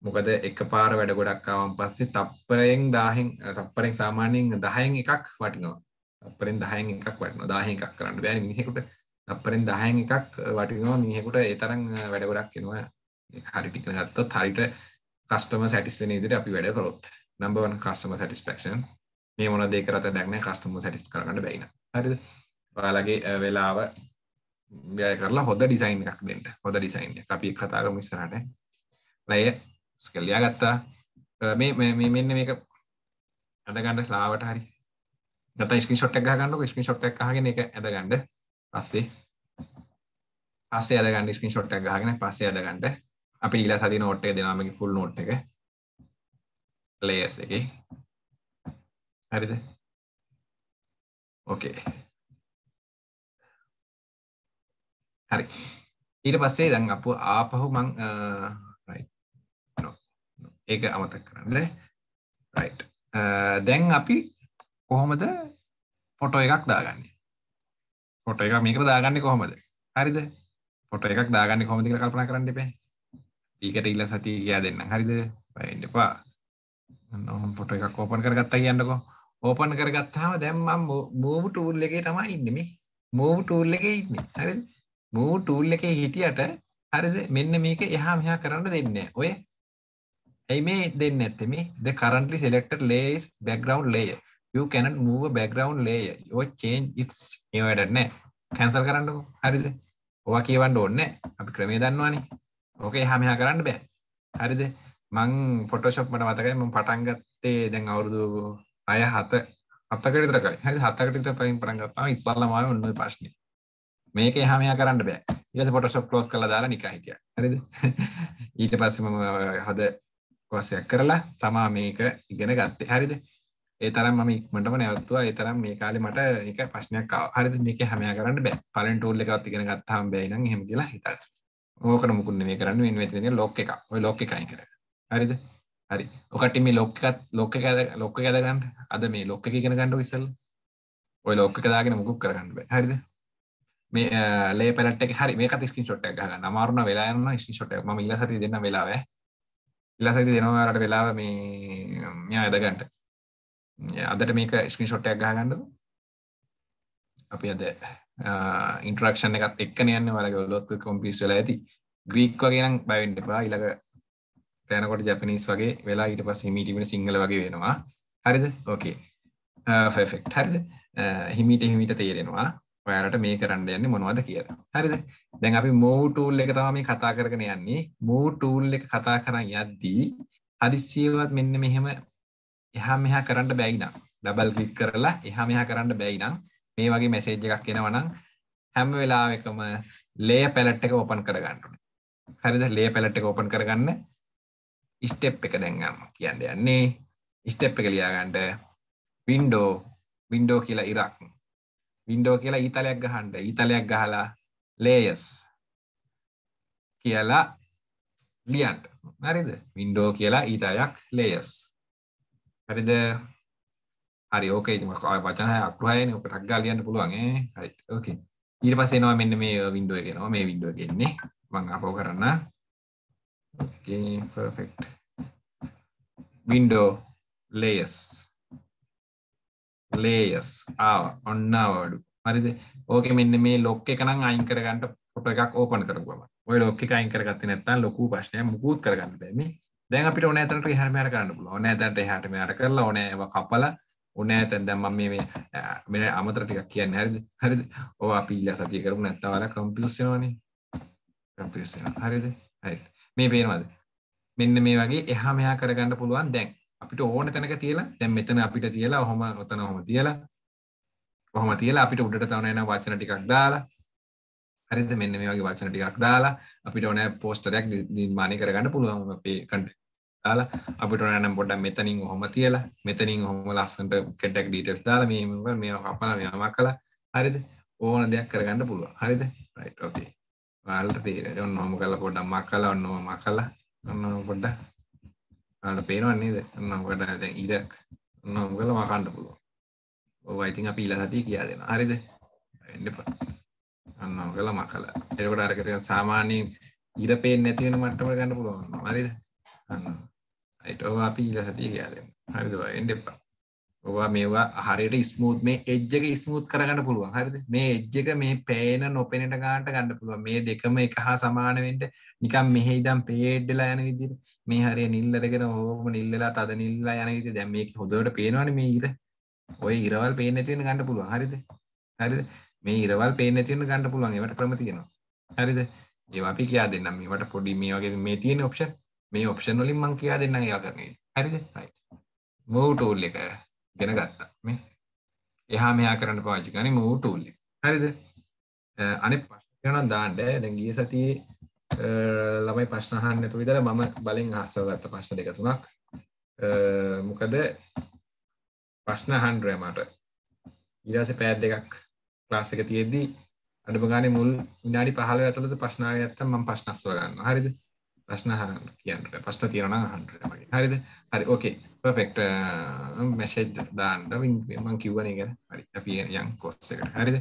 මොකද එක පාර වැඩ ගොඩක් ආවන් පස්සේ තප්පරයෙන් 10න් තප්පරෙන් සාමාන්‍යයෙන් 10න් එකක් වටිනවා තප්පරෙන් 10න් එකක් වටිනවා 10න් එකක් කරන්න බෑනේ මිනිහෙකුට අපරෙන් දහයන් එකක් වටිනවා මිනිහෙකුට ඒ තරම් වැඩ ගොඩක් එනවා හරිටික ගත්තොත් හරිට කස්ටම සැටිස් වෙන ඉදිරියට අපි වැඩ කරොත් number 1 customer satisfaction මේ මොන දේ කරත් දැක්නේ කස්ටමර් සැටිස් කරගන්න බැරි නම් හරිද ඔයාලගේ වෙලාව ව්‍යය කරලා හොඳ ඩිසයින් එකක් දෙන්න හොඳ ඩිසයින් එක අපි කතා කරමු ඉස්සරහට ලය ස්කෙල් ලියාගත්තා මේ මේ මෙන්න මේක අඳගන්න ස්ලාවට හරි නැත්නම් ස්ක්‍රීන්ෂොට් එකක් ගහගන්නකො ස්ක්‍රීන්ෂොට් එකක් අහගෙන ඒක ඇඳගන්න පස්සේ පස්සේ අදගන්න ස්ක්‍රීන්ෂොට් එකක් ගහගෙන පස්සේ අදගන්න අපි ඊළඟ සතියේ නෝට් එක දෙනවා මගේ ෆුල් නෝට් එක layers එකේ හරිද ඕකේ හරි ඊට පස්සේ දැන් අප ආපහු මං ඒක අමතක් කරන්න රයි් දැන් අපි කොහොමද ෆොටෝ එකක් දාගන්නේ පොට එක මේක දාගන්න කොහොමද හරිද පොට එකක් දාගන්න කොමතික කල්පන කරන්න එපේ ඒකට ඉල්ල සති කියයා දෙන්න හරිද පයිඩපා නොහම් පොට එකක් ඕපන් කරගත්තා කියන්නකෝ ඕපන් කරගත්තාම දැම්මම් මූව ටූල් එකේ තමා ඉන්නෙම මූව ටූල් එක ඉන්න හරි මූ ටූල් එකේ හිටියට හරිද මෙන්න මේක එහා මෙහා කරන්න දෙන්න ඔය ඇයි මේ දෙන්න ඇත්තෙමි ද කරන්ටලි select layers background layer you cannot move a background layer or change its මේ වැඩක් නැහැ. cancel කරන්නකො. හරිද? ඔවා කියවන්න ඕනේ නැහැ. අපි ක්‍රමේ දන්නවනේ. ඕක එහා මෙහා කරන්න බෑ. හරිද? මං Photoshop මට මතකයි මම පටන් ගත්තේ දැන් අවුරුදු 6 7 7කට විතර කරයි. හරිද? 7කට විතර පයින් පටන් ගත්තාම ඉස්සල්ලාම ආවේ ඔන්න ඔය ප්‍රශ්නේ. මේක එහා මෙහා කරන්න බෑ. ඊට පස්සේ Photoshop close කරලා දාලා නිකන් හිටියා. හරිද? ඊට පස්සේ මම හද කෝසයක් කරලා තමා මේක ඉගෙන ගත්තේ. හරිද? ඒ තරම් ම ඉක්මටම නැවත්තුවා ඒ තරම් මේ කාලෙ මට එක ප්‍රශ්නයක් හරිද මේක හැමය කරන්න බෑ පලෙන් ටූල් එකත් ඉගෙන ගත්තාම් බැයින හෙම කියලා හිත ඕකට මුකුන්න මේ කරන්න වෙන් වෙතිෙන ලොක් එක ඔය ලොක එකයි කර හරිද හරි ඔකට මේ ලොක්කත් ලොක්ක ඇද ලොක්ක ඇදගන්න අද මේ ලොක්ක ගෙන ගන්නඩ විසල් ඔය ලොක්ක දාගෙන මුකුක් කරගන්න බෑ හරිද මේ ලේ පලට හරි මේ තිස්කින් ොට එක නමාරුණ වෙලාරන ස්කි ොට ම ඉලසති දෙන්න වෙලාව ඉලසති දෙනවාට වෙලාව මේ ය ඇදගන්ට අදට මේක ස්ක්‍රීෂොට්ටයක් ගහගන්නද අපි අද ඉන්ට්‍රක්ෂණ එකත් එක්කන යන්න වලගේ ඔලොත් කොම්පිස් වෙලා ඇති ග්‍රීක් වගේ නම් බයිවෙන්ඩ එපා ඊළඟ තැනකොට ජපනිස් වගේ වෙලා ඊට පස්සේ මීටිමට සිංහල වගේ වෙනවා හරිද ඕකේ ෆෙෆෙක්් හරිද හිමීට හිමිට තේරෙනවා ඔයාලට මේ කරන්න යන්නේ මොනවද කියලා හරිද දැන් අපි මෝටූල් එක තම මේ කතා කරගෙන යන්නේ මෝටූල් එක කතා කරන්න යද්දී හදිස්සියවත් මෙන්න මෙහෙම එහා මෙහා කරන්න බැයි නම් ඩබල් ක්ලික් කරලා එහා මෙහා කරන්න බැයි නම් මේ වගේ මැසේජ් එකක් එනවා නම් හැම වෙලාවෙකම ලේයර් පැලට් එක ඕපන් කරගන්න ඕනේ. හරිද? ලේයර් පැලට් එක ඕපන් කරගන්න ස්ටෙප් එක දැන් ගන්නවා. කියන්නේ යන්නේ ස්ටෙප් එක ලියා ගන්න window window කියලා ඉරක්. window කියලා ඊතලයක් ගහන්න. ඊතලයක් ගහලා layers කියලා ලියන්න. හරිද? window කියලා ඊතලයක් layers හරිද හරි ඕක ඉතින් වචන හය අකුරු හයනේ ඔක ටක් ගාලා ලියන්න පුළුවන් ඈ රයිට් ඕකේ ඊට පස්සේ එනවා මෙන්න මේ වින්ඩෝ එක එනවා මේ වින්ඩෝ එක එන්නේ මම ආපහු කරන්න okay perfect window layers layers ආවා ඔන්න ආවඩු හරිද ඕකේ මෙන්න මේ ලොක් එක නම් අයින් කරගන්න ෆොටෝ එකක් ඕපන් කරගුවම ඔය ලොක් එක අයින් කරගත්තේ නැත්නම් ලොකු ප්‍රශ්නයක් මුකුත් කරගන්න බෑ මේ දැන් අපිට ඕනෑ තැනට එහාට මෙහාට කරන්න පුළුවන්. ඕනෑ තැනට එහාට මෙහාට කරලා ඕනෑ ඒවා කපලා ඕනෑ තැන දැන් මම මේ මේ අමතර ටිකක් කියන්නේ හරිද? හරිද? ඔය අපි ඊළඟ සතිය කරමු නැත්නම් ඔයාලා කම්පියුස් වෙනවනේ. කම්පියුස් වෙනවා. හරිද? හරි. මේ පේනවද? මෙන්න මේ වගේ එහා මෙහා කරගන්න පුළුවන් දැන්. අපිට ඕන තැනක තියලා දැන් මෙතන අපිට තියලා ඔහම ඔතන ඔහම තියලා ඔහම තියලා අපිට උඩට තවන එන වචන ටිකක් දාලා හරිද මෙන්න මේ වගේ වචන ටිකක් දාලා අපිට ඕන පෝස්ටරයක් නිර්මාණය කරගන්න පුළුවන් අපේ කන්ටෙන්ට් දාලා අපිට ඕන නම් පොඩ්ඩක් මෙතනින් ඔහොම තියලා මෙතනින් ඔහොම ලස්සනට කැඩක් ඩීටේල්ස් දාලා මේ මේ මේවා කපලා මේවා කළා හරිද ඕන දෙයක් කරගන්න පුළුවන් හරිද රයිට් ඕකේ ඔයාලට තේරෙයි ඔන්න ඔහොම කරලා පොඩ්ඩක් මක් කළා ඔන්න ඔහොම මක් කළා ඔන්න ඔහොම පොඩ්ඩක් ඔයාලට පේනව නේද ඔන්න ඔහොම කරලා දැන් ඉරක් ඔන්න ඔහොම කරලා මකන්න පුළුවන් ඔව් අයිතින් අපි ඊළඟ සතියේ කියා දෙනවා හරිද එන්න එපා අන්නම් කළම කළ එකට අරකර සාමානයෙන් ඉර පේෙන් නැතිවෙන මට්ටම ගන්න පුළුවන් මරිද අන්න අයිට ඔවා අපි ඉල සතිය කියයාදෙන් හරිද එන්ඩ එපා ඔවා මේවා හරියට ස්මූත් මේ එජ්ජක ස්මූත් කරගන්න පුළුවන් හරිද මේ එජ්ජක මේ පේන නොපෙනට ගාන්ට ගන්න පුළුව මේ දෙකම එක හා සමානවෙන්ට නිකම් මෙහෙයිදම් පේඩ්ඩලා යන විදි මේ හරි නිල්ලරගෙන හෝම නිල්ලලා තද නිල්ලා යන විදි දැම් මේ හොදවට පේනවන මේ ඉර ඔය ඉරවල් පේනැතිවෙන ගන්න පුළුවන් හරිද හරිද මේ ඉරවල් පේන තියන ගන්න පුළුවන් ඒවට ක්‍රම තියෙනවා හරිද ඒවා අපි කියා දෙන්නම් මේවට පොඩි මේ වගේ මේ තියෙන ඔප්ෂන් මේ ඔප්ෂන් වලින් මං කියා දෙන්නම් ඒවා කරන්නේ හරිද රයිට් මූව් ටූල් එක ඉගෙන ගත්තා මේ එහා මෙහා කරන්න පාවිච්චි කරන්නේ මූව් ටූල් එක හරිද අනිත් ප්‍රශ්න කරනවා දාන්න දැන් ගිය සතියේ ළමයි ප්‍රශ්න අහන්න නැතුව ඉඳලා මම බලෙන් අහස්සව ගත්ත ප්‍රශ්න දෙක තුනක් මොකද ප්‍රශ්න අහන්න මට ඊට පස්සේ පැය දෙකක් ලාසක තියෙද්දී අඩුම ගානේ මුල් විනාඩි 15 ඇතුළත ප්‍රශ්න ආවේ නැත්නම් මම ප්‍රශ්න අස්ව ගන්නවා. හරිද? ප්‍රශ්න අහන්න කියන්න. ප්‍රශ්න තියෙනවා නම් අහන්න මගේ. හරිද? හරි. ඕකේ. පර්ෆෙක්ට්. මෙසේජ් දාන්න. මම කිව්වනේ ගැන. හරි. අපි යන් කෝස් එකට. හරිද?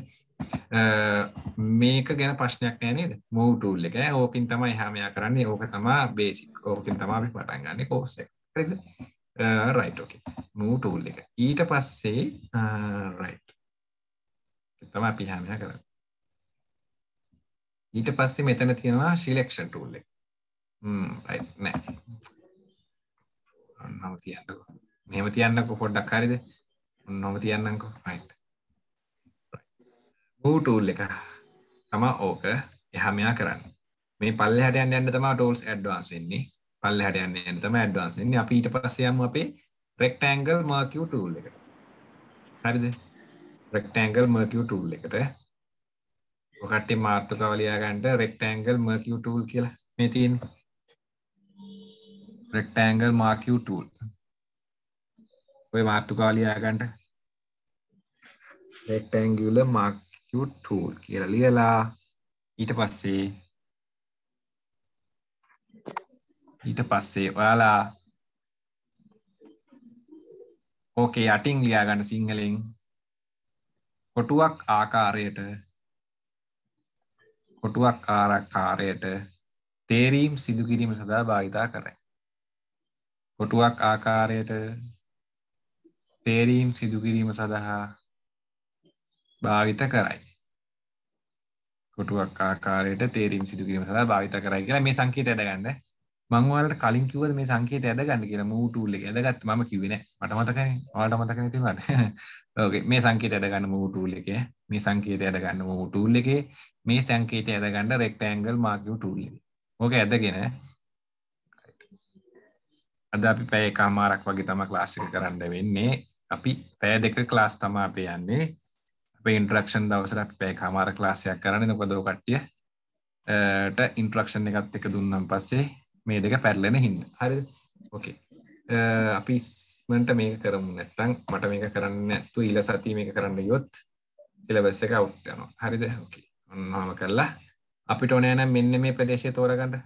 Uh, මේක ගැන ප්‍රශ්නයක් නෑ නේද? move tool එක. ඕකෙන් තමයි හැම යා කරන්නේ. ඕක තමයි බේසික්. ඕකෙන් තමයි අපි පටන් ගන්න කෝස් එක. හරිද? Right uh, okay. move tool එක. ඊට පස්සේ රයිට් uh, තම අපි හාමිනා කරන්න ඊට පස්සේ මෙතන තියෙනවා ශිලෙක්ෂන් ටූල් එක නෑ ඔන්නම තියන්නකෝ මෙහෙම තියන්නකෝ පොඩ්ඩක් හරිද ඔන්නම තියන්නකෝ රයිට් මූ ටූල් එක තමයි ඕක එහා මෙහා කරන්නේ මේ පල්ලෙහාට යන්න යන්න තමයි ටූල්ස් ඇඩ්වාන්ස් වෙන්නේ පල්ලෙහාට යන්න යන්න තමයි ඇඩ්වාන්ස් වෙන්නේ අපි ඊට පස්සේ යමු අපේ රෙක්ටැන්ගල් මර්කියු ටූල් එකට හරිද රෙක්ටෑන්ගල් මර්කව ටූල් එකට ඔකට්ටි මාර්ථ කවලයාගන්ට රෙක්ටෑන්ගල් මර්කව ටූල් කියලා මේ තින් රෙක්ටෑන්ගල් මාකව ටූල් ඔය මාර්ථු කාලයාගන්ට රෙක්ටෑන්ගල මාකව ටූල් කියලා ලියලා ඊට පස්සේ ඊට පස්සේ ඔයාලා ඕකේ අටිං ලියාගන්න සිංහලෙන් කොටුවක් ආකාරයට කොටුවක් ආරක්කාරයට තේරීම් සිදුකිරීම සඳහා භාවිතා කරයි. කොටුවක් ආකාරයට තේරීම් සිදුකිරීම සඳහා භාවිත කරයි. කොටුවක් ආකාරයට තේරීම් සිදුකිරීම සඳහා භාවිත කරයි කියලා මේ සංකේතය දගන්න මංවලට කලින් කිවද මේ සංකේත ඇදගන්න කියලා මූටූල්ල ඇදගත් ම කිවෙන මට මතකන වාට මතකන තිවට ඕක මේ සංකේත ඇදගන්න මූටූල්ල එක මේ සංකේත ඇදගන්න මූටූල්ල එක මේ සංකේත ඇදගන්න රෙක්ටඇංගල් මාකව ටූල්ල ඕක ඇදගෙන අද අපි පැය කාමාරක් වගේ තම ක්ලාසික කරන්න වෙන්නේ අපි පැය දෙක ක්ලාස් තම අපේ යන්නේ අපේ ඉන්ට්‍රක්ෂන් දවසර අපි පැය කාමාර ක්ලාසයක් කරන්න නොකදෝ කට්ටිය ට ඉන්ට්‍රක්ෂණ එකත් එක දුන්නම් පස්සේ මේ දෙක පැටලෙන හින්න හරි ඕකේ අපි ඉස්මට මේක කරමු නැත්තං මට මේක කරන්න ඇත්තු ඉල සති මේක කරන්න යොත් සිලබස් එක අවුට්යනවා හරිද ඕකේ ඔන්නහම කරලා අපිට ඕනෑන මෙන්න මේ ප්‍රදේශය තෝරගන්න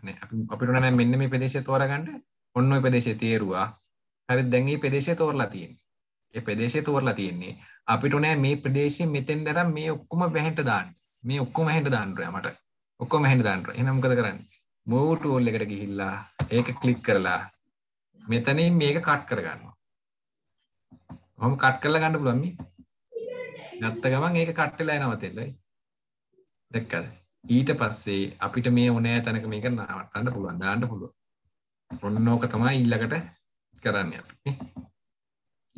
අපිට නෑ මෙන්න මේ ප්‍රදේශය තෝරගන්න ඔන්න ප්‍රදේශය තේරුවා හරි දැන්ගේ ප්‍රදේශය තෝරලා තියෙන් ඒ ප්‍රදේශය තෝරලා තියෙන්නේ අපිට නෑ මේ ප්‍රදේශය මෙතෙන් දරම් මේ ඔක්කොම වැහැට දාන්න මේ ඔක්කොම හැට දාන්නුරය මට ඔක්කොම හැට දාන්නුර එනම්කද කරන්නේ move tool එකට ගිහිල්ලා ඒක ක්ලික් කරලා මෙතනින් මේක කට් කරගන්නවා. ඔහොම කට් කරලා ගන්න පුළුවන් මේ. ගත්ත ගමන් ඒක කට් වෙලා යනවා තෙල්ලයි. දැක්කද? ඊට පස්සේ අපිට මේ ඕනෑ තැනක මේක නවත්තන්න පුළුවන් දාන්න පුළුවන්. ඔන්න ඕක තමයි ඊළඟට කරන්න අපි.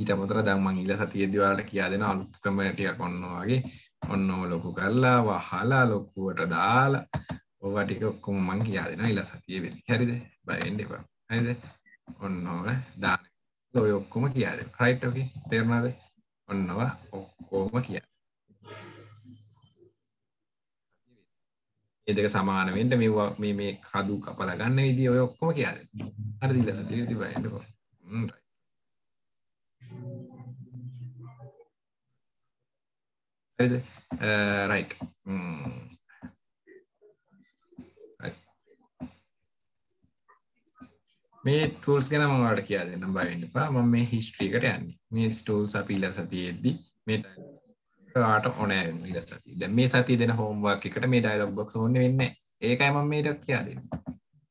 ඊට අමතර දැන් මම ඊළ සතියේදී ඔයාලට කියා දෙන අලුත් ක්‍රම ටිකක් ඔන්න ඔයගේ ඔන්න ඔය ලොකු කරලා වහලා ලොකුවට දාලා ඕවා ටික ඔක්කොම මං කියා දෙෙන ඉලා සතිය වෙති හරිද බයෙන්ඩ එපා හයිද ඔන්නෝව දාන ඔය ඔක්කොම කියාද රයිට්ෝක තේරණාද ඔන්නවා ඔක්කෝම කියා ඒදක සමාන වෙන්ට මේවා මේ මේ කදු කපල ගන්න විදි ඔය ඔක්කොම කියාද අර දිල සතිය ති බයින්ඩ හරිද රයිට් මේ ටල්ස් ගැන මවාට කියා දෙන්න බයින්නපා මම මේ හිස්ට්‍රීකට යන්නේ මේ ස්ටෝල් සපීල සතියෙද්දි මේ ආට ඕනෑ ඉලසති ද මේ සති දෙන හෝම්වාක් එකට මේ ඩයිලොක් බොක් ඕන්න වෙන්න ඒකයි මම මේට කියා දෙන්න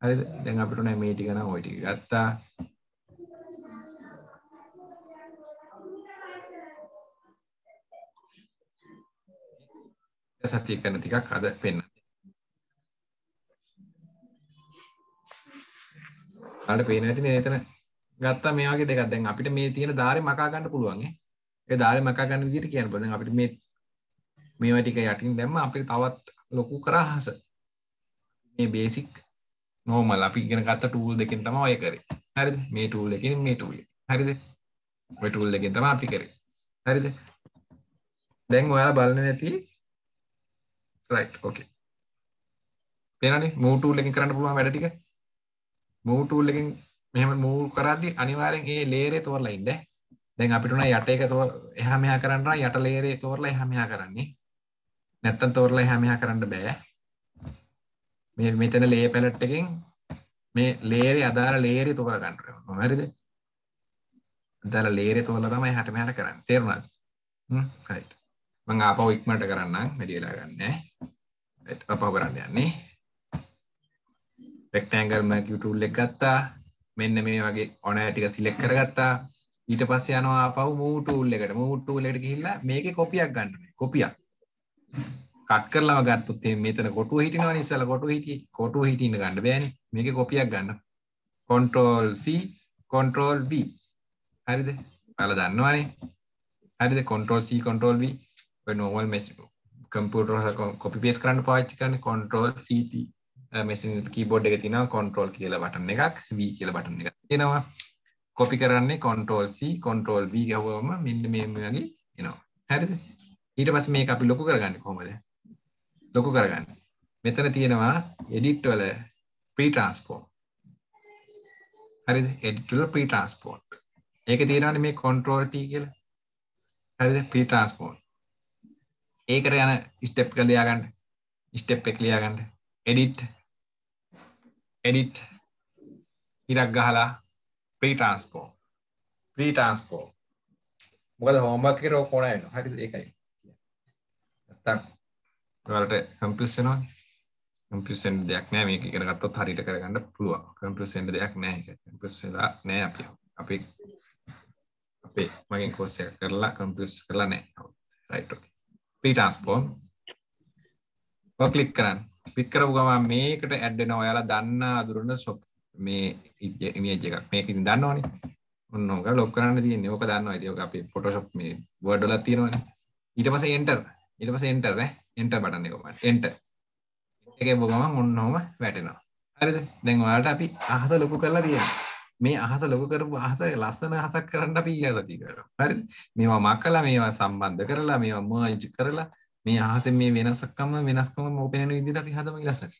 හරි දැන් අපිට නෑ මේටි ගන ඔයිටි ගත්තා සති කරන ටිකක් අද පෙන්න්න ඔයාලට පේන ඇති නේතන ගත්තා මේ වගේ දෙකක් දැන් අපිට මේ තියෙන ධාරේ මකා ගන්න පුළුවන් ඈ ඒ ධාරේ මකා ගන්න විදිහට කියන්න පුළුවන් අපිට මේ මේවා ටික යටින් දැම්ම අපිට තවත් ලොකු කරහස මේ බේසික් නෝමල් අපි ඉගෙන ගත්ත ටූල් දෙකෙන් තමයි ඔය කරේ හරිද මේ ටූල් එකෙන් මේ ටූල් එක හරිද ඔය ටූල් දෙකෙන් තමයි අපි කරේ හරිද දැන් ඔයාලා බලන්න නැති රයිට් ඕකේ පේනනේ මූ ටූල් එකෙන් කරන්න පුළුවන් වැඩ ටික මූ ටූල් එකෙන් මෙහෙම මූල් කරද්දි අනිවාර්යෙන් ඒ ලේරේ තෝරලා ඉන්න දැන් අපිට උනා යට එක එහා මෙහා කරන්න යට ලේරේ තෝරලා එහා මෙහා කරන්නේ නැත්තම් තෝරලා එහා මෙහා කරන්න බෑ මේ මෙතන ලේ පැලට් එකෙන් මේ ලේරේ අදාළ ලේරේ තෝරා ගන්න ඕනේ හරිද අදාළ ලේරේ තෝරලා තමයි එහාට මෙහාට කරන්නේ තේරුණාද හ්ම් රයිට් මම ආපහු ඉක්මනට කරන්නම් වැඩි වෙලා ගන්නෑ අපහු කරන්න යන්නේ රෙක්ටෑන්ගල් මැකිය ටූල් එක ගත්තා මෙන්න මේ වගේ ඔන ටික සිලෙක් කරගත්තා ඊට පස්සේ යනවා ආපහු මූ ටූල් එකට මූ ටූල් එකට ගිහිල්ලා මේකේ කොපියක් ගන්න ඕනේ කොපියක් කට් කරලා ගත්තොත් එහෙනම් මෙතන කොටුව හිටිනවනේ ඉස්සලා කොටුව හිටි කොටුව හිටින්න ගන්න බෑනේ මේකේ කොපියක් ගන්න control c control v හරිද ඔයාලා දන්නවනේ හරිද control c control v ඔය normal computer එක copy paste කරන්න පාවිච්චි කරන්නේ control c මෙසින් කීබෝඩ් එක තින කොන්ට්‍රෝල් කියල බටන එකක් වී කියල බටන එක තියෙනවා කොපි කරන්නේ කොන්ටෝල් සි කොන්ටෝල් වී ගැවම මෙන්න මේමගේ එනවා හැරි ඊට පස් මේ අපි ලොකු කරගන්න කොමද ලොකු කරගන්න මෙතන තියෙනවා එඩිට්වල ප්‍රී ට්‍රන්ස්පෝර්ම් හරි එඩිටල ප්‍රී ට්‍රන්ස්පෝර්ට් ඒක තියෙනවාන මේ කොන්ට්‍රෝල්ට කියල හරි ප්‍රී ට්‍රන්ස්පෝර්ට් ඒකට යන ස්ටප් කලයාගන්න ස්ටප් එක ලියාගන්න එඩිට් එඩිට් ඉරක් ගහලා ප්‍රීටන්ස්පෝ ප්‍රීටන්ස්පෝ මොකද හෝමක් රෝ කොනයන හරි ඒකයි වලට කම්පිස්සනවා කම්පිසෙන් දෙයක් නෑ මේක ඉගෙන ගත්තොත් හරියට කරගන්න පුළුවන් කම්පිසෙන් දෙයක් නෑ ඒක කම්පිසලා නෑ අපි අපි අපේ මගෙන් කෝස් එක කරලා කම්පියුස් කරලා නෑ රයිට් ඕකේ ප්‍රී ට්‍රාන්ස්ෆෝම් ඔය ක්ලික් කරන්න පික් කරපු ගමන් මේකට ඇඩ් වෙනවා ඔයාලා දන්න අඳුරන shop මේ image එකක් මේක ඉතින් දන්නවනේ ඔන්න ඕක ලොක් කරන්න තියෙන්නේ ඕක දන්නවා ඉතින් ඕක අපේ photoshop මේ word වල තියෙනවනේ ඊට පස්සේ enter ඊට පස්සේ enter නේ enter බටන් එක ඔබන්න enter එකේ ගමන් ඔන්න ඕම වැටෙනවා හරිද දැන් ඔයාලට අපි අහස ලොකු කරලා තියෙනවා මේ අහස ලොකු කරපු අහස ලස්සන අහසක් කරන්න අපි ඊයසති කරනවා හරිද මේවා මකලා මේවා සම්බන්ධ කරලා මේවා මර්ජ් කරලා මේ අහසෙන් මේ වෙනස්කම වෙනස්කම පෙනෙන විදිහට අපි හදමු ඊළඟට.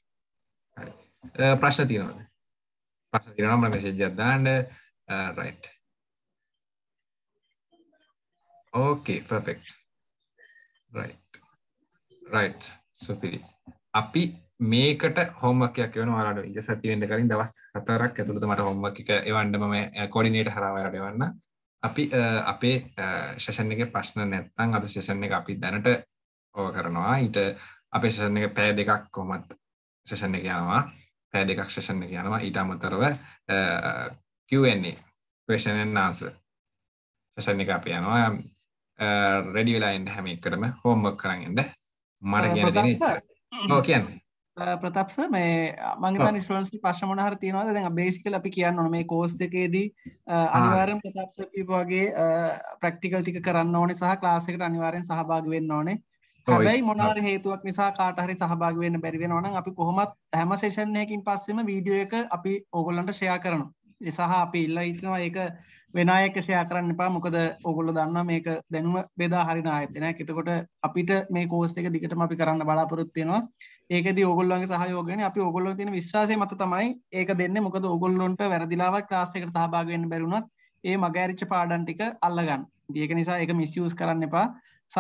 හරි. ප්‍රශ්න තියෙනවද? ප්‍රශ්න තියෙනවා නම් මැසේජ් එකක් දාන්න. right. okay perfect. right. right. සුපිරි. අපි මේකට හොම්වක් එකක් එවන ඔයාලට ඊට සති වෙන්න කලින් දවස් 4ක් ඇතුළත මට හොම්වක් එක එවන්න මම කෝඩිනේටර් හරහා ඔයාලට එවන්න. අපි අපේ සෙෂන් එකේ ප්‍රශ්න නැත්නම් අද සෙෂන් එක අපි දැනට ඕ කරනවා ඊට අපි සෙසන් එක පෑ දෙකක් කොමත් සෙසන් එක යනවා පෑ දෙකක් සෙසන් එක යනවා ඊට අමතරව Qන්නේ question answer සෙසන් එක අපි යනවා රෙඩි වෙලා එන්න හැම එකටම හෝම්වර්ක් කරන් එන්න මට කියන දේ ඔව් කියන්න ප්‍රතප්ස මේ මගේ ස්ටන්ස් ප්‍රශ්න මොනහර තියෙනවාද දැන් බේසිකල් අපි කියන්න ඕන මේ කෝස් එකේදී අනිවාර්යෙන් ප්‍රතප්ස වගේ ප්‍රැක්ටිකල් ටික කරන්න ඕනේ සහ ක්ලාස් එකට අනිවාර්යෙන් සහභාගී වෙන්න ඕනේ හැබැයි මොනාර හේතුවක් නිසා කාටහරි සහභාග වෙන්න බැරිවෙනවන අපි කොහොමත් හැම සේෂන්යකින් පස්සෙම වීඩියෝ එක අපි ඔගොල්ලන්ට ෂයා කරනවා සහ අපි ඉල්ල ඉටනවා ඒක වෙනයක ෂයා කරන්න එපා මොකද ඔගොල්ල දන්න මේක දැනුම බෙදා හරි නායතන එතකොට අපිට මේ කෝස් එක දිගටම අපි කරන්න බලාපොරොත්තියෙනවා ඒකද ඔගොල්ලන්ගේ සහයෝගෙන අපි ඔගොල්ලො තින විශ්වාසය මත තමයි ඒක දෙන්න මොකද ඔගොල්ලොන්ට වැරදිලාවක් ලාස්සකට සහභාගවෙන්න බැරුණත් ඒ මගෑරිච්ච පාඩන් ටික අල්ලගන්න දියක නිසා එක මිස්ියස් කරන්න එපා සහ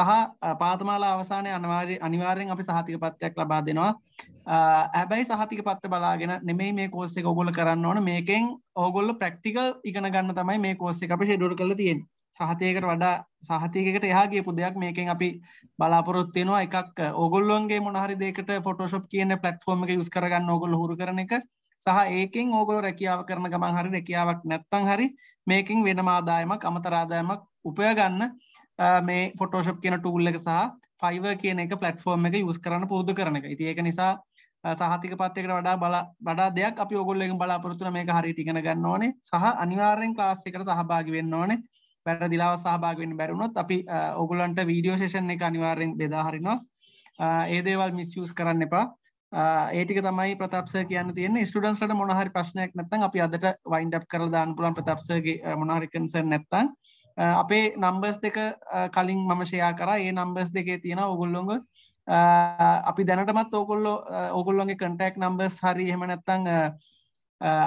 පාතමාලා අවසානය අනවාර්ය අනිවාරයෙන් අපි සහතික පත්යක් ලබා දෙනවා ඇබැයි සහතික පත්‍ර බලාගෙන නෙමයි මේ කෝස්සෙක ඔගොල කරන්න ඕන මේකෙන් ඕගොල්ල ප්‍රක්ටිකල් ඉගෙන ගන්න තමයි මේ කෝස්සෙ අප ෙඩුර කළ තියෙන් සහතියකට වඩා සහතියකට එයාගේ පුදයක් මේකෙන් අපි බලාපොරොත්තියෙනවා එකක් ඔගොල්ලොන්ගේ මොනහරි දෙකට ෆොටෝශප් කියන පලට්ෆෝර්ම එක යුස් කරගන්න ඔගොල් හුරු කරන එක සහ ඒකෙන් ඕගොල රැකියාව කරන ගමන් හරි රැකියාවක් නැත්තං හරි මේකින් වෙනමාදායමක් අමතරාදායමක් උපයගන්න මේ ෆොටෝශප් කියන ටූල් එක සහ ෆයිව කියන එක පලට්ෆෝර්ම් එක යුස් කරන්න පුරදු කරන එක ඉති ඒක නිසා සහතික පත්තකට වඩා බල වඩා දෙයක් අපි ඔගොල්ලෙන් බලාපොරතුන මේක හරි ටිකන ගන්න ඕනේ සහ අනිවාර්යෙන් ක්ලාස් එකට සහභාගි වෙන්න ඕනේ පැර දිලාව සහභාගවෙන් බැරුණොත් අපි ඔගුලන්ට වීඩියෝ ශේෂන් එක අනිවාරෙන් බෙදාහරිනවා ඒදේවල් මිස්යස් කරන්න එපා ඒටික තමයි ප්‍රතප්ස කියන තියන ස්ටඩන්ස්ලට මොනහරි ප්‍රශ්නයක් නැත්තන් අපි අදට වයින්ඩප් කරලා දාන පුලන් ප්‍රතප්සගේ මොනාරිකන්සර් නැත්තන් අපේ නම්බස් දෙක කලින් මම ෂයා කර ඒ නම්බස් දෙකේ තියෙන ඔගුල්ලොඟ අපි දැනටමත් ඕකොල්ලො ඔගුල්ලොන්ගේ කටෙක් නම්බස් හරි හෙමනැත්තං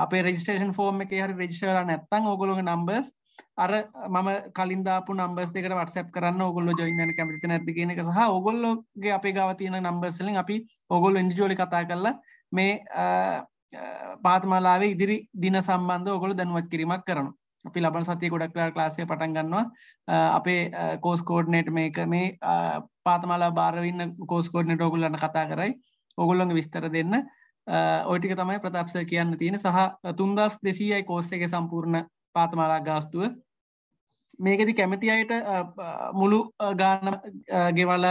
අප රෙජිස්ටේන් ෆෝර්ම එක හරි රෙජිස්ටල නැත්තං ඔගොලොග නම්බස් අර මම කලින්දාපු නම්බස් දෙකට වටසැප් කරන්න ඔගොල්ලො ජොයින්න කැමති නැති කියනක සහ ඔගොල්ලොගේ අපේ ගව තියෙන නම්බස්ලින් අපි ඔගොල් ඉන්ඩිජෝලි කතා කරලා මේ පාතමලාවේ ඉදිරි දින සම්බන්ධ ඔගොල දැනුවත් කිරීමක් කරනවා අපි ලබන සතිය ගොඩක් ලා ලාසය පටන් ගන්නවා අපේ කෝස් කෝඩ්නේට් මේක මේ පාතමලා භාරවින්න කෝස් කෝඩ්නට ඔගුල්ලන්න කතා කරයි ඔගොල්ලොඟ විස්තර දෙන්න ඔයිටික තමයි ප්‍රතාප්ස කියන්න තියෙන සහ තුන්දස් දෙසීයයි කෝස්ස එක සම්පූර්ණ පාතමලා ගාස්තුව මේකෙදි කැමති අයට මුළු ගාන ගෙවල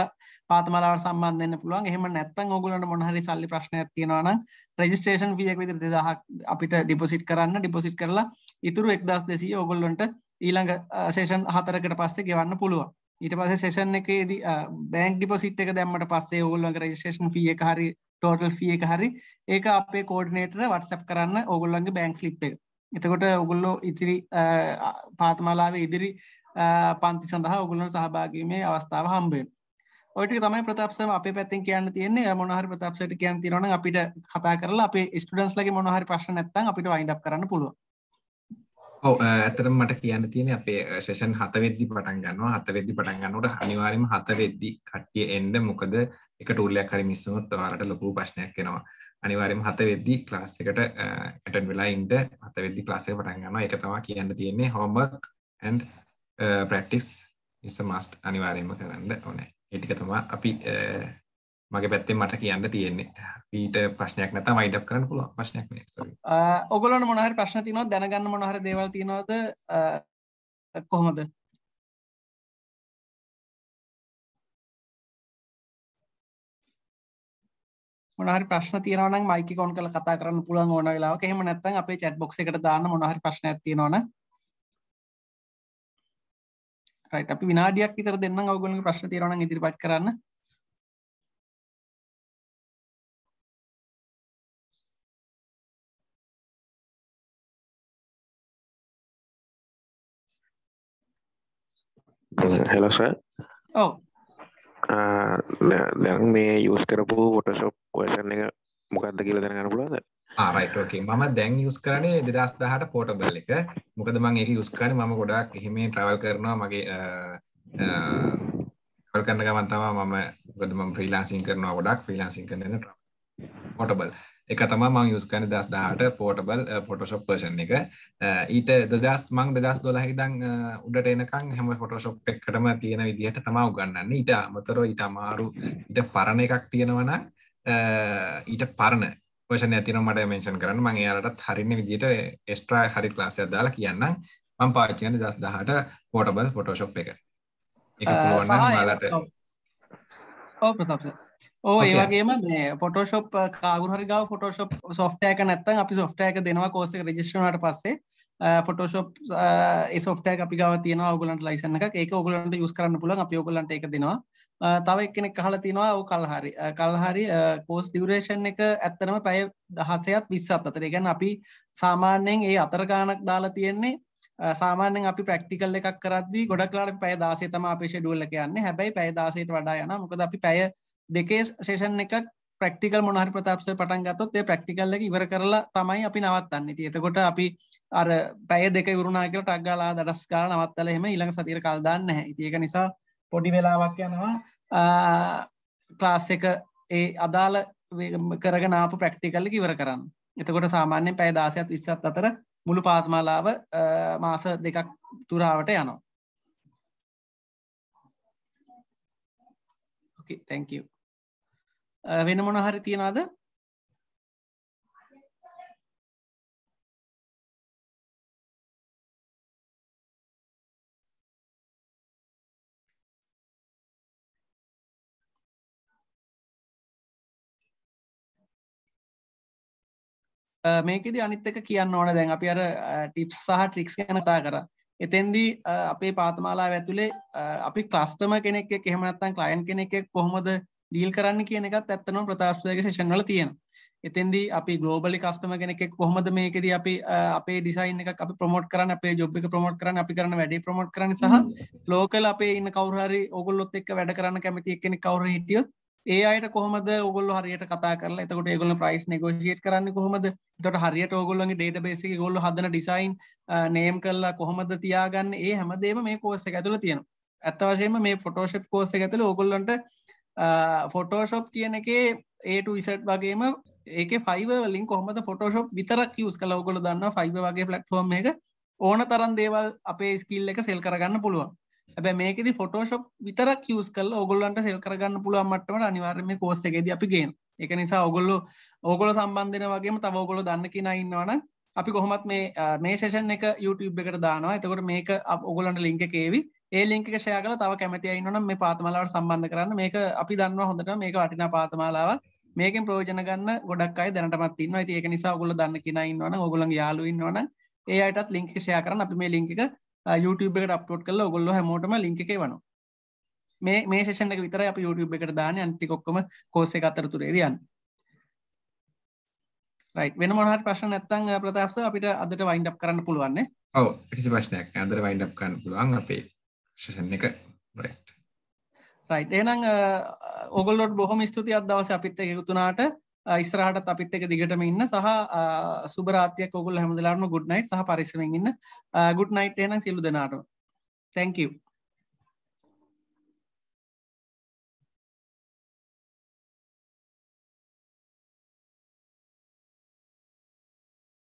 පාතමලාව සම්බන්ධන්න පුළුවන් එහම නැත්තන් ඔගුලට මොහරි සල්ලි ප්‍රශ්නයක් තියෙනවාන රජිස්ට්‍රේෂන් වියක් විදිර දෙදහක් අපිට ඩිපොසිට් කරන්න ඩිපොසිට් කරලා ඉතුරු එක්දස් දෙසිය ඔගොල්ලොන්ට ඊළඟ සේෂන් හතරකට පස්සේ ගෙවන්න පුළුවන් ඊට පස සේෂන් එකේද බෑක් ඩිපොසිට් එක දැම්මට පස්සේ ඔගොල්ලොන්ග රජිස්ට්‍රේෂන් ිය හරි ටෝටල් ිය හරි ඒක අපේ කෝඩනේටර වටසප් කරන්න ඔගොල්ලන්ගේ බෑන්ක් ලිප් එක එතකොට ඔගුල්ලෝ ඉතිරි පාතමලාව ඉදිරි පන්ති සඳහා ඔගුලන සහභාගීමේ අවස්ථාව හම්බේ ඔට තමයි ප්‍රතප්සම අප පැත්තින් කියන්න තියන්නේ මොනහරි ප්‍රතප්සට කියන් තිරන අපිට කතා කරලා අප ස්ටඩන්ස් ලගේ මොනහරි ප්‍රශ්න නැත්තන් අපිට වයින්ඩක් කරන්න පුළුව ඔව ඇතරම් මට කියන්න තියෙන අපේ ශේෂන් හතවෙද්දි පටන් ගන්නවා හතවෙද්දි පටන් ගන්නට අනිවාරම හතවෙද්දි කට්ටිය එන්ඩ මොකද එක ටූල්ලයක් හරි මිස්සුමත් වාරට ලොකු ප්‍රශ්නයක් කෙනවා අනිවාරම හත වෙද්දි ක්ලාස් එකට ඇටන් වෙලායින්ට හත වෙදදි ලාසේ පටන්ගන්න එක තම කියන්න තියෙන්නේ හොමක් ඇන් ප්‍රක්ටිස් ඉස මස්ට් අනිවාරයම කරන්න ඕනෑ ඒටික තමා අපි මගේ පැත්තේ මට කියන්න තියෙන්නේ පීට ප්‍රශ්නයක් නත මයිඩක් කරන්න පුල ප්‍රශ්නයක් ඔගොලන් මොනහර ප්‍රශ්න තිනො දැනගන්න මොනහර දේවල් තිනොද කොහොමද මොනහරි ප්‍රශ්න තියෙනවන මයික කොන් කල කතා කරන්න පුළන් ඕන වෙලා හෙම නැත්තන් අපේ චැට් බොක් එකට දාන්න මොහරි ප්‍රශ්න තියෙනවන අපි විනාඩියක් ඉතර දෙන්න ඔගුලන් ප්‍රශ්න තියෙනවන ඉදිරිපත් කරන්න හෙලස uh, ඕ දැන් මේ යස් කරපු පොටසොප් වර්ෂන් එක මොකක්ද කියල දැනගන්න පුළද ආරයිටෝක ම දැන් යස් කරනේ දෙදස් දහට පෝටබල් එක මොකද මං ඒ යස් කරන ම ගොඩක් එහෙමේ ට්‍රවල් කරනවා මගේ ල් කරන්න ගමන්තම මම ගොදම ප්‍රීලාසින් කරනවා ගොඩක් ප්‍රීලාසින් කරන ට්‍රව පොටබල් එක තම මං යුස් කන දස් දාට පෝටබල් පොටෝෂොප් පර්ෂන් එක ඊට දස් මං දස් දොලහිදං උඩට එනකං හැම පොටෝෂොප් එකටම තියෙන විදිහට තමා උගන්නන්න ඊට අමතර ඊට අමාරු ඊට පරණ එකක් තියෙනවන ඊට පරණ පෂන ඇතින මට මේෂන් කරන්න මං යාලටත් හරින්න විදිට ස්ට්‍රා හරි ලාසය දාලා කියන්න මං පාචයන දස් දහට පෝටබල් පොටෝෂොප් එක එක ලට ඕ ප්‍රසක්ෂ ඕ ඒවගේම මේ පොටෝෂොප් කාගුහරි ගව ෆොටෝෂොප් සොෆ්ටයක නැත්තන් අපි සොෆ්ටයක දෙනවා කෝසක රජිස්ටනට පස්සේ ෆොටෝෂොප් සොෆ්ටය අපි ගව තියන ගලන්ට ලයිසන එක ඒක ඔගලන්ට යුස් කරන්න පුලන් අපි ඔගලන්ට එක දෙනවා තව එක්කෙනෙක් කහල තිනවා ඔ කල්හරි කල්හරි කෝස් ඩියවරේෂන් එක ඇත්තරම පැය දහසයත් විස්සත් අතර ගැන අපි සාමාන්‍යයෙන් ඒ අතරගානක් දාලා තියෙන්නේ සාමානෙන් අපි ප්‍රක්ටිකල් එකක් කරදදි ගොඩක්ලාට පැය දාසේ තම අපේෂ ඩුල්ල කියන්නේ හැබැයි පැය දාසයට වඩා යන මොකද අපි පැය දෙකේ සේෂන් එකක් ප්‍රක්ටිකල් මොනහරි ප්‍රතාපස පටන් ගත්තොත් ඒ ප්‍රක්ටිකල්ල ඉවර කරලා තමයි අපි නවත්තන්න ති එතකොට අපි අර පැය දෙක වරුණනාගල ටක්ගලා දඩස් කාල නවත්තල එහෙම ඉළඟ සතිර කල්දන්න ඒක නිසා පොඩි වෙලාවක් යනවා ක්ලාස් එක ඒ අදාළ කරගෙන අප ප්‍රක්ටිකල්ල ඉවර කරන්න එතකොට සාමාන්‍යෙන් පැයදාසයත් ඉස්සත් අතර මුළු පාත්මාලාව මාස දෙකක් තුරාවට යනවා තැංකූ වෙන මොන හරි තියෙනද මේකෙද අනිත්තක කියන්න ඕන දැන් අපි අර ටිප් සහ ට්‍රික්ස් ගැනතා කර එතෙන්දී අපේ පාතමාලා ඇතුළේ අපි ක්‍රස්ටම කෙනෙක් එහෙමනත්තන් කලයින් කෙනෙක් කොහොමද ඩීල් කරන්න කියන එකත් ඇත්තනම ප්‍රතාශ්දයක ශේෂන් වල තියෙන එතන්දි අපි ගලෝබලි කස්ටම කෙනෙක් කොහමද මේකෙද අපි අපේ ඩිසයින් එක අප ප්‍රමෝට් කරන්න අපේ ජොබ්ි ප්‍රමෝට් කරන්න අපි කරන වැඩි ප්‍රමෝට් කරන සහ ලෝකල් අපේ ඉන්න කවරහරි ඔගොල්ලොත් එක් වැඩ කරන්න කැමති එක්කෙනෙ කවර හිටියොත් ඒ අයට කොහොමද ඔගොල්ල හරියට කතා කරලා එතකොට ඒගොල්ල ප්‍රයිස් නෙගෝෂියට් කරන්න කොහොමද එතකොට හරියට ඕගොල්ලන්ගේ ඩේටාබේස් එකේ ඒගොල්ලෝ හදන ඩිසයින් නේම් කරලා කොහොමද තියාගන්නේ ඒ හැමදේම මේ කෝස් එක ඇතුළේ තියෙනවා. ඇත්ත වශයෙන්ම මේ Photoshop කෝස් එක ඇතුළේ ඕගොල්ලන්ට ෆොටෝෂොප් කියන එකේ ඒට විසට් වගේම ඒක ෆයිවලින් කොහමද ෆොටෝෂොප් විතරක් යස් කලවගොල දන්න ෆයිබ වගේ පලට්ෆෝර්ම් එක ඕන තරන් දේවල් අපේ ස්කිල් එක සෙල් කරගන්න පුළුවන් ඇබැ මේකෙදි ෆොටෝෂොප් විතරක් යස් කල් ඔගොල්ලන්ට සෙල් කරගන්න පුළුවන් මට්ටමට අනිවාර්ම කෝස්ස එකෙද අපි ගේ එක නිසා ඔගොල්ලො ඕගොල සම්බන්ධන වගේම තවගොල දන්න කියෙන ඉන්නවන අපි කොහොමත් මේ මේ ෂේෂන් එක YouTube එකට දානවා එතකොට මේක ඔගොලන්ට ලිංක කේවි ඒ ලිංක ෂය කල තව කැමතියයින්නන මේ පාතමලාවට සම්බන්ධ කරන්න මේක අපි දන්න හොඳට මේක වටිනා පාතමාලාවක් මේකෙන් ප්‍රෝජන ගන්න ගොඩක් අයි දැනටමත් ඉන්න ඇති ඒක නිසා ගොල දන්න කියෙනයින්නවන ඔගොලන් යාලුඉන්නවන ඒ අයටත් ලිංක ෂය කරන අපි මේ ලිංකික YouTube එකට අප්ලෝඩ් කළ ඔගොල්ල හැමෝටම ලිංක එකේ වනවා මේ මේ ෂේෂන එක විතර අප YouTube එකට දාන අන්තිකොක්කම කෝස එක අතර තුරේ දයන් වෙන මොහට ප්‍රශ්න නැත්තං ප්‍රතාස අපිට අදට වයින්ඩ් කරන්න පුළුවන්න ඔව පිසි ප්‍රශ්නයක් අදර වයින්ඩ් කරන්න පුළුවන් අපේ ෂෂන් එක රයිට් රයිට් එනං ඔගොල්ලොට බොහොම ස්තුති අදවස අපිත්ත එකයුතුනාට ඉස්රහට අපිත් එක දිගටම ඉන්න සහ සුබරාතය කොගල් හැමදලාරන ගුඩ්නයි් සහ පරිසමෙන් ඉන්න ගුඩ්නයිට් එන සිල්ලු දෙනාට තැංකව